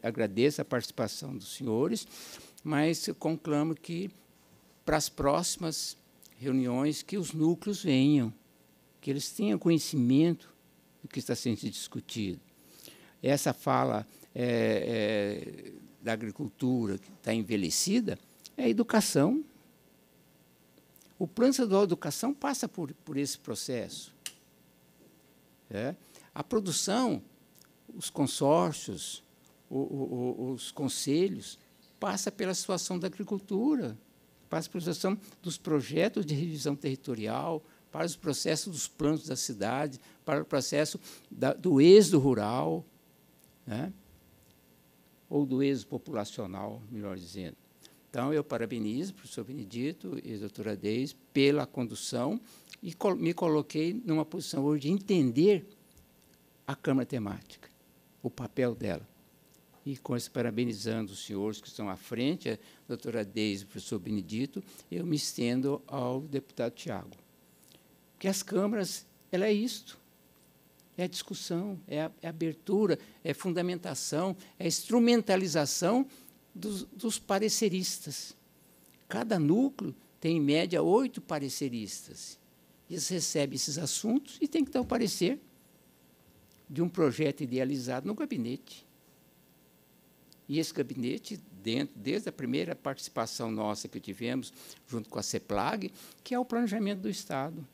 agradeço a participação dos senhores, mas eu conclamo que, para as próximas reuniões, que os núcleos venham, que eles tenham conhecimento do que está sendo discutido essa fala é, é, da agricultura que está envelhecida é a educação. O plano estadual de educação passa por, por esse processo. É. A produção, os consórcios, o, o, o, os conselhos, passa pela situação da agricultura, passa pela situação dos projetos de revisão territorial, para os processos dos planos da cidade, para o processo da, do êxodo rural, né? ou do êxodo populacional, melhor dizendo. Então, eu parabenizo o professor Benedito e a doutora Deis pela condução e col me coloquei numa posição hoje de entender a Câmara Temática, o papel dela. E com isso, parabenizando os senhores que estão à frente, a doutora Deis e o professor Benedito, eu me estendo ao deputado Tiago. Porque as câmaras, ela é isto. É discussão, é, é abertura, é fundamentação, é instrumentalização dos, dos pareceristas. Cada núcleo tem, em média, oito pareceristas. Eles recebem esses assuntos e tem que dar o parecer de um projeto idealizado no gabinete. E esse gabinete, dentro, desde a primeira participação nossa que tivemos, junto com a CEPLAG, que é o planejamento do Estado.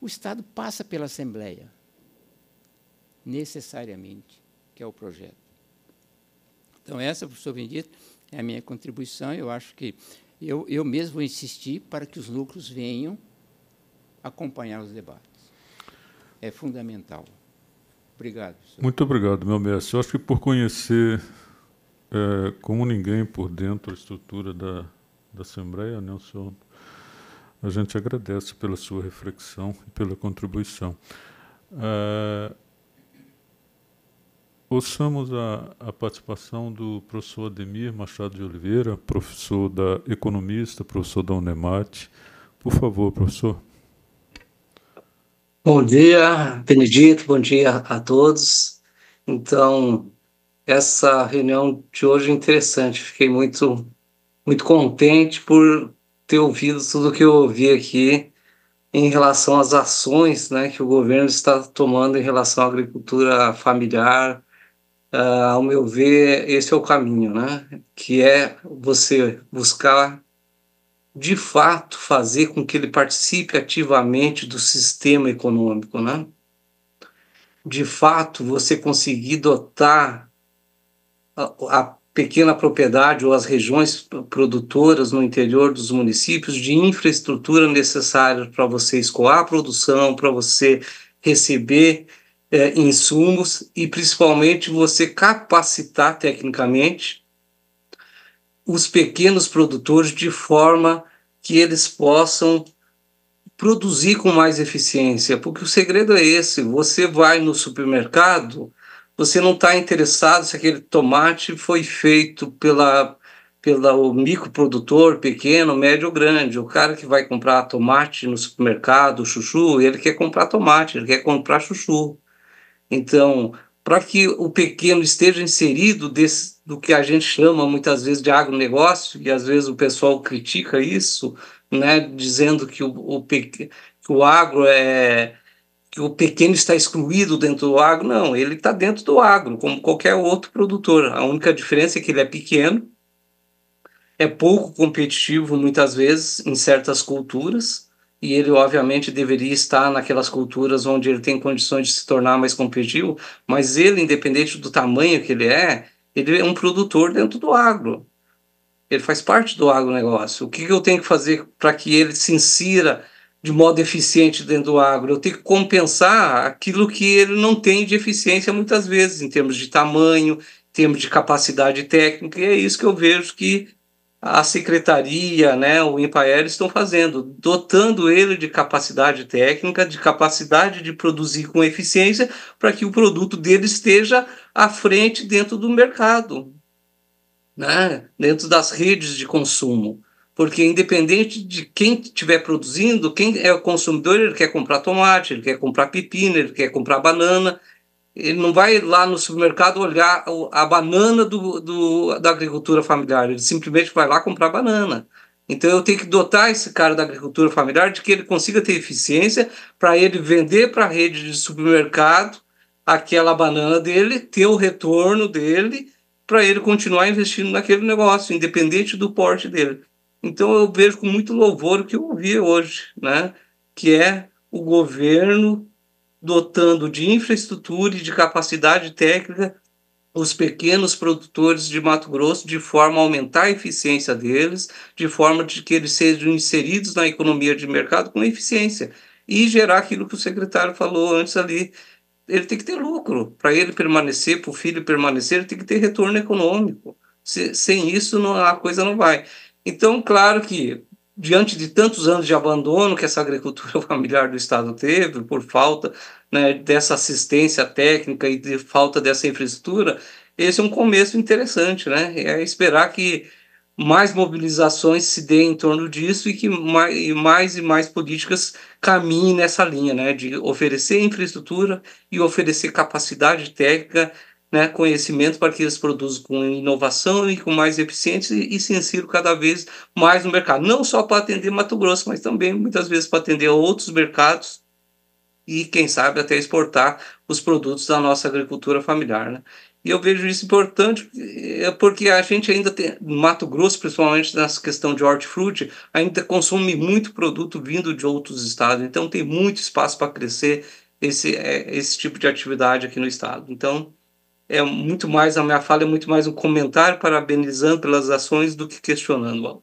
O Estado passa pela Assembleia necessariamente, que é o projeto. Então, essa, professor Benedito, é a minha contribuição. Eu acho que eu, eu mesmo vou insistir para que os lucros venham acompanhar os debates. É fundamental. Obrigado. Professor. Muito obrigado, meu mestre. Eu acho que por conhecer é, como ninguém por dentro a estrutura da, da Assembleia, né, a gente agradece pela sua reflexão e pela contribuição. É, Ouçamos a, a, participação do professor Ademir Machado de Oliveira, professor da Economista, professor da Unemate. Por favor, professor. Bom dia, Benedito, bom dia a todos. Então, essa reunião de hoje é interessante, fiquei muito, muito contente por ter ouvido tudo o que eu ouvi aqui em relação às ações né, que o governo está tomando em relação à agricultura familiar, Uh, ao meu ver, esse é o caminho, né? Que é você buscar de fato fazer com que ele participe ativamente do sistema econômico, né? De fato, você conseguir dotar a, a pequena propriedade ou as regiões produtoras no interior dos municípios de infraestrutura necessária para você escoar a produção, para você receber é, insumos e principalmente você capacitar tecnicamente os pequenos produtores de forma que eles possam produzir com mais eficiência, porque o segredo é esse: você vai no supermercado, você não está interessado se aquele tomate foi feito pela pela o microprodutor pequeno, médio ou grande. O cara que vai comprar tomate no supermercado, chuchu, ele quer comprar tomate, ele quer comprar chuchu. Então, para que o pequeno esteja inserido desse, do que a gente chama muitas vezes de agronegócio, e às vezes o pessoal critica isso, né, dizendo que o, o, pequ que o agro é. que o pequeno está excluído dentro do agro. Não, ele está dentro do agro, como qualquer outro produtor. A única diferença é que ele é pequeno, é pouco competitivo muitas vezes em certas culturas, e ele obviamente deveria estar naquelas culturas onde ele tem condições de se tornar mais competitivo, mas ele, independente do tamanho que ele é, ele é um produtor dentro do agro. Ele faz parte do agronegócio. O que, que eu tenho que fazer para que ele se insira de modo eficiente dentro do agro? Eu tenho que compensar aquilo que ele não tem de eficiência muitas vezes, em termos de tamanho, em termos de capacidade técnica, e é isso que eu vejo que a secretaria, né, o Impaer estão fazendo, dotando ele de capacidade técnica, de capacidade de produzir com eficiência, para que o produto dele esteja à frente dentro do mercado, né, dentro das redes de consumo. Porque independente de quem estiver produzindo, quem é o consumidor, ele quer comprar tomate, ele quer comprar pepino, ele quer comprar banana, ele não vai lá no supermercado olhar a banana do, do, da agricultura familiar, ele simplesmente vai lá comprar banana. Então eu tenho que dotar esse cara da agricultura familiar de que ele consiga ter eficiência para ele vender para a rede de supermercado aquela banana dele, ter o retorno dele, para ele continuar investindo naquele negócio, independente do porte dele. Então eu vejo com muito louvor o que eu ouvi hoje, né? que é o governo dotando de infraestrutura e de capacidade técnica os pequenos produtores de Mato Grosso de forma a aumentar a eficiência deles, de forma de que eles sejam inseridos na economia de mercado com eficiência e gerar aquilo que o secretário falou antes ali. Ele tem que ter lucro para ele permanecer, para o filho permanecer, ele tem que ter retorno econômico. Se, sem isso, não, a coisa não vai. Então, claro que diante de tantos anos de abandono que essa agricultura [laughs] familiar do Estado teve, por falta né, dessa assistência técnica e de falta dessa infraestrutura, esse é um começo interessante, né? É esperar que mais mobilizações se dêem em torno disso e que mais e mais, e mais políticas caminhem nessa linha, né? De oferecer infraestrutura e oferecer capacidade técnica né, conhecimento para que eles produzam com inovação e com mais eficiência e, se insiram cada vez mais no mercado. Não só para atender Mato Grosso, mas também muitas vezes para atender outros mercados e, quem sabe, até exportar os produtos da nossa agricultura familiar. Né? E eu vejo isso importante é porque a gente ainda tem, no Mato Grosso, principalmente nessa questão de hortifruti, ainda consome muito produto vindo de outros estados. Então, tem muito espaço para crescer esse, é, esse tipo de atividade aqui no estado. Então, é muito mais, a minha fala é muito mais um comentário parabenizando pelas ações do que questionando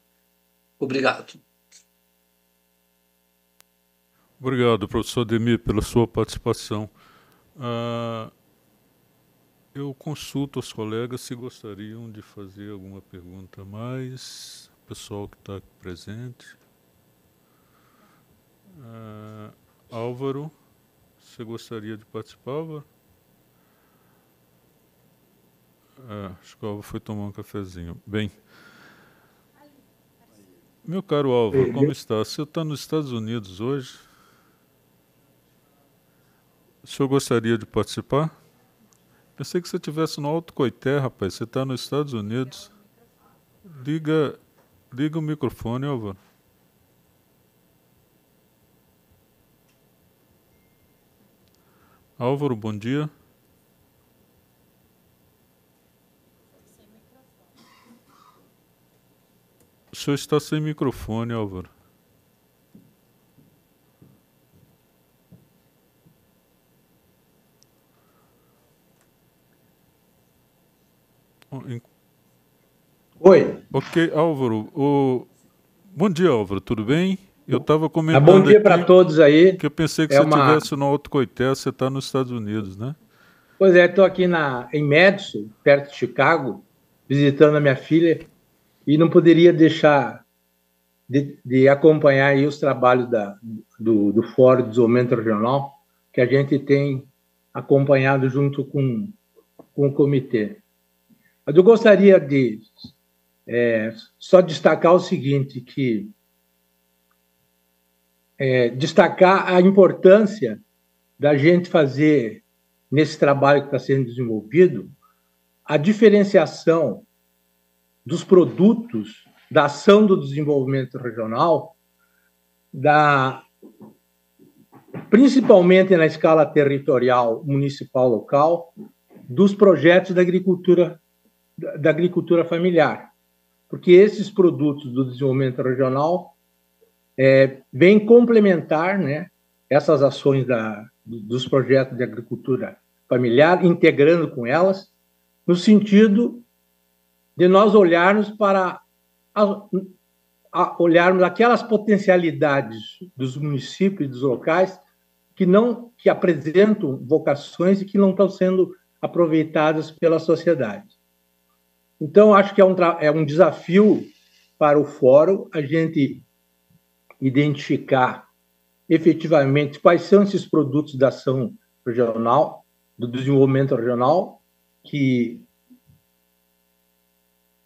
Obrigado. Obrigado, professor Demir, pela sua participação. Uh, eu consulto os colegas se gostariam de fazer alguma pergunta mais. O pessoal que está presente. Uh, Álvaro, você gostaria de participar, Álvaro? É, acho que o Alvo foi tomar um cafezinho. Bem. Meu caro Alvo, como está? Você está nos Estados Unidos hoje? O senhor gostaria de participar? Pensei que você estivesse no Alto Coité, rapaz. Você está nos Estados Unidos. Liga, liga o microfone, Álvaro. Álvaro, bom dia. senhor está sem microfone, Álvaro. Oi. Ok, Álvaro. O... Bom dia, Álvaro. Tudo bem? Eu estava comentando. bom dia para todos aí. Que eu pensei que é você estivesse uma... no Alto Coité, você está nos Estados Unidos, né? Pois é, estou aqui na, em Madison, perto de Chicago, visitando a minha filha, e não poderia deixar de, de acompanhar os trabalhos da, do, do Fórum de Desenvolvimento Regional, que a gente tem acompanhado junto com, com o comitê. Mas eu gostaria de é, só destacar o seguinte, que é, destacar a importância da gente fazer, nesse trabalho que está sendo desenvolvido, a diferenciação dos produtos da ação do desenvolvimento regional, da principalmente na escala territorial, municipal, local, dos projetos da agricultura da agricultura familiar, porque esses produtos do desenvolvimento regional é, vêm complementar, né, essas ações da, dos projetos de agricultura familiar, integrando com elas, no sentido de nós olharmos para a, a olharmos aquelas potencialidades dos municípios e dos locais que não que apresentam vocações e que não estão sendo aproveitadas pela sociedade. Então, acho que é um, é um desafio para o fórum a gente identificar efetivamente quais são esses produtos da ação regional, do desenvolvimento regional, que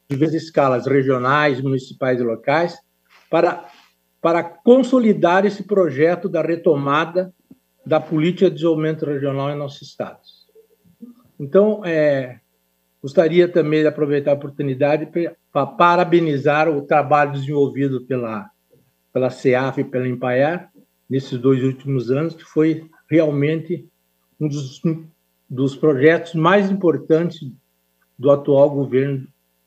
diversas escalas regionais, municipais e locais, para, para consolidar esse projeto da retomada da política de desenvolvimento regional em nossos estados. Então, é, gostaria também de aproveitar a oportunidade para parabenizar o trabalho desenvolvido pela, pela CEAF e pela Empaiar nesses dois últimos anos, que foi realmente um dos, um dos projetos mais importantes do atual governo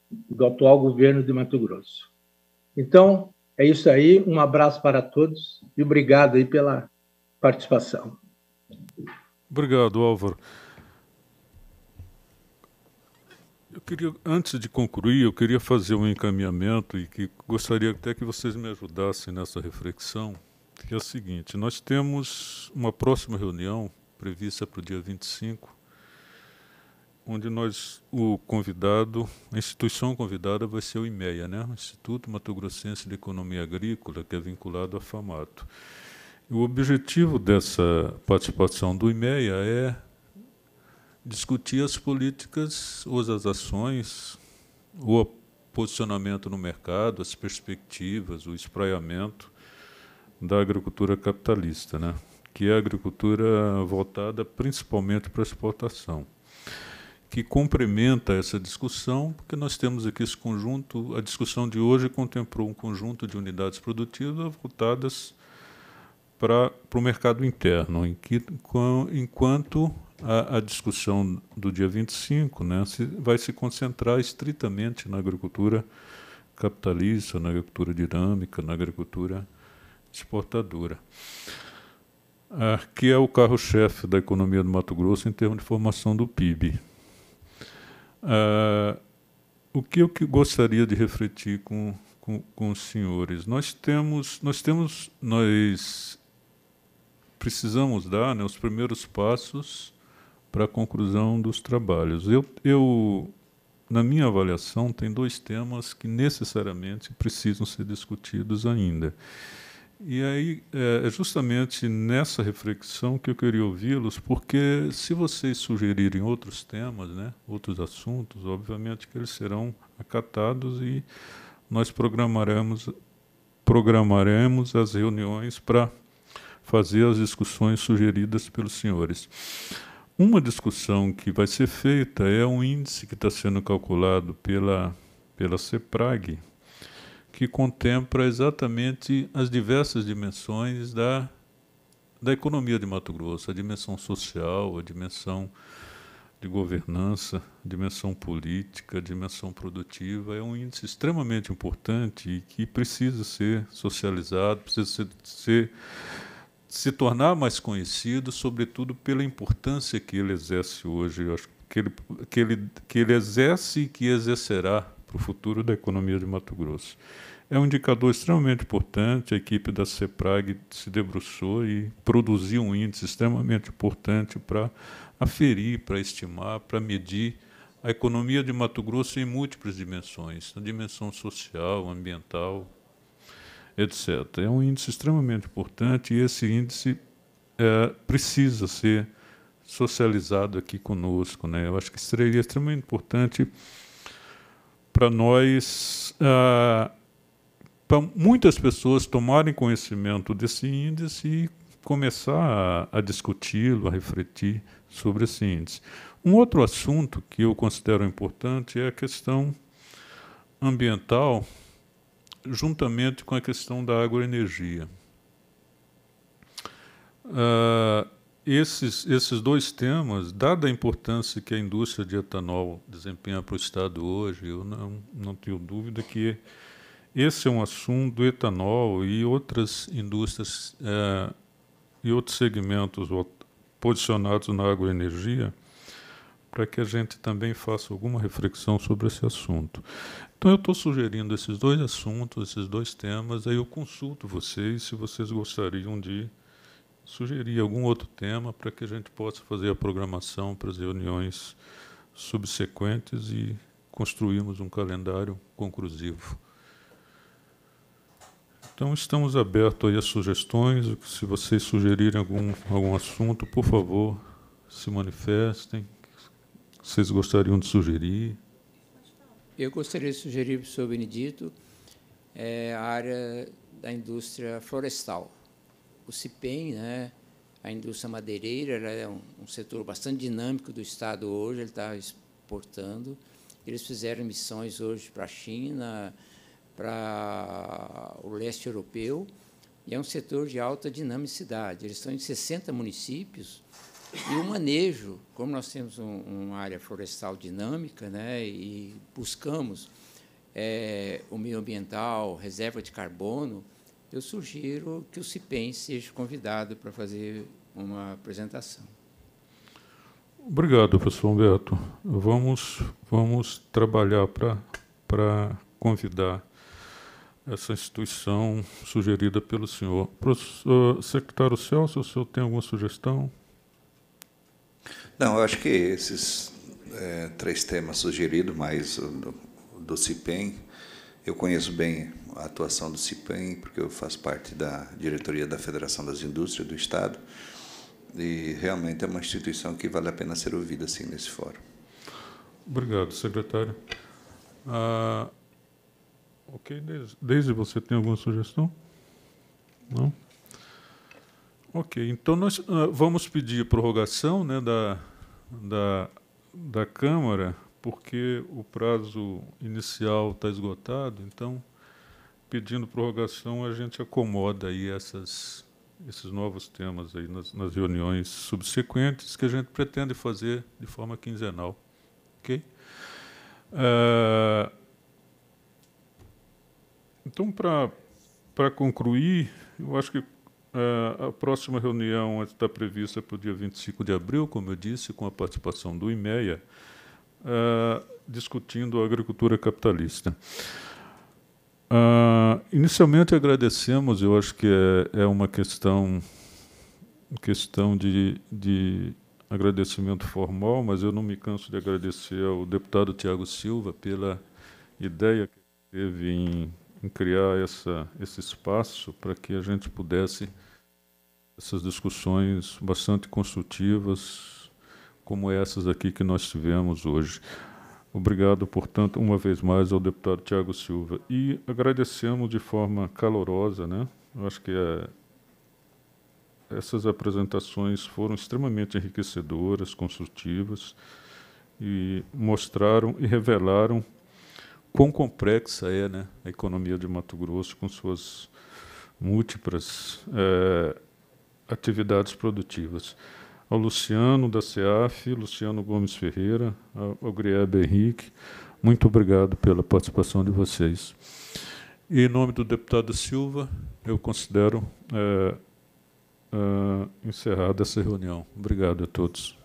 do atual governo de Mato Grosso. Então, é isso aí. Um abraço para todos e obrigado aí pela participação. Obrigado, Álvaro. Eu queria, antes de concluir, eu queria fazer um encaminhamento e que gostaria até que vocês me ajudassem nessa reflexão, que é a seguinte: nós temos uma próxima reunião prevista para o dia 25 onde nós, o convidado, a instituição convidada vai ser o IMEA, né? Instituto Mato Grossense de Economia Agrícola, que é vinculado à FAMATO. O objetivo dessa participação do IMEA é discutir as políticas ou as ações, o posicionamento no mercado, as perspectivas, o espraiamento da agricultura capitalista, né? que é a agricultura voltada principalmente para a exportação que complementa essa discussão, porque nós temos aqui esse conjunto, a discussão de hoje contemplou um conjunto de unidades produtivas voltadas para, para o mercado interno, em que, enquanto a, a, discussão do dia 25 né, se, vai se concentrar estritamente na agricultura capitalista, na agricultura dinâmica, na agricultura exportadora. Ah, que é o carro-chefe da economia do Mato Grosso em termos de formação do PIB. Ah, o que eu gostaria de refletir com, com, com, os senhores? Nós temos, nós temos, nós precisamos dar né, os primeiros passos para a conclusão dos trabalhos. Eu, eu, na minha avaliação, tem dois temas que necessariamente precisam ser discutidos ainda. E aí é, é justamente nessa reflexão que eu queria ouvi-los, porque se vocês sugerirem outros temas, né, outros assuntos, obviamente que eles serão acatados e nós programaremos programaremos as reuniões para fazer as discussões sugeridas pelos senhores. Uma discussão que vai ser feita é um índice que está sendo calculado pela pela CEPRAG, que contempla exatamente as diversas dimensões da, da economia de Mato Grosso, a dimensão social, a dimensão de governança, a dimensão política, a dimensão produtiva, é um índice extremamente importante e que precisa ser socializado, precisa ser, ser, se tornar mais conhecido, sobretudo pela importância que ele exerce hoje, eu acho que ele, que ele, que ele exerce e que exercerá para o futuro da economia de Mato Grosso. É um indicador extremamente importante. A equipe da CEPRAG se debruçou e produziu um índice extremamente importante para aferir, para estimar, para medir a economia de Mato Grosso em múltiplas dimensões, na dimensão social, ambiental, etc. É um índice extremamente importante e esse índice é, precisa ser socializado aqui conosco. Né? Eu acho que seria extremamente importante para nós ah, para muitas pessoas tomarem conhecimento desse índice e começar a, a discuti-lo, a refletir sobre esse índice. Um outro assunto que eu considero importante é a questão ambiental, juntamente com a questão da agroenergia. Uh, esses, esses dois temas, dada a importância que a indústria de etanol desempenha para o Estado hoje, eu não, não tenho dúvida que esse é um assunto do etanol e outras indústrias é, e outros segmentos posicionados na agroenergia para que a gente também faça alguma reflexão sobre esse assunto. Então, eu estou sugerindo esses dois assuntos, esses dois temas, aí eu consulto vocês se vocês gostariam de sugerir algum outro tema para que a gente possa fazer a programação para as reuniões subsequentes e construirmos um calendário conclusivo. Então estamos abertos a sugestões. Se vocês sugerirem algum, algum assunto, por favor, se manifestem. Vocês gostariam de sugerir? Eu gostaria de sugerir para o senhor Benedito é, a área da indústria florestal. O CIPEM, né, a indústria madeireira, é um, um, setor bastante dinâmico do Estado hoje, ele está exportando. Eles fizeram missões hoje para a China, para o leste europeu e é um setor de alta dinamicidade. Eles estão em 60 municípios e o manejo, como nós temos um, uma área florestal dinâmica né, e buscamos é, o meio ambiental, reserva de carbono, eu sugiro que o CIPEM seja convidado para fazer uma apresentação. Obrigado, professor Humberto. Vamos, vamos trabalhar para convidar essa instituição sugerida pelo senhor. Professor, secretário Celso, o senhor tem alguma sugestão? Não, eu acho que esses é, três temas sugeridos, mais do, do CIPEM, eu conheço bem a atuação do CIPEM, porque eu faço parte da diretoria da Federação das Indústrias do Estado, e realmente é uma instituição que vale a pena ser ouvida, assim nesse fórum. Obrigado, secretário. Ah, Ok, desde você tem alguma sugestão? Não? Ok, então nós uh, vamos pedir prorrogação né, da, da, da Câmara, porque o prazo inicial está esgotado, então, pedindo prorrogação, a gente acomoda aí essas, esses novos temas aí nas, nas reuniões subsequentes, que a gente pretende fazer de forma quinzenal. Ok? Uh, então, para concluir, eu acho que é, a próxima reunião está prevista para o dia 25 de abril, como eu disse, com a participação do IMEA, é, discutindo a agricultura capitalista. Uh, inicialmente agradecemos, eu acho que é, é uma questão, questão de, de agradecimento formal, mas eu não me canso de agradecer ao deputado Tiago Silva pela ideia que teve em em criar essa, esse espaço para que a gente pudesse essas discussões bastante construtivas, como essas aqui que nós tivemos hoje. Obrigado, portanto, uma vez mais ao deputado Tiago Silva. E agradecemos de forma calorosa, né? Eu acho que é, essas apresentações foram extremamente enriquecedoras, construtivas e mostraram e revelaram quão complexa é né, a economia de Mato Grosso com suas múltiplas é, atividades produtivas. Ao Luciano da CEAF, Luciano Gomes Ferreira, ao Griebe Henrique, muito obrigado pela participação de vocês. E, em nome do deputado Silva, eu considero é, é, encerrada essa reunião. Obrigado a todos.